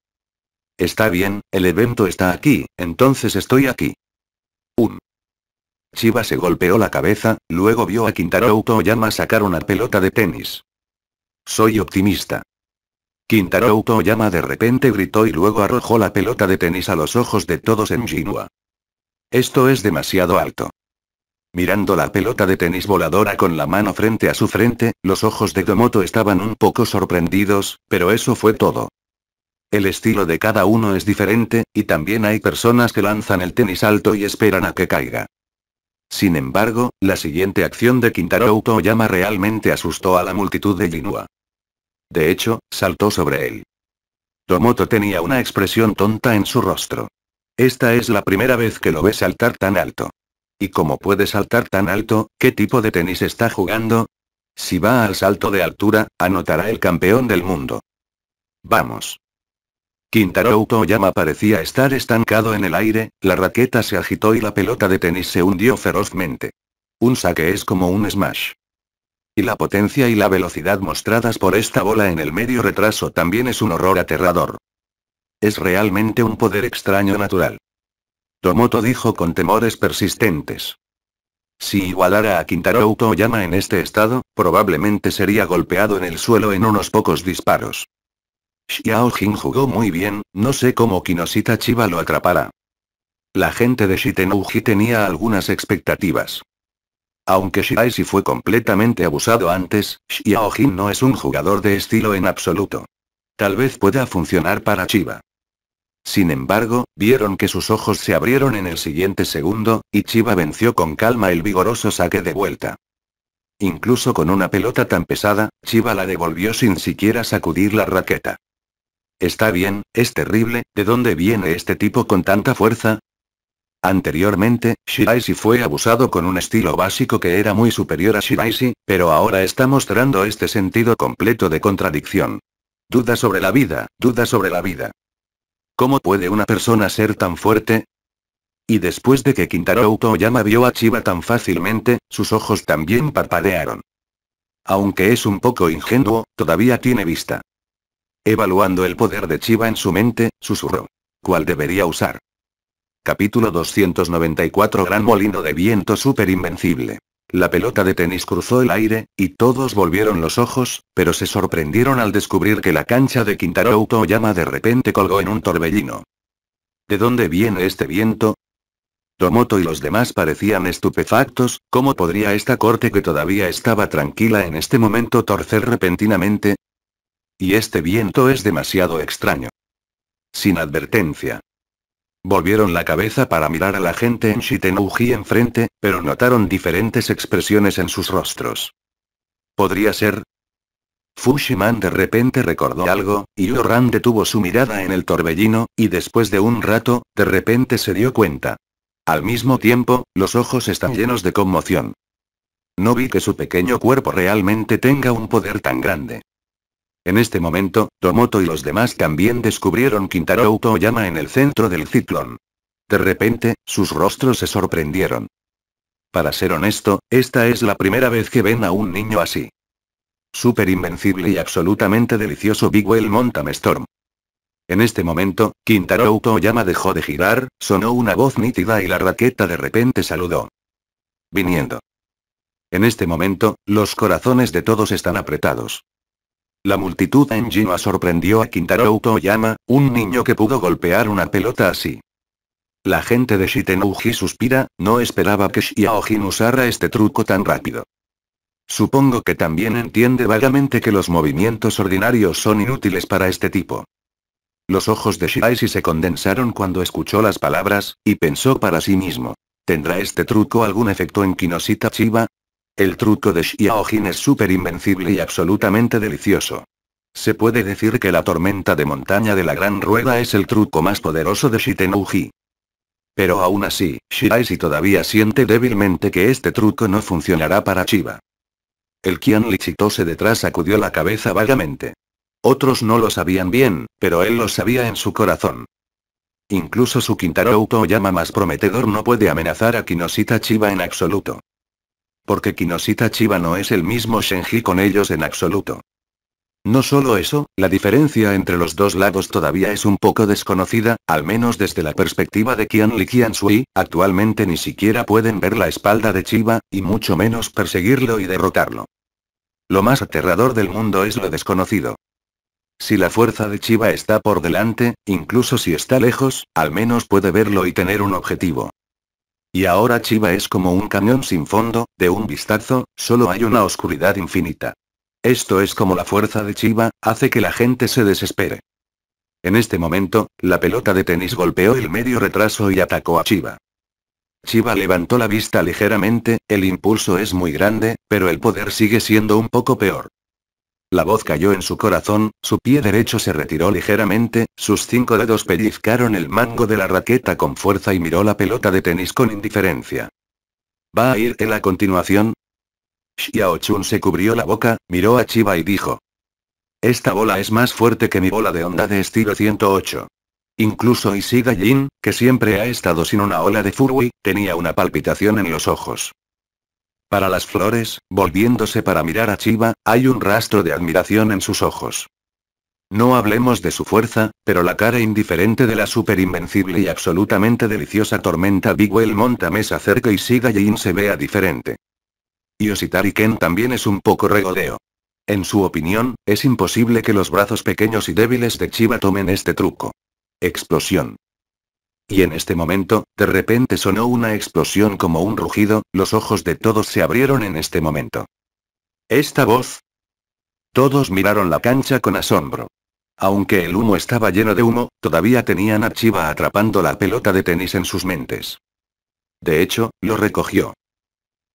Está bien, el evento está aquí, entonces estoy aquí. Un. Chiba se golpeó la cabeza, luego vio a Kintaro Toyama sacar una pelota de tenis. Soy optimista. Kintaro Toyama de repente gritó y luego arrojó la pelota de tenis a los ojos de todos en Jinwa. Esto es demasiado alto. Mirando la pelota de tenis voladora con la mano frente a su frente, los ojos de Domoto estaban un poco sorprendidos, pero eso fue todo. El estilo de cada uno es diferente, y también hay personas que lanzan el tenis alto y esperan a que caiga. Sin embargo, la siguiente acción de Kintaro Toyama realmente asustó a la multitud de Jinua. De hecho, saltó sobre él. Tomoto tenía una expresión tonta en su rostro. Esta es la primera vez que lo ve saltar tan alto. ¿Y cómo puede saltar tan alto, qué tipo de tenis está jugando? Si va al salto de altura, anotará el campeón del mundo. Vamos. Quintaro parecía estar estancado en el aire, la raqueta se agitó y la pelota de tenis se hundió ferozmente. Un saque es como un smash. Y la potencia y la velocidad mostradas por esta bola en el medio retraso también es un horror aterrador. Es realmente un poder extraño natural. Tomoto dijo con temores persistentes. Si igualara a Quintaro en este estado, probablemente sería golpeado en el suelo en unos pocos disparos. Xiao Jin jugó muy bien, no sé cómo Kinosita Chiba lo atrapara. La gente de Shitenouji tenía algunas expectativas. Aunque si fue completamente abusado antes, Xiao Jin no es un jugador de estilo en absoluto. Tal vez pueda funcionar para Chiba. Sin embargo, vieron que sus ojos se abrieron en el siguiente segundo, y Chiba venció con calma el vigoroso saque de vuelta. Incluso con una pelota tan pesada, Chiba la devolvió sin siquiera sacudir la raqueta. Está bien, es terrible, ¿de dónde viene este tipo con tanta fuerza? Anteriormente, Shiraisi fue abusado con un estilo básico que era muy superior a Shiraisi, pero ahora está mostrando este sentido completo de contradicción. Duda sobre la vida, duda sobre la vida. ¿Cómo puede una persona ser tan fuerte? Y después de que Kintaro Toyama vio a Chiba tan fácilmente, sus ojos también parpadearon. Aunque es un poco ingenuo, todavía tiene vista. Evaluando el poder de Chiva en su mente, susurró. ¿Cuál debería usar? Capítulo 294 Gran molino de viento superinvencible. invencible. La pelota de tenis cruzó el aire, y todos volvieron los ojos, pero se sorprendieron al descubrir que la cancha de Quintaro Toyama de repente colgó en un torbellino. ¿De dónde viene este viento? Tomoto y los demás parecían estupefactos, ¿cómo podría esta corte que todavía estaba tranquila en este momento torcer repentinamente? Y este viento es demasiado extraño. Sin advertencia. Volvieron la cabeza para mirar a la gente en Shitenouji enfrente, pero notaron diferentes expresiones en sus rostros. ¿Podría ser? Fushiman de repente recordó algo, y Oran detuvo su mirada en el torbellino, y después de un rato, de repente se dio cuenta. Al mismo tiempo, los ojos están llenos de conmoción. No vi que su pequeño cuerpo realmente tenga un poder tan grande. En este momento, Tomoto y los demás también descubrieron Kintaro Toyama en el centro del ciclón. De repente, sus rostros se sorprendieron. Para ser honesto, esta es la primera vez que ven a un niño así. Super invencible y absolutamente delicioso Big Well Mountain Storm. En este momento, Kintaro Toyama dejó de girar, sonó una voz nítida y la raqueta de repente saludó. Viniendo. En este momento, los corazones de todos están apretados. La multitud en Genoa sorprendió a Kintaro Toyama, un niño que pudo golpear una pelota así. La gente de Shitenouji suspira, no esperaba que Shiaojin usara este truco tan rápido. Supongo que también entiende vagamente que los movimientos ordinarios son inútiles para este tipo. Los ojos de si se condensaron cuando escuchó las palabras, y pensó para sí mismo. ¿Tendrá este truco algún efecto en Kinoshita Chiba? El truco de Xiaojin es súper invencible y absolutamente delicioso. Se puede decir que la tormenta de montaña de la Gran Rueda es el truco más poderoso de Shitenouji. Pero aún así, si todavía siente débilmente que este truco no funcionará para Chiba. El Qian Lichitose detrás sacudió la cabeza vagamente. Otros no lo sabían bien, pero él lo sabía en su corazón. Incluso su Quintaro llama más prometedor no puede amenazar a Kinoshita Chiba en absoluto. Porque Kinoshita Chiba no es el mismo Shenji con ellos en absoluto. No solo eso, la diferencia entre los dos lados todavía es un poco desconocida, al menos desde la perspectiva de Kian sui actualmente ni siquiera pueden ver la espalda de Chiba, y mucho menos perseguirlo y derrotarlo. Lo más aterrador del mundo es lo desconocido. Si la fuerza de Chiba está por delante, incluso si está lejos, al menos puede verlo y tener un objetivo. Y ahora Chiba es como un cañón sin fondo, de un vistazo, solo hay una oscuridad infinita. Esto es como la fuerza de Chiba, hace que la gente se desespere. En este momento, la pelota de tenis golpeó el medio retraso y atacó a Chiba. Chiba levantó la vista ligeramente, el impulso es muy grande, pero el poder sigue siendo un poco peor. La voz cayó en su corazón, su pie derecho se retiró ligeramente, sus cinco dedos pellizcaron el mango de la raqueta con fuerza y miró la pelota de tenis con indiferencia. ¿Va a ir él a continuación? Xiao Chun se cubrió la boca, miró a Chiba y dijo. Esta bola es más fuerte que mi bola de onda de estilo 108. Incluso Isida Jin, que siempre ha estado sin una ola de Furui, tenía una palpitación en los ojos. Para las flores, volviéndose para mirar a Chiva, hay un rastro de admiración en sus ojos. No hablemos de su fuerza, pero la cara indiferente de la superinvencible y absolutamente deliciosa tormenta Bigwell Mesa cerca y Siga Jin se vea diferente. y Ken también es un poco regodeo. En su opinión, es imposible que los brazos pequeños y débiles de Chiva tomen este truco. Explosión. Y en este momento, de repente sonó una explosión como un rugido, los ojos de todos se abrieron en este momento. ¿Esta voz? Todos miraron la cancha con asombro. Aunque el humo estaba lleno de humo, todavía tenían a Chiva atrapando la pelota de tenis en sus mentes. De hecho, lo recogió.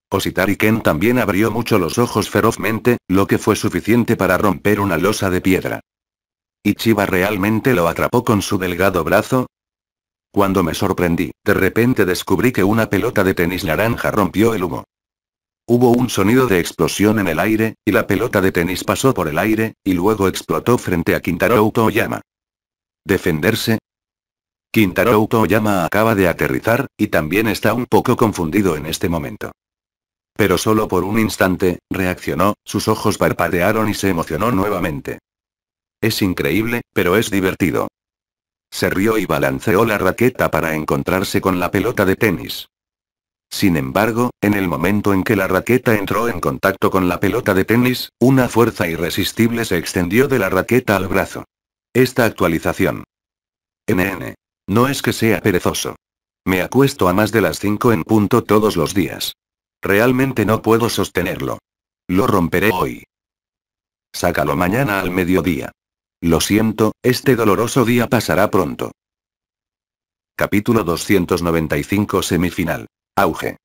Ositari Ken también abrió mucho los ojos ferozmente, lo que fue suficiente para romper una losa de piedra. ¿Y Chiba realmente lo atrapó con su delgado brazo, cuando me sorprendí, de repente descubrí que una pelota de tenis naranja rompió el humo. Hubo un sonido de explosión en el aire, y la pelota de tenis pasó por el aire, y luego explotó frente a Kintaro Oyama. ¿Defenderse? Kintaro Toyama acaba de aterrizar, y también está un poco confundido en este momento. Pero solo por un instante, reaccionó, sus ojos parpadearon y se emocionó nuevamente. Es increíble, pero es divertido. Se rió y balanceó la raqueta para encontrarse con la pelota de tenis. Sin embargo, en el momento en que la raqueta entró en contacto con la pelota de tenis, una fuerza irresistible se extendió de la raqueta al brazo. Esta actualización. NN. No es que sea perezoso. Me acuesto a más de las 5 en punto todos los días. Realmente no puedo sostenerlo. Lo romperé hoy. Sácalo mañana al mediodía. Lo siento, este doloroso día pasará pronto. Capítulo 295 Semifinal. Auge.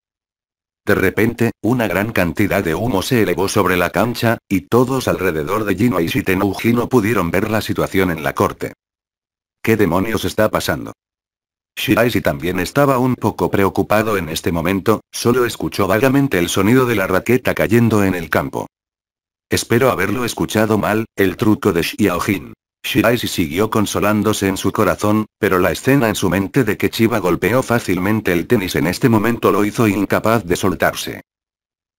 De repente, una gran cantidad de humo se elevó sobre la cancha, y todos alrededor de Gino y no pudieron ver la situación en la corte. ¿Qué demonios está pasando? si también estaba un poco preocupado en este momento, solo escuchó vagamente el sonido de la raqueta cayendo en el campo. Espero haberlo escuchado mal, el truco de Xiaojin. si siguió consolándose en su corazón, pero la escena en su mente de que Chiba golpeó fácilmente el tenis en este momento lo hizo incapaz de soltarse.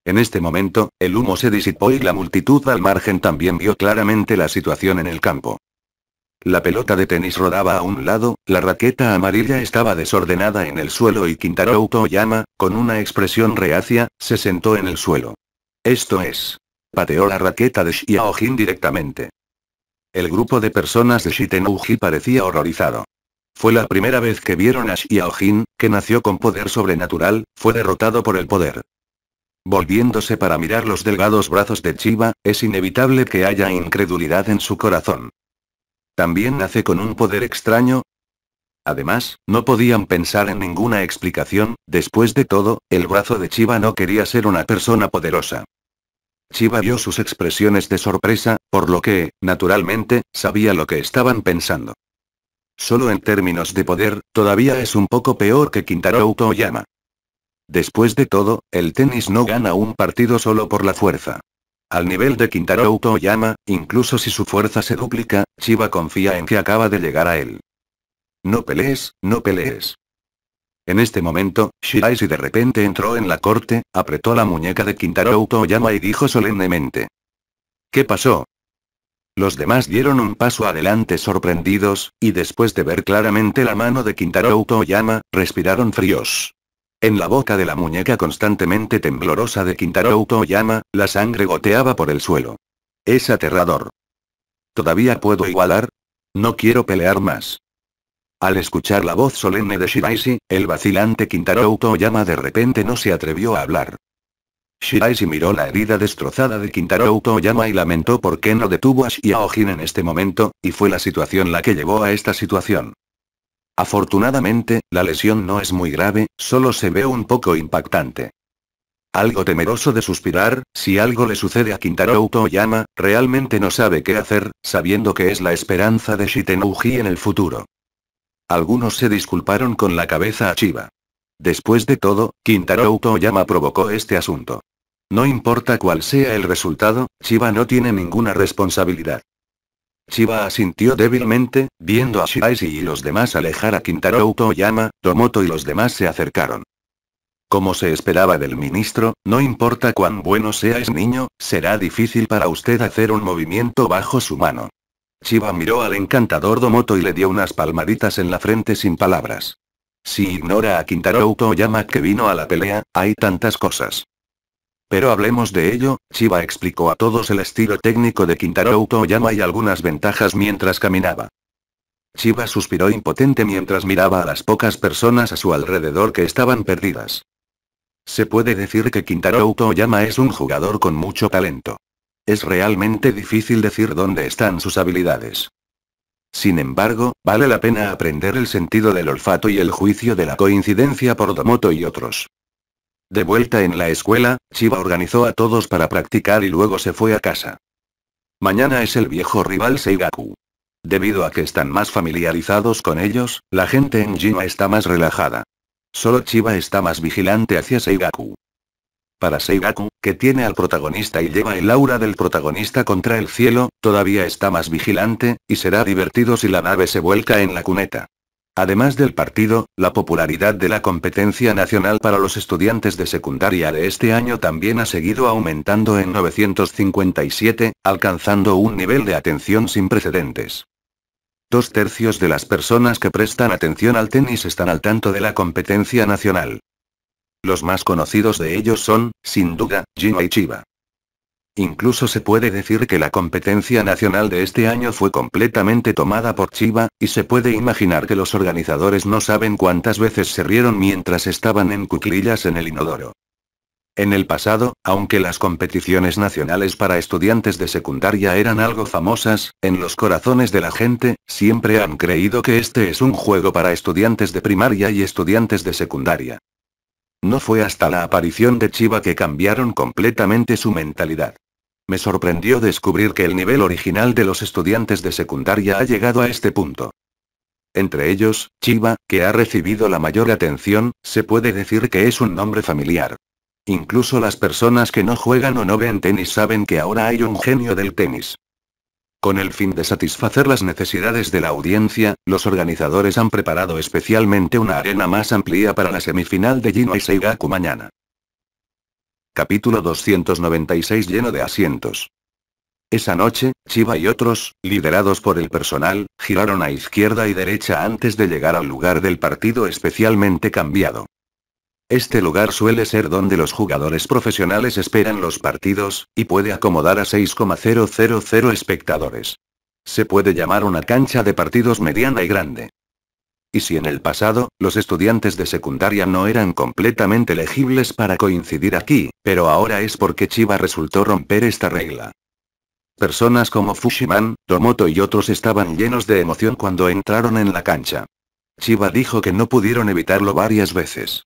En este momento, el humo se disipó y la multitud al margen también vio claramente la situación en el campo. La pelota de tenis rodaba a un lado, la raqueta amarilla estaba desordenada en el suelo y Kintaro Toyama, con una expresión reacia, se sentó en el suelo. Esto es pateó la raqueta de Xiaojin directamente. El grupo de personas de Shitenouji parecía horrorizado. Fue la primera vez que vieron a Xiaojin, que nació con poder sobrenatural, fue derrotado por el poder. Volviéndose para mirar los delgados brazos de Chiba, es inevitable que haya incredulidad en su corazón. ¿También nace con un poder extraño? Además, no podían pensar en ninguna explicación, después de todo, el brazo de Chiba no quería ser una persona poderosa. Chiba vio sus expresiones de sorpresa, por lo que, naturalmente, sabía lo que estaban pensando. Solo en términos de poder, todavía es un poco peor que Kintaro Toyama. Después de todo, el tenis no gana un partido solo por la fuerza. Al nivel de Kintaro Toyama, incluso si su fuerza se duplica, Chiba confía en que acaba de llegar a él. No pelees, no pelees. En este momento, Shirai si de repente entró en la corte, apretó la muñeca de Kintaro y dijo solemnemente. ¿Qué pasó? Los demás dieron un paso adelante sorprendidos, y después de ver claramente la mano de Kintaro Toyama, respiraron fríos. En la boca de la muñeca constantemente temblorosa de Kintaro Toyama, la sangre goteaba por el suelo. Es aterrador. ¿Todavía puedo igualar? No quiero pelear más. Al escuchar la voz solemne de Shiraishi, el vacilante Kintarou Toyama de repente no se atrevió a hablar. Shiraisi miró la herida destrozada de Kintaro Toyama y lamentó por qué no detuvo a Shiaojin en este momento, y fue la situación la que llevó a esta situación. Afortunadamente, la lesión no es muy grave, solo se ve un poco impactante. Algo temeroso de suspirar, si algo le sucede a Kintaro Toyama, realmente no sabe qué hacer, sabiendo que es la esperanza de Shitenouji en el futuro. Algunos se disculparon con la cabeza a Chiba. Después de todo, Kintaro Toyama provocó este asunto. No importa cuál sea el resultado, Chiba no tiene ninguna responsabilidad. Chiba asintió débilmente, viendo a Shiraishi y los demás alejar a Kintaro Toyama, Tomoto y los demás se acercaron. Como se esperaba del ministro, no importa cuán bueno sea ese niño, será difícil para usted hacer un movimiento bajo su mano. Chiba miró al encantador Domoto y le dio unas palmaditas en la frente sin palabras. Si ignora a Kintaro Toyama que vino a la pelea, hay tantas cosas. Pero hablemos de ello, Chiba explicó a todos el estilo técnico de Kintaro Toyama y algunas ventajas mientras caminaba. Chiba suspiró impotente mientras miraba a las pocas personas a su alrededor que estaban perdidas. Se puede decir que Kintaro Toyama es un jugador con mucho talento. Es realmente difícil decir dónde están sus habilidades. Sin embargo, vale la pena aprender el sentido del olfato y el juicio de la coincidencia por Domoto y otros. De vuelta en la escuela, Chiba organizó a todos para practicar y luego se fue a casa. Mañana es el viejo rival Seigaku. Debido a que están más familiarizados con ellos, la gente en Jima está más relajada. Solo Chiba está más vigilante hacia Seigaku. Para Seigaku, que tiene al protagonista y lleva el aura del protagonista contra el cielo, todavía está más vigilante, y será divertido si la nave se vuelca en la cuneta. Además del partido, la popularidad de la competencia nacional para los estudiantes de secundaria de este año también ha seguido aumentando en 957, alcanzando un nivel de atención sin precedentes. Dos tercios de las personas que prestan atención al tenis están al tanto de la competencia nacional. Los más conocidos de ellos son, sin duda, Jinna y Chiba. Incluso se puede decir que la competencia nacional de este año fue completamente tomada por Chiba, y se puede imaginar que los organizadores no saben cuántas veces se rieron mientras estaban en cuclillas en el inodoro. En el pasado, aunque las competiciones nacionales para estudiantes de secundaria eran algo famosas, en los corazones de la gente, siempre han creído que este es un juego para estudiantes de primaria y estudiantes de secundaria. No fue hasta la aparición de Chiva que cambiaron completamente su mentalidad. Me sorprendió descubrir que el nivel original de los estudiantes de secundaria ha llegado a este punto. Entre ellos, Chiva, que ha recibido la mayor atención, se puede decir que es un nombre familiar. Incluso las personas que no juegan o no ven tenis saben que ahora hay un genio del tenis. Con el fin de satisfacer las necesidades de la audiencia, los organizadores han preparado especialmente una arena más amplia para la semifinal de Gino y Seigaku mañana. Capítulo 296 lleno de asientos. Esa noche, Chiba y otros, liderados por el personal, giraron a izquierda y derecha antes de llegar al lugar del partido especialmente cambiado. Este lugar suele ser donde los jugadores profesionales esperan los partidos, y puede acomodar a 6,000 espectadores. Se puede llamar una cancha de partidos mediana y grande. Y si en el pasado, los estudiantes de secundaria no eran completamente elegibles para coincidir aquí, pero ahora es porque Chiba resultó romper esta regla. Personas como Fushiman, Tomoto y otros estaban llenos de emoción cuando entraron en la cancha. Chiba dijo que no pudieron evitarlo varias veces.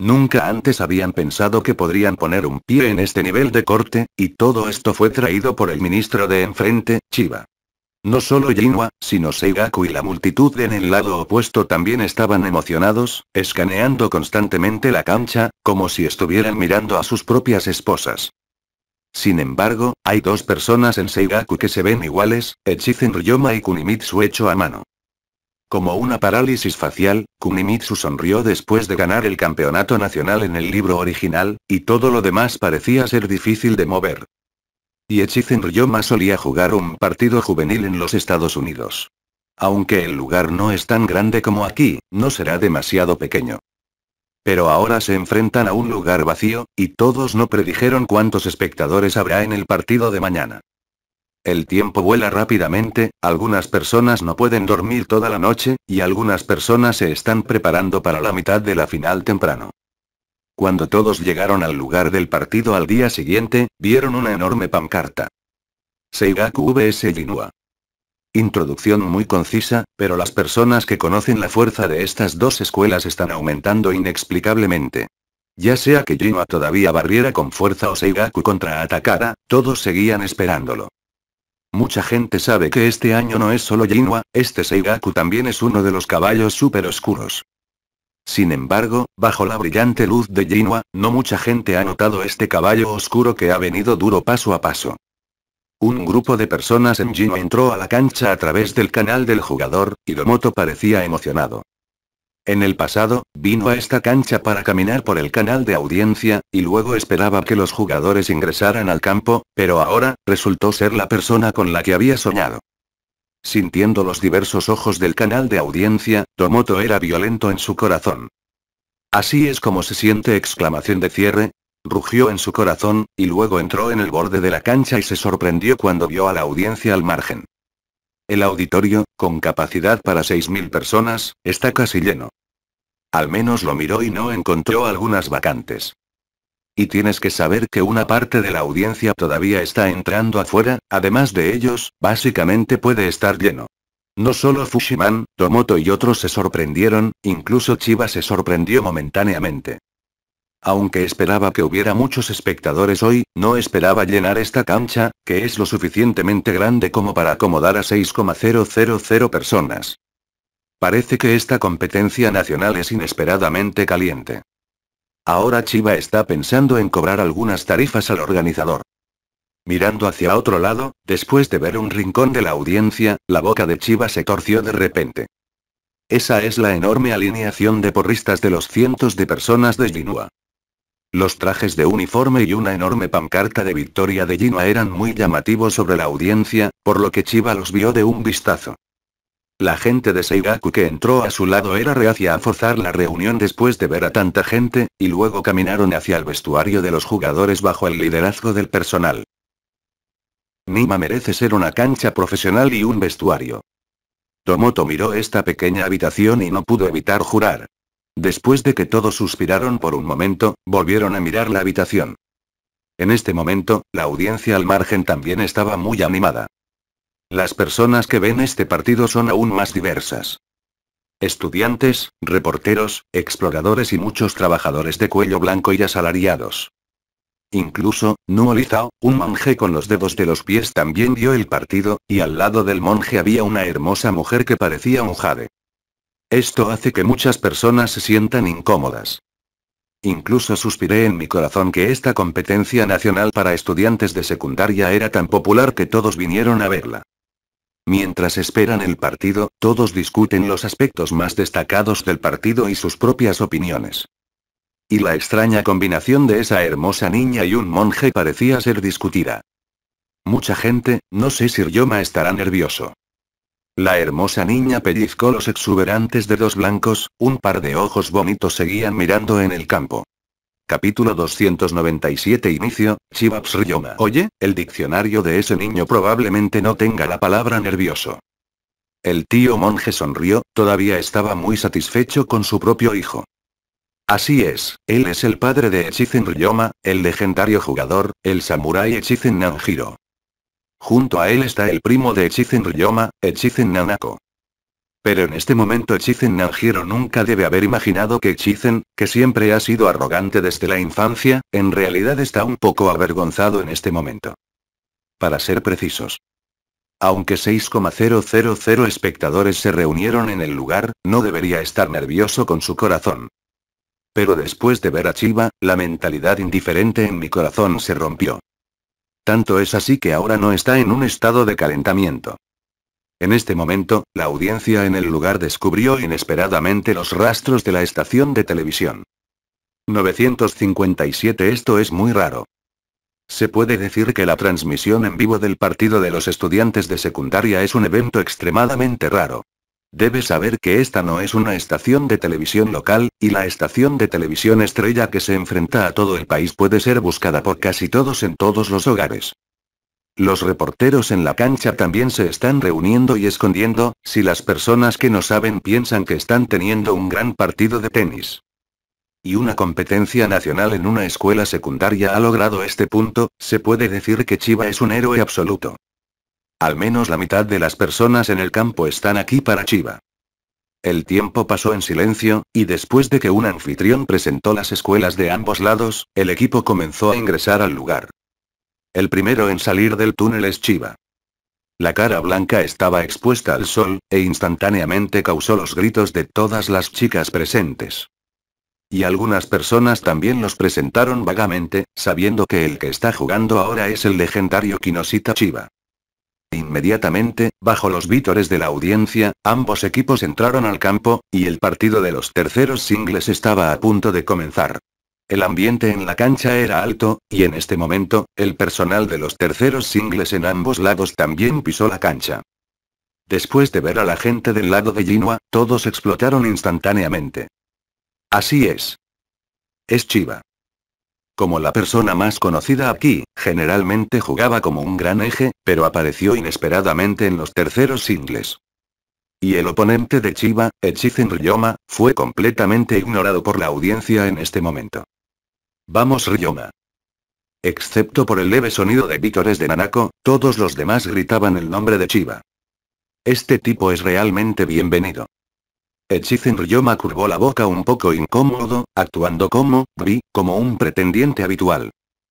Nunca antes habían pensado que podrían poner un pie en este nivel de corte, y todo esto fue traído por el ministro de enfrente, Chiba. No solo Jinwa, sino Seigaku y la multitud en el lado opuesto también estaban emocionados, escaneando constantemente la cancha, como si estuvieran mirando a sus propias esposas. Sin embargo, hay dos personas en Seigaku que se ven iguales, Echizen Ryoma y Kunimitsu hecho a mano. Como una parálisis facial, Kunimitsu sonrió después de ganar el campeonato nacional en el libro original, y todo lo demás parecía ser difícil de mover. Y Echizen solía jugar un partido juvenil en los Estados Unidos. Aunque el lugar no es tan grande como aquí, no será demasiado pequeño. Pero ahora se enfrentan a un lugar vacío, y todos no predijeron cuántos espectadores habrá en el partido de mañana. El tiempo vuela rápidamente, algunas personas no pueden dormir toda la noche, y algunas personas se están preparando para la mitad de la final temprano. Cuando todos llegaron al lugar del partido al día siguiente, vieron una enorme pancarta. Seigaku VS Jinua. Introducción muy concisa, pero las personas que conocen la fuerza de estas dos escuelas están aumentando inexplicablemente. Ya sea que Jinua todavía barriera con fuerza o Seigaku contraatacara, todos seguían esperándolo. Mucha gente sabe que este año no es solo Jinwa, este Seigaku también es uno de los caballos super oscuros. Sin embargo, bajo la brillante luz de Jinwa, no mucha gente ha notado este caballo oscuro que ha venido duro paso a paso. Un grupo de personas en Jinwa entró a la cancha a través del canal del jugador, y Domoto parecía emocionado. En el pasado, vino a esta cancha para caminar por el canal de audiencia, y luego esperaba que los jugadores ingresaran al campo, pero ahora, resultó ser la persona con la que había soñado. Sintiendo los diversos ojos del canal de audiencia, Tomoto era violento en su corazón. Así es como se siente exclamación de cierre, rugió en su corazón, y luego entró en el borde de la cancha y se sorprendió cuando vio a la audiencia al margen. El auditorio, con capacidad para 6.000 personas, está casi lleno. Al menos lo miró y no encontró algunas vacantes. Y tienes que saber que una parte de la audiencia todavía está entrando afuera, además de ellos, básicamente puede estar lleno. No solo Fushiman, Tomoto y otros se sorprendieron, incluso Chiba se sorprendió momentáneamente. Aunque esperaba que hubiera muchos espectadores hoy, no esperaba llenar esta cancha, que es lo suficientemente grande como para acomodar a 6,000 personas. Parece que esta competencia nacional es inesperadamente caliente. Ahora Chiva está pensando en cobrar algunas tarifas al organizador. Mirando hacia otro lado, después de ver un rincón de la audiencia, la boca de Chiva se torció de repente. Esa es la enorme alineación de porristas de los cientos de personas de Linua. Los trajes de uniforme y una enorme pancarta de victoria de Gino eran muy llamativos sobre la audiencia, por lo que Chiba los vio de un vistazo. La gente de Seigaku que entró a su lado era reacia a forzar la reunión después de ver a tanta gente, y luego caminaron hacia el vestuario de los jugadores bajo el liderazgo del personal. Nima merece ser una cancha profesional y un vestuario. Tomoto miró esta pequeña habitación y no pudo evitar jurar. Después de que todos suspiraron por un momento, volvieron a mirar la habitación. En este momento, la audiencia al margen también estaba muy animada. Las personas que ven este partido son aún más diversas. Estudiantes, reporteros, exploradores y muchos trabajadores de cuello blanco y asalariados. Incluso, Nuolizao, un monje con los dedos de los pies también vio el partido, y al lado del monje había una hermosa mujer que parecía un jade. Esto hace que muchas personas se sientan incómodas. Incluso suspiré en mi corazón que esta competencia nacional para estudiantes de secundaria era tan popular que todos vinieron a verla. Mientras esperan el partido, todos discuten los aspectos más destacados del partido y sus propias opiniones. Y la extraña combinación de esa hermosa niña y un monje parecía ser discutida. Mucha gente, no sé si Ryoma estará nervioso. La hermosa niña pellizcó los exuberantes dedos blancos, un par de ojos bonitos seguían mirando en el campo. Capítulo 297 Inicio, Chivaps Ryoma. Oye, el diccionario de ese niño probablemente no tenga la palabra nervioso. El tío monje sonrió, todavía estaba muy satisfecho con su propio hijo. Así es, él es el padre de Echizen Ryoma, el legendario jugador, el samurai Echizen Nanjiro. Junto a él está el primo de Echizen Ryoma, Echizen Nanako. Pero en este momento Echizen Nanjiro nunca debe haber imaginado que Echizen, que siempre ha sido arrogante desde la infancia, en realidad está un poco avergonzado en este momento. Para ser precisos. Aunque 6,000 espectadores se reunieron en el lugar, no debería estar nervioso con su corazón. Pero después de ver a Chiba, la mentalidad indiferente en mi corazón se rompió. Tanto es así que ahora no está en un estado de calentamiento. En este momento, la audiencia en el lugar descubrió inesperadamente los rastros de la estación de televisión. 957 Esto es muy raro. Se puede decir que la transmisión en vivo del partido de los estudiantes de secundaria es un evento extremadamente raro. Debes saber que esta no es una estación de televisión local, y la estación de televisión estrella que se enfrenta a todo el país puede ser buscada por casi todos en todos los hogares. Los reporteros en la cancha también se están reuniendo y escondiendo, si las personas que no saben piensan que están teniendo un gran partido de tenis. Y una competencia nacional en una escuela secundaria ha logrado este punto, se puede decir que Chiva es un héroe absoluto. Al menos la mitad de las personas en el campo están aquí para Chiva. El tiempo pasó en silencio, y después de que un anfitrión presentó las escuelas de ambos lados, el equipo comenzó a ingresar al lugar. El primero en salir del túnel es Chiva. La cara blanca estaba expuesta al sol, e instantáneamente causó los gritos de todas las chicas presentes. Y algunas personas también los presentaron vagamente, sabiendo que el que está jugando ahora es el legendario Kinosita Chiva. Inmediatamente, bajo los vítores de la audiencia, ambos equipos entraron al campo, y el partido de los terceros singles estaba a punto de comenzar. El ambiente en la cancha era alto, y en este momento, el personal de los terceros singles en ambos lados también pisó la cancha. Después de ver a la gente del lado de Ginoa, todos explotaron instantáneamente. Así es. Es Chiva. Como la persona más conocida aquí, generalmente jugaba como un gran eje, pero apareció inesperadamente en los terceros singles. Y el oponente de Chiba, Echizen Ryoma, fue completamente ignorado por la audiencia en este momento. Vamos Ryoma. Excepto por el leve sonido de vítores de Nanako, todos los demás gritaban el nombre de Chiba. Este tipo es realmente bienvenido. Echizen Ryoma curvó la boca un poco incómodo, actuando como, vi, como un pretendiente habitual.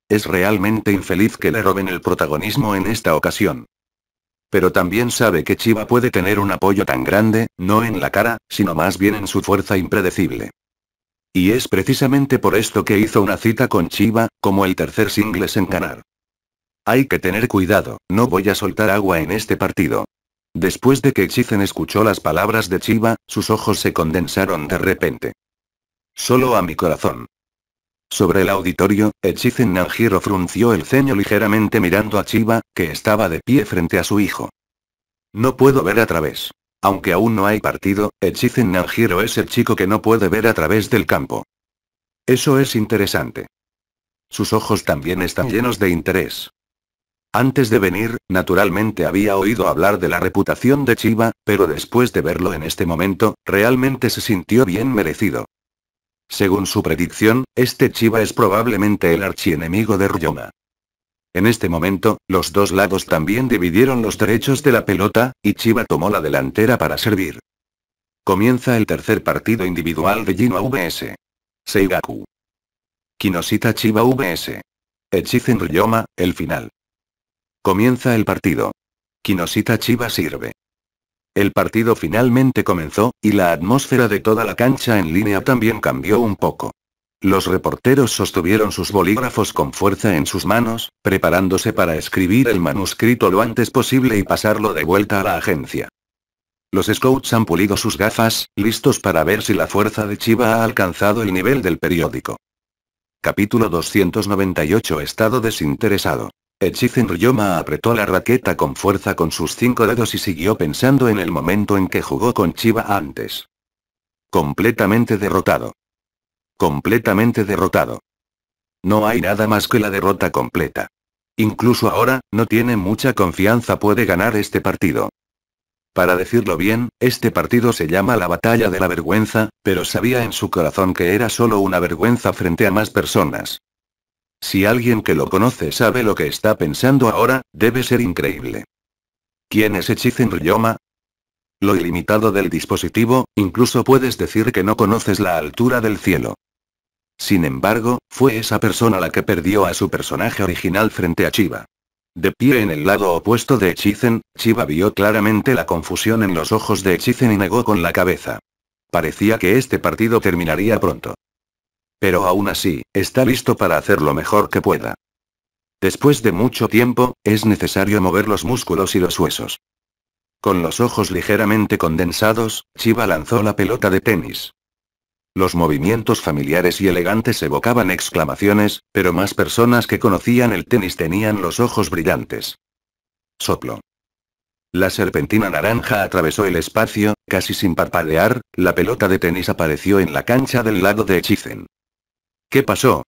Es realmente infeliz que le roben el protagonismo en esta ocasión. Pero también sabe que Chiba puede tener un apoyo tan grande, no en la cara, sino más bien en su fuerza impredecible. Y es precisamente por esto que hizo una cita con Chiba, como el tercer singles en ganar. Hay que tener cuidado, no voy a soltar agua en este partido. Después de que Chizen escuchó las palabras de Chiba, sus ojos se condensaron de repente. Solo a mi corazón. Sobre el auditorio, Echizen Nanjiro frunció el ceño ligeramente mirando a Chiba, que estaba de pie frente a su hijo. No puedo ver a través. Aunque aún no hay partido, Echizen Nanjiro es el chico que no puede ver a través del campo. Eso es interesante. Sus ojos también están llenos de interés. Antes de venir, naturalmente había oído hablar de la reputación de Chiba, pero después de verlo en este momento, realmente se sintió bien merecido. Según su predicción, este Chiba es probablemente el archienemigo de Ryoma. En este momento, los dos lados también dividieron los derechos de la pelota, y Chiba tomó la delantera para servir. Comienza el tercer partido individual de Gino VS. Seigaku. Kinoshita Chiba VS. Echizen Ryoma, el final. Comienza el partido. Kinosita Chiba sirve. El partido finalmente comenzó, y la atmósfera de toda la cancha en línea también cambió un poco. Los reporteros sostuvieron sus bolígrafos con fuerza en sus manos, preparándose para escribir el manuscrito lo antes posible y pasarlo de vuelta a la agencia. Los scouts han pulido sus gafas, listos para ver si la fuerza de Chiva ha alcanzado el nivel del periódico. Capítulo 298 Estado desinteresado. Echizen Ryoma apretó la raqueta con fuerza con sus cinco dedos y siguió pensando en el momento en que jugó con Chiba antes. Completamente derrotado. Completamente derrotado. No hay nada más que la derrota completa. Incluso ahora, no tiene mucha confianza puede ganar este partido. Para decirlo bien, este partido se llama la batalla de la vergüenza, pero sabía en su corazón que era solo una vergüenza frente a más personas. Si alguien que lo conoce sabe lo que está pensando ahora, debe ser increíble. ¿Quién es Echizen Ryoma? Lo ilimitado del dispositivo, incluso puedes decir que no conoces la altura del cielo. Sin embargo, fue esa persona la que perdió a su personaje original frente a Chiba. De pie en el lado opuesto de Echizen, Chiba vio claramente la confusión en los ojos de Echizen y negó con la cabeza. Parecía que este partido terminaría pronto. Pero aún así, está listo para hacer lo mejor que pueda. Después de mucho tiempo, es necesario mover los músculos y los huesos. Con los ojos ligeramente condensados, Chiba lanzó la pelota de tenis. Los movimientos familiares y elegantes evocaban exclamaciones, pero más personas que conocían el tenis tenían los ojos brillantes. Soplo. La serpentina naranja atravesó el espacio, casi sin parpadear, la pelota de tenis apareció en la cancha del lado de Hechizen. ¿Qué pasó?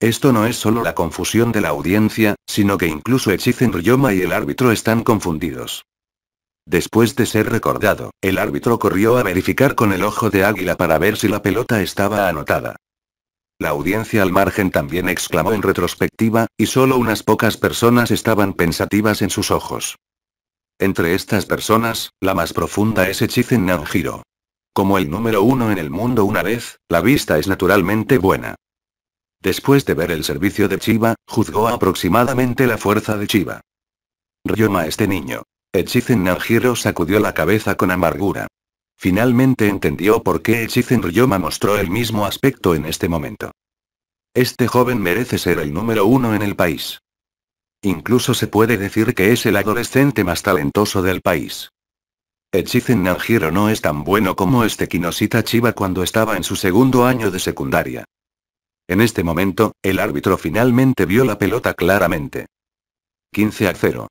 Esto no es solo la confusión de la audiencia, sino que incluso Echizen Ryoma y el árbitro están confundidos. Después de ser recordado, el árbitro corrió a verificar con el ojo de águila para ver si la pelota estaba anotada. La audiencia al margen también exclamó en retrospectiva, y solo unas pocas personas estaban pensativas en sus ojos. Entre estas personas, la más profunda es Echizen Nanjiro. Como el número uno en el mundo una vez, la vista es naturalmente buena. Después de ver el servicio de Chiba, juzgó aproximadamente la fuerza de Chiba. Ryoma este niño. Echizen Nanjiro sacudió la cabeza con amargura. Finalmente entendió por qué Echizen Ryoma mostró el mismo aspecto en este momento. Este joven merece ser el número uno en el país. Incluso se puede decir que es el adolescente más talentoso del país. Echizen Nanjiro no es tan bueno como este Kinoshita Chiba cuando estaba en su segundo año de secundaria. En este momento, el árbitro finalmente vio la pelota claramente. 15 a 0.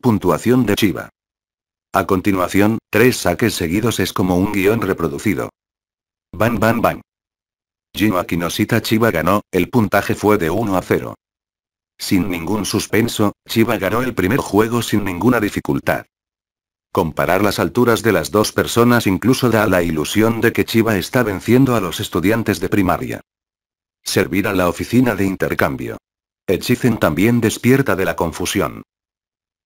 Puntuación de Chiba. A continuación, tres saques seguidos es como un guión reproducido. Bam bam bam. Gino Kinosita Chiba ganó, el puntaje fue de 1 a 0. Sin ningún suspenso, Chiba ganó el primer juego sin ninguna dificultad. Comparar las alturas de las dos personas incluso da la ilusión de que Chiba está venciendo a los estudiantes de primaria. Servir a la oficina de intercambio. Echizen también despierta de la confusión.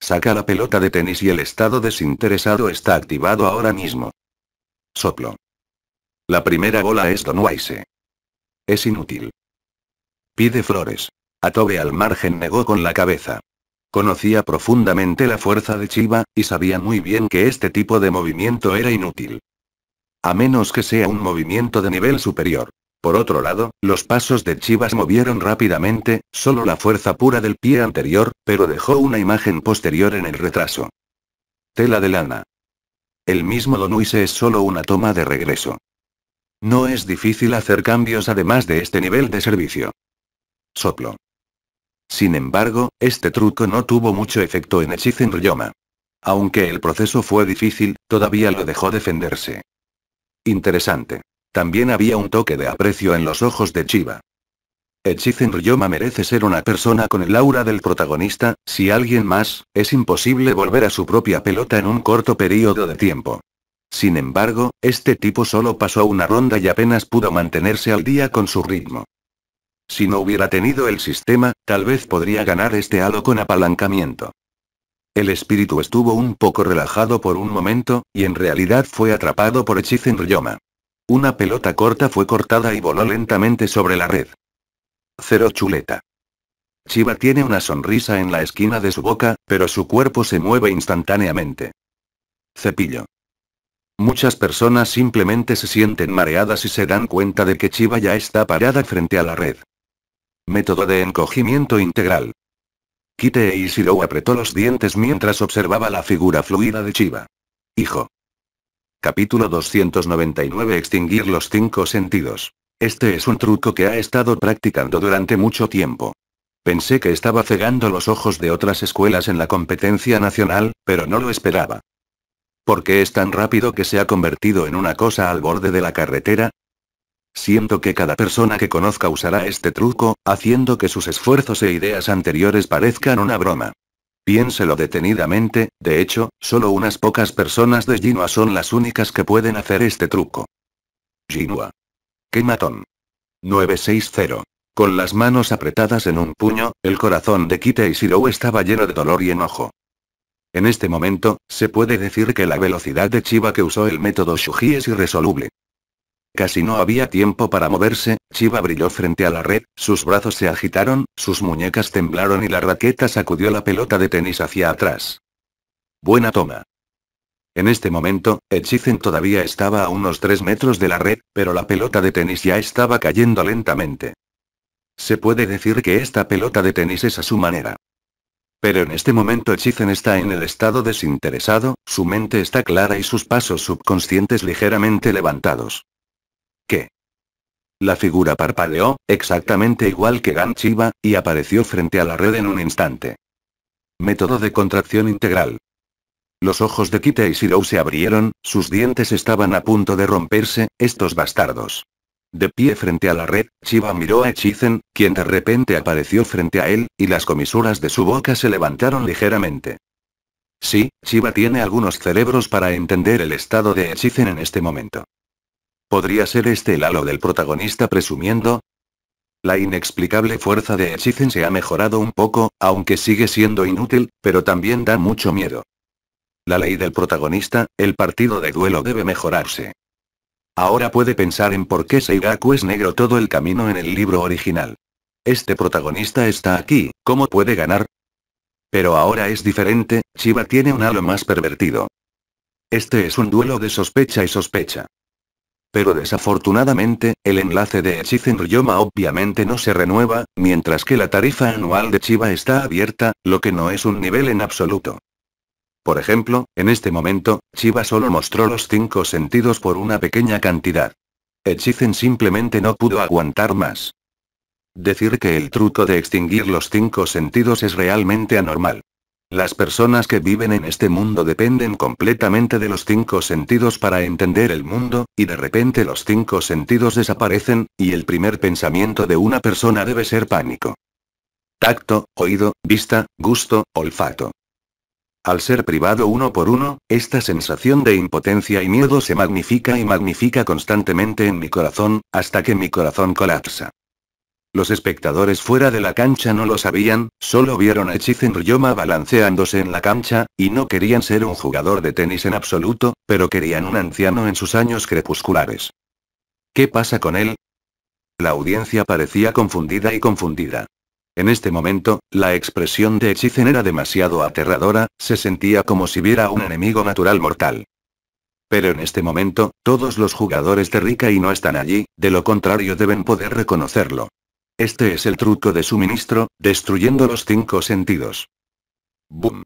Saca la pelota de tenis y el estado desinteresado está activado ahora mismo. Soplo. La primera bola es Don Es inútil. Pide flores. Atobe al margen negó con la cabeza. Conocía profundamente la fuerza de Chiva y sabía muy bien que este tipo de movimiento era inútil. A menos que sea un movimiento de nivel superior. Por otro lado, los pasos de Chivas movieron rápidamente, solo la fuerza pura del pie anterior, pero dejó una imagen posterior en el retraso. Tela de lana. El mismo Donuise es solo una toma de regreso. No es difícil hacer cambios además de este nivel de servicio. Soplo. Sin embargo, este truco no tuvo mucho efecto en Echizen Ryoma. Aunque el proceso fue difícil, todavía lo dejó defenderse. Interesante. También había un toque de aprecio en los ojos de Chiba. Echizen Ryoma merece ser una persona con el aura del protagonista, si alguien más, es imposible volver a su propia pelota en un corto periodo de tiempo. Sin embargo, este tipo solo pasó una ronda y apenas pudo mantenerse al día con su ritmo. Si no hubiera tenido el sistema, tal vez podría ganar este halo con apalancamiento. El espíritu estuvo un poco relajado por un momento, y en realidad fue atrapado por Hechizen Ryoma. Una pelota corta fue cortada y voló lentamente sobre la red. Cero chuleta. Chiva tiene una sonrisa en la esquina de su boca, pero su cuerpo se mueve instantáneamente. Cepillo. Muchas personas simplemente se sienten mareadas y se dan cuenta de que Chiva ya está parada frente a la red. Método de encogimiento integral. Kite Ishiro apretó los dientes mientras observaba la figura fluida de Chiba. Hijo. Capítulo 299 Extinguir los cinco sentidos. Este es un truco que ha estado practicando durante mucho tiempo. Pensé que estaba cegando los ojos de otras escuelas en la competencia nacional, pero no lo esperaba. ¿Por qué es tan rápido que se ha convertido en una cosa al borde de la carretera? Siento que cada persona que conozca usará este truco, haciendo que sus esfuerzos e ideas anteriores parezcan una broma. Piénselo detenidamente, de hecho, solo unas pocas personas de Jinua son las únicas que pueden hacer este truco. Jinua. ¡Qué matón! 960. Con las manos apretadas en un puño, el corazón de Kite y Shirou estaba lleno de dolor y enojo. En este momento, se puede decir que la velocidad de Chiba que usó el método Shuji es irresoluble. Casi no había tiempo para moverse, Chiva brilló frente a la red, sus brazos se agitaron, sus muñecas temblaron y la raqueta sacudió la pelota de tenis hacia atrás. Buena toma. En este momento, Echizen todavía estaba a unos 3 metros de la red, pero la pelota de tenis ya estaba cayendo lentamente. Se puede decir que esta pelota de tenis es a su manera. Pero en este momento Echizen está en el estado desinteresado, su mente está clara y sus pasos subconscientes ligeramente levantados. La figura parpadeó, exactamente igual que Gan Chiba, y apareció frente a la red en un instante. Método de contracción integral. Los ojos de Kita y Shirou se abrieron, sus dientes estaban a punto de romperse, estos bastardos. De pie frente a la red, Chiba miró a Echizen, quien de repente apareció frente a él, y las comisuras de su boca se levantaron ligeramente. Sí, Chiba tiene algunos cerebros para entender el estado de Echizen en este momento. ¿Podría ser este el halo del protagonista presumiendo? La inexplicable fuerza de Echizen se ha mejorado un poco, aunque sigue siendo inútil, pero también da mucho miedo. La ley del protagonista, el partido de duelo debe mejorarse. Ahora puede pensar en por qué Seigaku es negro todo el camino en el libro original. Este protagonista está aquí, ¿cómo puede ganar? Pero ahora es diferente, Chiba tiene un halo más pervertido. Este es un duelo de sospecha y sospecha. Pero desafortunadamente, el enlace de Hechizen Ryoma obviamente no se renueva, mientras que la tarifa anual de Chiba está abierta, lo que no es un nivel en absoluto. Por ejemplo, en este momento, Chiba solo mostró los cinco sentidos por una pequeña cantidad. Echizen simplemente no pudo aguantar más. Decir que el truco de extinguir los cinco sentidos es realmente anormal. Las personas que viven en este mundo dependen completamente de los cinco sentidos para entender el mundo, y de repente los cinco sentidos desaparecen, y el primer pensamiento de una persona debe ser pánico. Tacto, oído, vista, gusto, olfato. Al ser privado uno por uno, esta sensación de impotencia y miedo se magnifica y magnifica constantemente en mi corazón, hasta que mi corazón colapsa. Los espectadores fuera de la cancha no lo sabían, solo vieron a Echizen Ryoma balanceándose en la cancha, y no querían ser un jugador de tenis en absoluto, pero querían un anciano en sus años crepusculares. ¿Qué pasa con él? La audiencia parecía confundida y confundida. En este momento, la expresión de Echizen era demasiado aterradora, se sentía como si viera a un enemigo natural mortal. Pero en este momento, todos los jugadores de Rika y no están allí, de lo contrario deben poder reconocerlo. Este es el truco de suministro, destruyendo los cinco sentidos. Boom.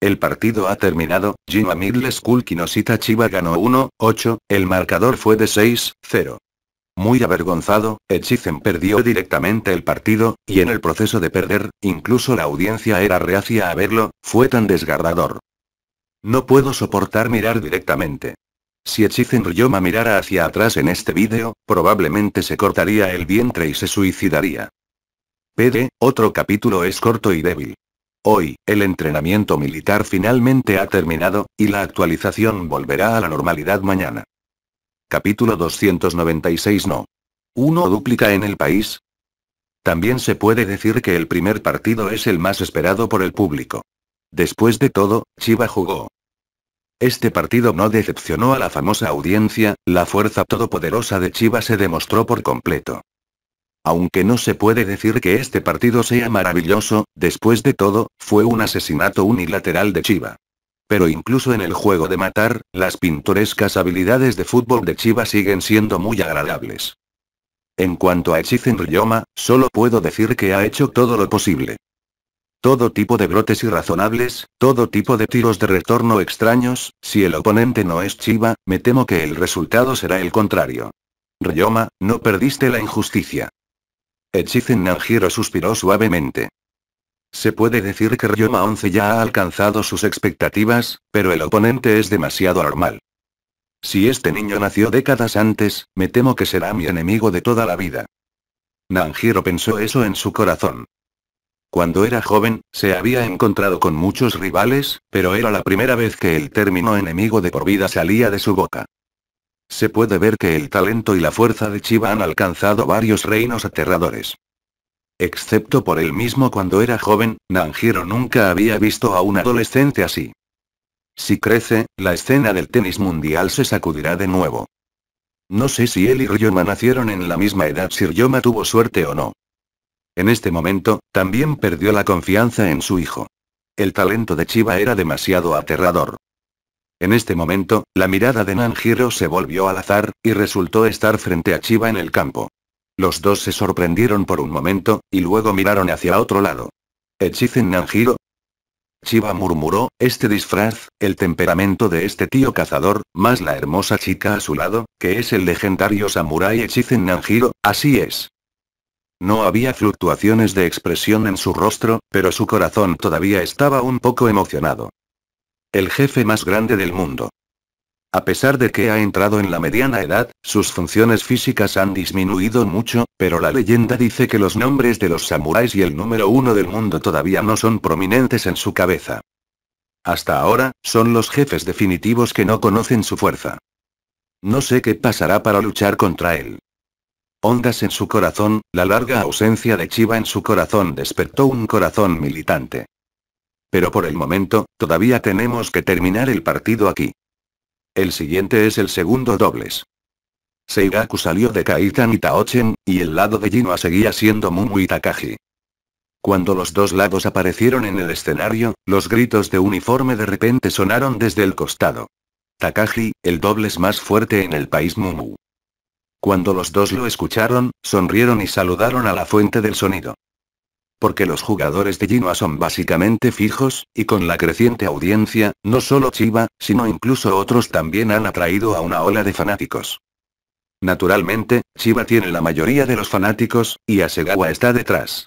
El partido ha terminado, Jinwa Middle School Kinosita Chiba ganó 1-8, el marcador fue de 6-0. Muy avergonzado, Echizen perdió directamente el partido, y en el proceso de perder, incluso la audiencia era reacia a verlo, fue tan desgarrador. No puedo soportar mirar directamente. Si Echizen Ryoma mirara hacia atrás en este vídeo, probablemente se cortaría el vientre y se suicidaría. PD, otro capítulo es corto y débil. Hoy, el entrenamiento militar finalmente ha terminado, y la actualización volverá a la normalidad mañana. Capítulo 296 No. Uno duplica en el país. También se puede decir que el primer partido es el más esperado por el público. Después de todo, Chiba jugó este partido no decepcionó a la famosa audiencia, la fuerza todopoderosa de Chiva se demostró por completo. Aunque no se puede decir que este partido sea maravilloso, después de todo, fue un asesinato unilateral de Chiva. Pero incluso en el juego de matar, las pintorescas habilidades de fútbol de Chiva siguen siendo muy agradables. En cuanto a Echizen Ryoma, solo puedo decir que ha hecho todo lo posible todo tipo de brotes irrazonables, todo tipo de tiros de retorno extraños, si el oponente no es Chiva, me temo que el resultado será el contrario. Ryoma, no perdiste la injusticia. Echizen Nanjiro suspiró suavemente. Se puede decir que Ryoma 11 ya ha alcanzado sus expectativas, pero el oponente es demasiado normal. Si este niño nació décadas antes, me temo que será mi enemigo de toda la vida. Nanjiro pensó eso en su corazón. Cuando era joven, se había encontrado con muchos rivales, pero era la primera vez que el término enemigo de por vida salía de su boca. Se puede ver que el talento y la fuerza de Chiba han alcanzado varios reinos aterradores. Excepto por él mismo cuando era joven, Nanjiro nunca había visto a un adolescente así. Si crece, la escena del tenis mundial se sacudirá de nuevo. No sé si él y Ryoma nacieron en la misma edad, si Ryoma tuvo suerte o no. En este momento, también perdió la confianza en su hijo. El talento de Chiba era demasiado aterrador. En este momento, la mirada de Nanjiro se volvió al azar, y resultó estar frente a Chiba en el campo. Los dos se sorprendieron por un momento, y luego miraron hacia otro lado. ¿Echizen Nanjiro? Chiba murmuró, este disfraz, el temperamento de este tío cazador, más la hermosa chica a su lado, que es el legendario samurai Echizen Nanjiro, así es. No había fluctuaciones de expresión en su rostro, pero su corazón todavía estaba un poco emocionado. El jefe más grande del mundo. A pesar de que ha entrado en la mediana edad, sus funciones físicas han disminuido mucho, pero la leyenda dice que los nombres de los samuráis y el número uno del mundo todavía no son prominentes en su cabeza. Hasta ahora, son los jefes definitivos que no conocen su fuerza. No sé qué pasará para luchar contra él. Ondas en su corazón, la larga ausencia de Chiba en su corazón despertó un corazón militante. Pero por el momento, todavía tenemos que terminar el partido aquí. El siguiente es el segundo dobles. Seigaku salió de Kaitan y Taochen, y el lado de Jinoa seguía siendo Mumu y Takagi. Cuando los dos lados aparecieron en el escenario, los gritos de uniforme de repente sonaron desde el costado. Takagi, el dobles más fuerte en el país Mumu. Cuando los dos lo escucharon, sonrieron y saludaron a la fuente del sonido. Porque los jugadores de Jinoa son básicamente fijos, y con la creciente audiencia, no solo Chiva, sino incluso otros también han atraído a una ola de fanáticos. Naturalmente, Chiva tiene la mayoría de los fanáticos, y Asegawa está detrás.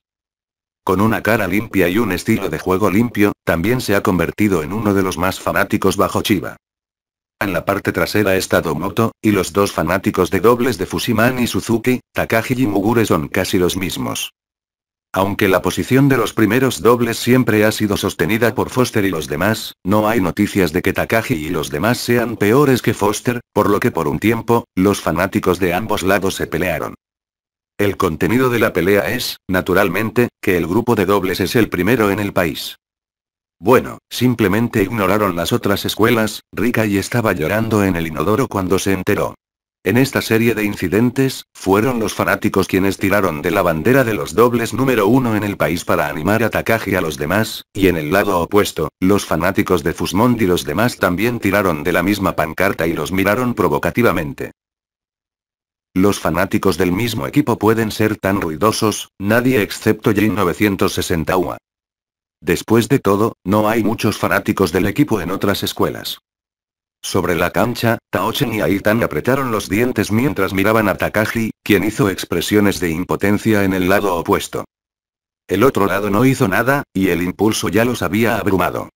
Con una cara limpia y un estilo de juego limpio, también se ha convertido en uno de los más fanáticos bajo Chiva. En la parte trasera está Domoto, y los dos fanáticos de dobles de Fushiman y Suzuki, Takagi y Mugure son casi los mismos. Aunque la posición de los primeros dobles siempre ha sido sostenida por Foster y los demás, no hay noticias de que Takagi y los demás sean peores que Foster, por lo que por un tiempo, los fanáticos de ambos lados se pelearon. El contenido de la pelea es, naturalmente, que el grupo de dobles es el primero en el país. Bueno, simplemente ignoraron las otras escuelas, Rika y estaba llorando en el inodoro cuando se enteró. En esta serie de incidentes, fueron los fanáticos quienes tiraron de la bandera de los dobles número uno en el país para animar a Takagi a los demás, y en el lado opuesto, los fanáticos de Fusmond y los demás también tiraron de la misma pancarta y los miraron provocativamente. Los fanáticos del mismo equipo pueden ser tan ruidosos, nadie excepto Jin 961. Después de todo, no hay muchos fanáticos del equipo en otras escuelas. Sobre la cancha, Taochen y Aitan apretaron los dientes mientras miraban a Takagi, quien hizo expresiones de impotencia en el lado opuesto. El otro lado no hizo nada, y el impulso ya los había abrumado.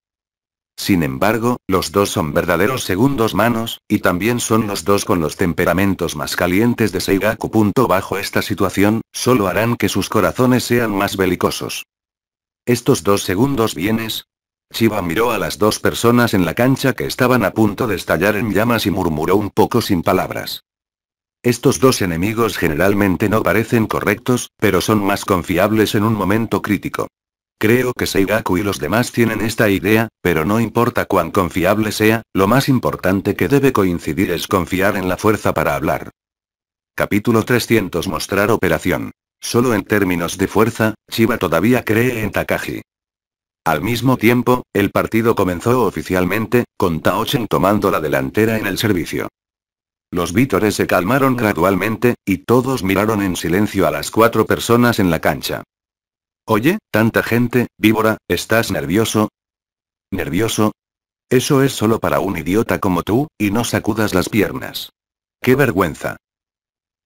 Sin embargo, los dos son verdaderos segundos manos, y también son los dos con los temperamentos más calientes de Seigaku. Bajo esta situación, solo harán que sus corazones sean más belicosos. ¿Estos dos segundos vienes? Chiba miró a las dos personas en la cancha que estaban a punto de estallar en llamas y murmuró un poco sin palabras. Estos dos enemigos generalmente no parecen correctos, pero son más confiables en un momento crítico. Creo que Seigaku y los demás tienen esta idea, pero no importa cuán confiable sea, lo más importante que debe coincidir es confiar en la fuerza para hablar. Capítulo 300 Mostrar operación. Solo en términos de fuerza, Chiba todavía cree en Takagi. Al mismo tiempo, el partido comenzó oficialmente, con Taochen tomando la delantera en el servicio. Los vítores se calmaron gradualmente, y todos miraron en silencio a las cuatro personas en la cancha. Oye, tanta gente, víbora, ¿estás nervioso? ¿Nervioso? Eso es solo para un idiota como tú, y no sacudas las piernas. ¡Qué vergüenza!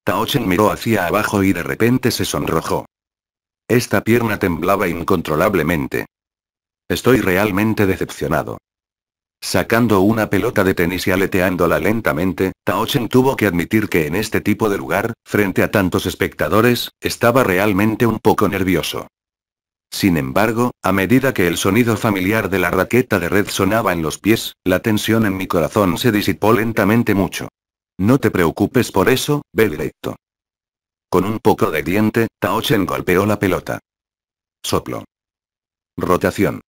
Taochen miró hacia abajo y de repente se sonrojó. Esta pierna temblaba incontrolablemente. Estoy realmente decepcionado. Sacando una pelota de tenis y aleteándola lentamente, Taochen tuvo que admitir que en este tipo de lugar, frente a tantos espectadores, estaba realmente un poco nervioso. Sin embargo, a medida que el sonido familiar de la raqueta de red sonaba en los pies, la tensión en mi corazón se disipó lentamente mucho. No te preocupes por eso, ve directo. Con un poco de diente, Taochen golpeó la pelota. Soplo. Rotación.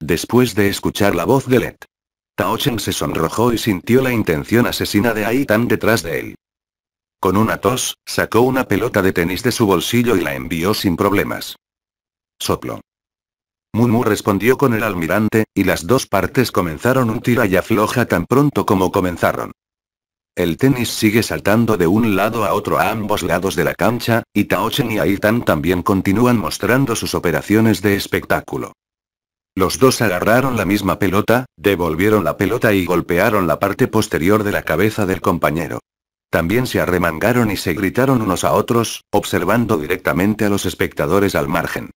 Después de escuchar la voz de Led, Taochen se sonrojó y sintió la intención asesina de Aitan detrás de él. Con una tos, sacó una pelota de tenis de su bolsillo y la envió sin problemas. Soplo. Mumu respondió con el almirante, y las dos partes comenzaron un tira y afloja tan pronto como comenzaron. El tenis sigue saltando de un lado a otro a ambos lados de la cancha, y Taochen y Aitan también continúan mostrando sus operaciones de espectáculo. Los dos agarraron la misma pelota, devolvieron la pelota y golpearon la parte posterior de la cabeza del compañero. También se arremangaron y se gritaron unos a otros, observando directamente a los espectadores al margen.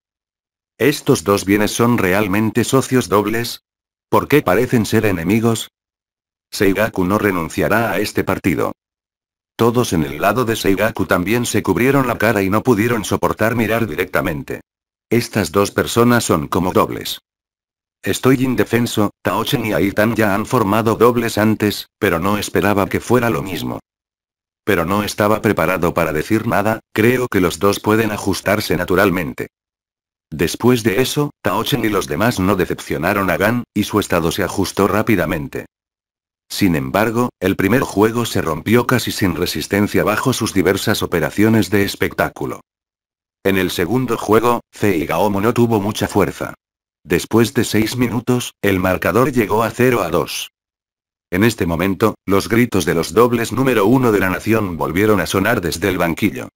¿Estos dos bienes son realmente socios dobles? ¿Por qué parecen ser enemigos? Seigaku no renunciará a este partido. Todos en el lado de Seigaku también se cubrieron la cara y no pudieron soportar mirar directamente. Estas dos personas son como dobles. Estoy indefenso, Taochen y Aitan ya han formado dobles antes, pero no esperaba que fuera lo mismo. Pero no estaba preparado para decir nada, creo que los dos pueden ajustarse naturalmente. Después de eso, Taochen y los demás no decepcionaron a Gan, y su estado se ajustó rápidamente. Sin embargo, el primer juego se rompió casi sin resistencia bajo sus diversas operaciones de espectáculo. En el segundo juego, Gaomo no tuvo mucha fuerza. Después de seis minutos, el marcador llegó a 0 a 2. En este momento, los gritos de los dobles número uno de la nación volvieron a sonar desde el banquillo.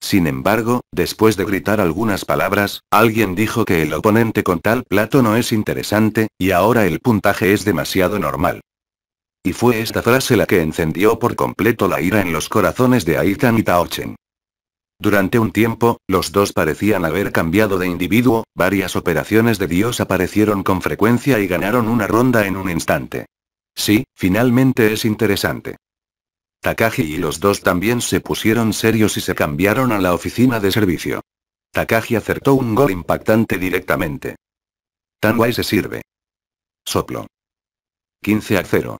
Sin embargo, después de gritar algunas palabras, alguien dijo que el oponente con tal plato no es interesante, y ahora el puntaje es demasiado normal. Y fue esta frase la que encendió por completo la ira en los corazones de Aitan y Taochen. Durante un tiempo, los dos parecían haber cambiado de individuo, varias operaciones de Dios aparecieron con frecuencia y ganaron una ronda en un instante. Sí, finalmente es interesante. Takagi y los dos también se pusieron serios y se cambiaron a la oficina de servicio. Takagi acertó un gol impactante directamente. Tan se sirve. Soplo. 15 a 0.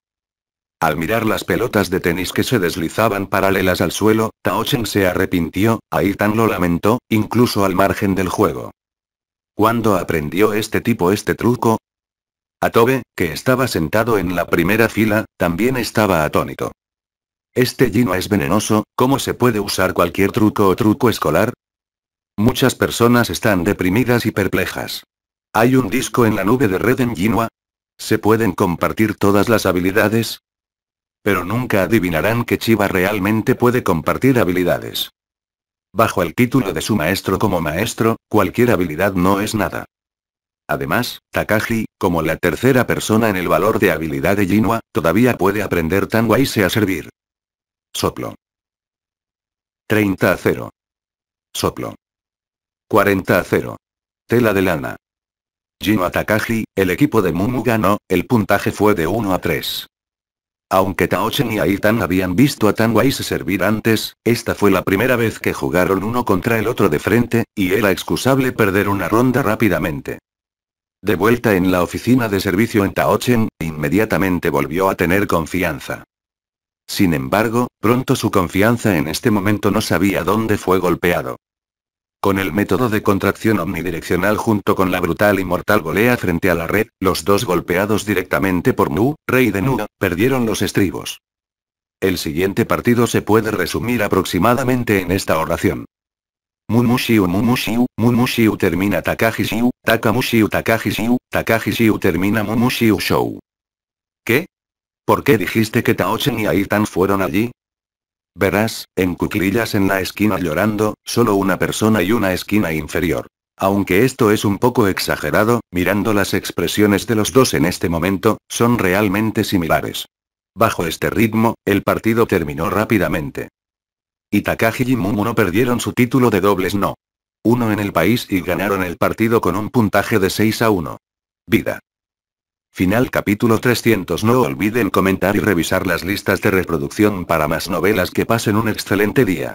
Al mirar las pelotas de tenis que se deslizaban paralelas al suelo, Taochen se arrepintió, Aitan lo lamentó, incluso al margen del juego. ¿Cuándo aprendió este tipo este truco? Atobe, que estaba sentado en la primera fila, también estaba atónito. Este Gino es venenoso, ¿cómo se puede usar cualquier truco o truco escolar? Muchas personas están deprimidas y perplejas. ¿Hay un disco en la nube de red en ¿Se pueden compartir todas las habilidades? Pero nunca adivinarán que Chiba realmente puede compartir habilidades. Bajo el título de su maestro como maestro, cualquier habilidad no es nada. Además, Takagi, como la tercera persona en el valor de habilidad de Jinwa, todavía puede aprender tan guayse a servir. Soplo. 30 a 0. Soplo. 40 a 0. Tela de lana. Jinwa Takagi, el equipo de Mumu ganó, el puntaje fue de 1 a 3. Aunque Taochen y Aitan habían visto a se servir antes, esta fue la primera vez que jugaron uno contra el otro de frente, y era excusable perder una ronda rápidamente. De vuelta en la oficina de servicio en Taochen, inmediatamente volvió a tener confianza. Sin embargo, pronto su confianza en este momento no sabía dónde fue golpeado. Con el método de contracción omnidireccional junto con la brutal y mortal volea frente a la red, los dos golpeados directamente por Mu, rey de Nu, perdieron los estribos. El siguiente partido se puede resumir aproximadamente en esta oración. Mumushiu Mumushiu, Mumushiu termina Takahishiu, Takamushiu Takahishiu, Shiu termina Mumushiu Show. ¿Qué? ¿Por qué dijiste que Taochen y Aitan fueron allí? Verás, en cuclillas en la esquina llorando, solo una persona y una esquina inferior. Aunque esto es un poco exagerado, mirando las expresiones de los dos en este momento, son realmente similares. Bajo este ritmo, el partido terminó rápidamente. Y y Mumu no perdieron su título de dobles no. Uno en el país y ganaron el partido con un puntaje de 6 a 1. Vida. Final capítulo 300 No olviden comentar y revisar las listas de reproducción para más novelas que pasen un excelente día.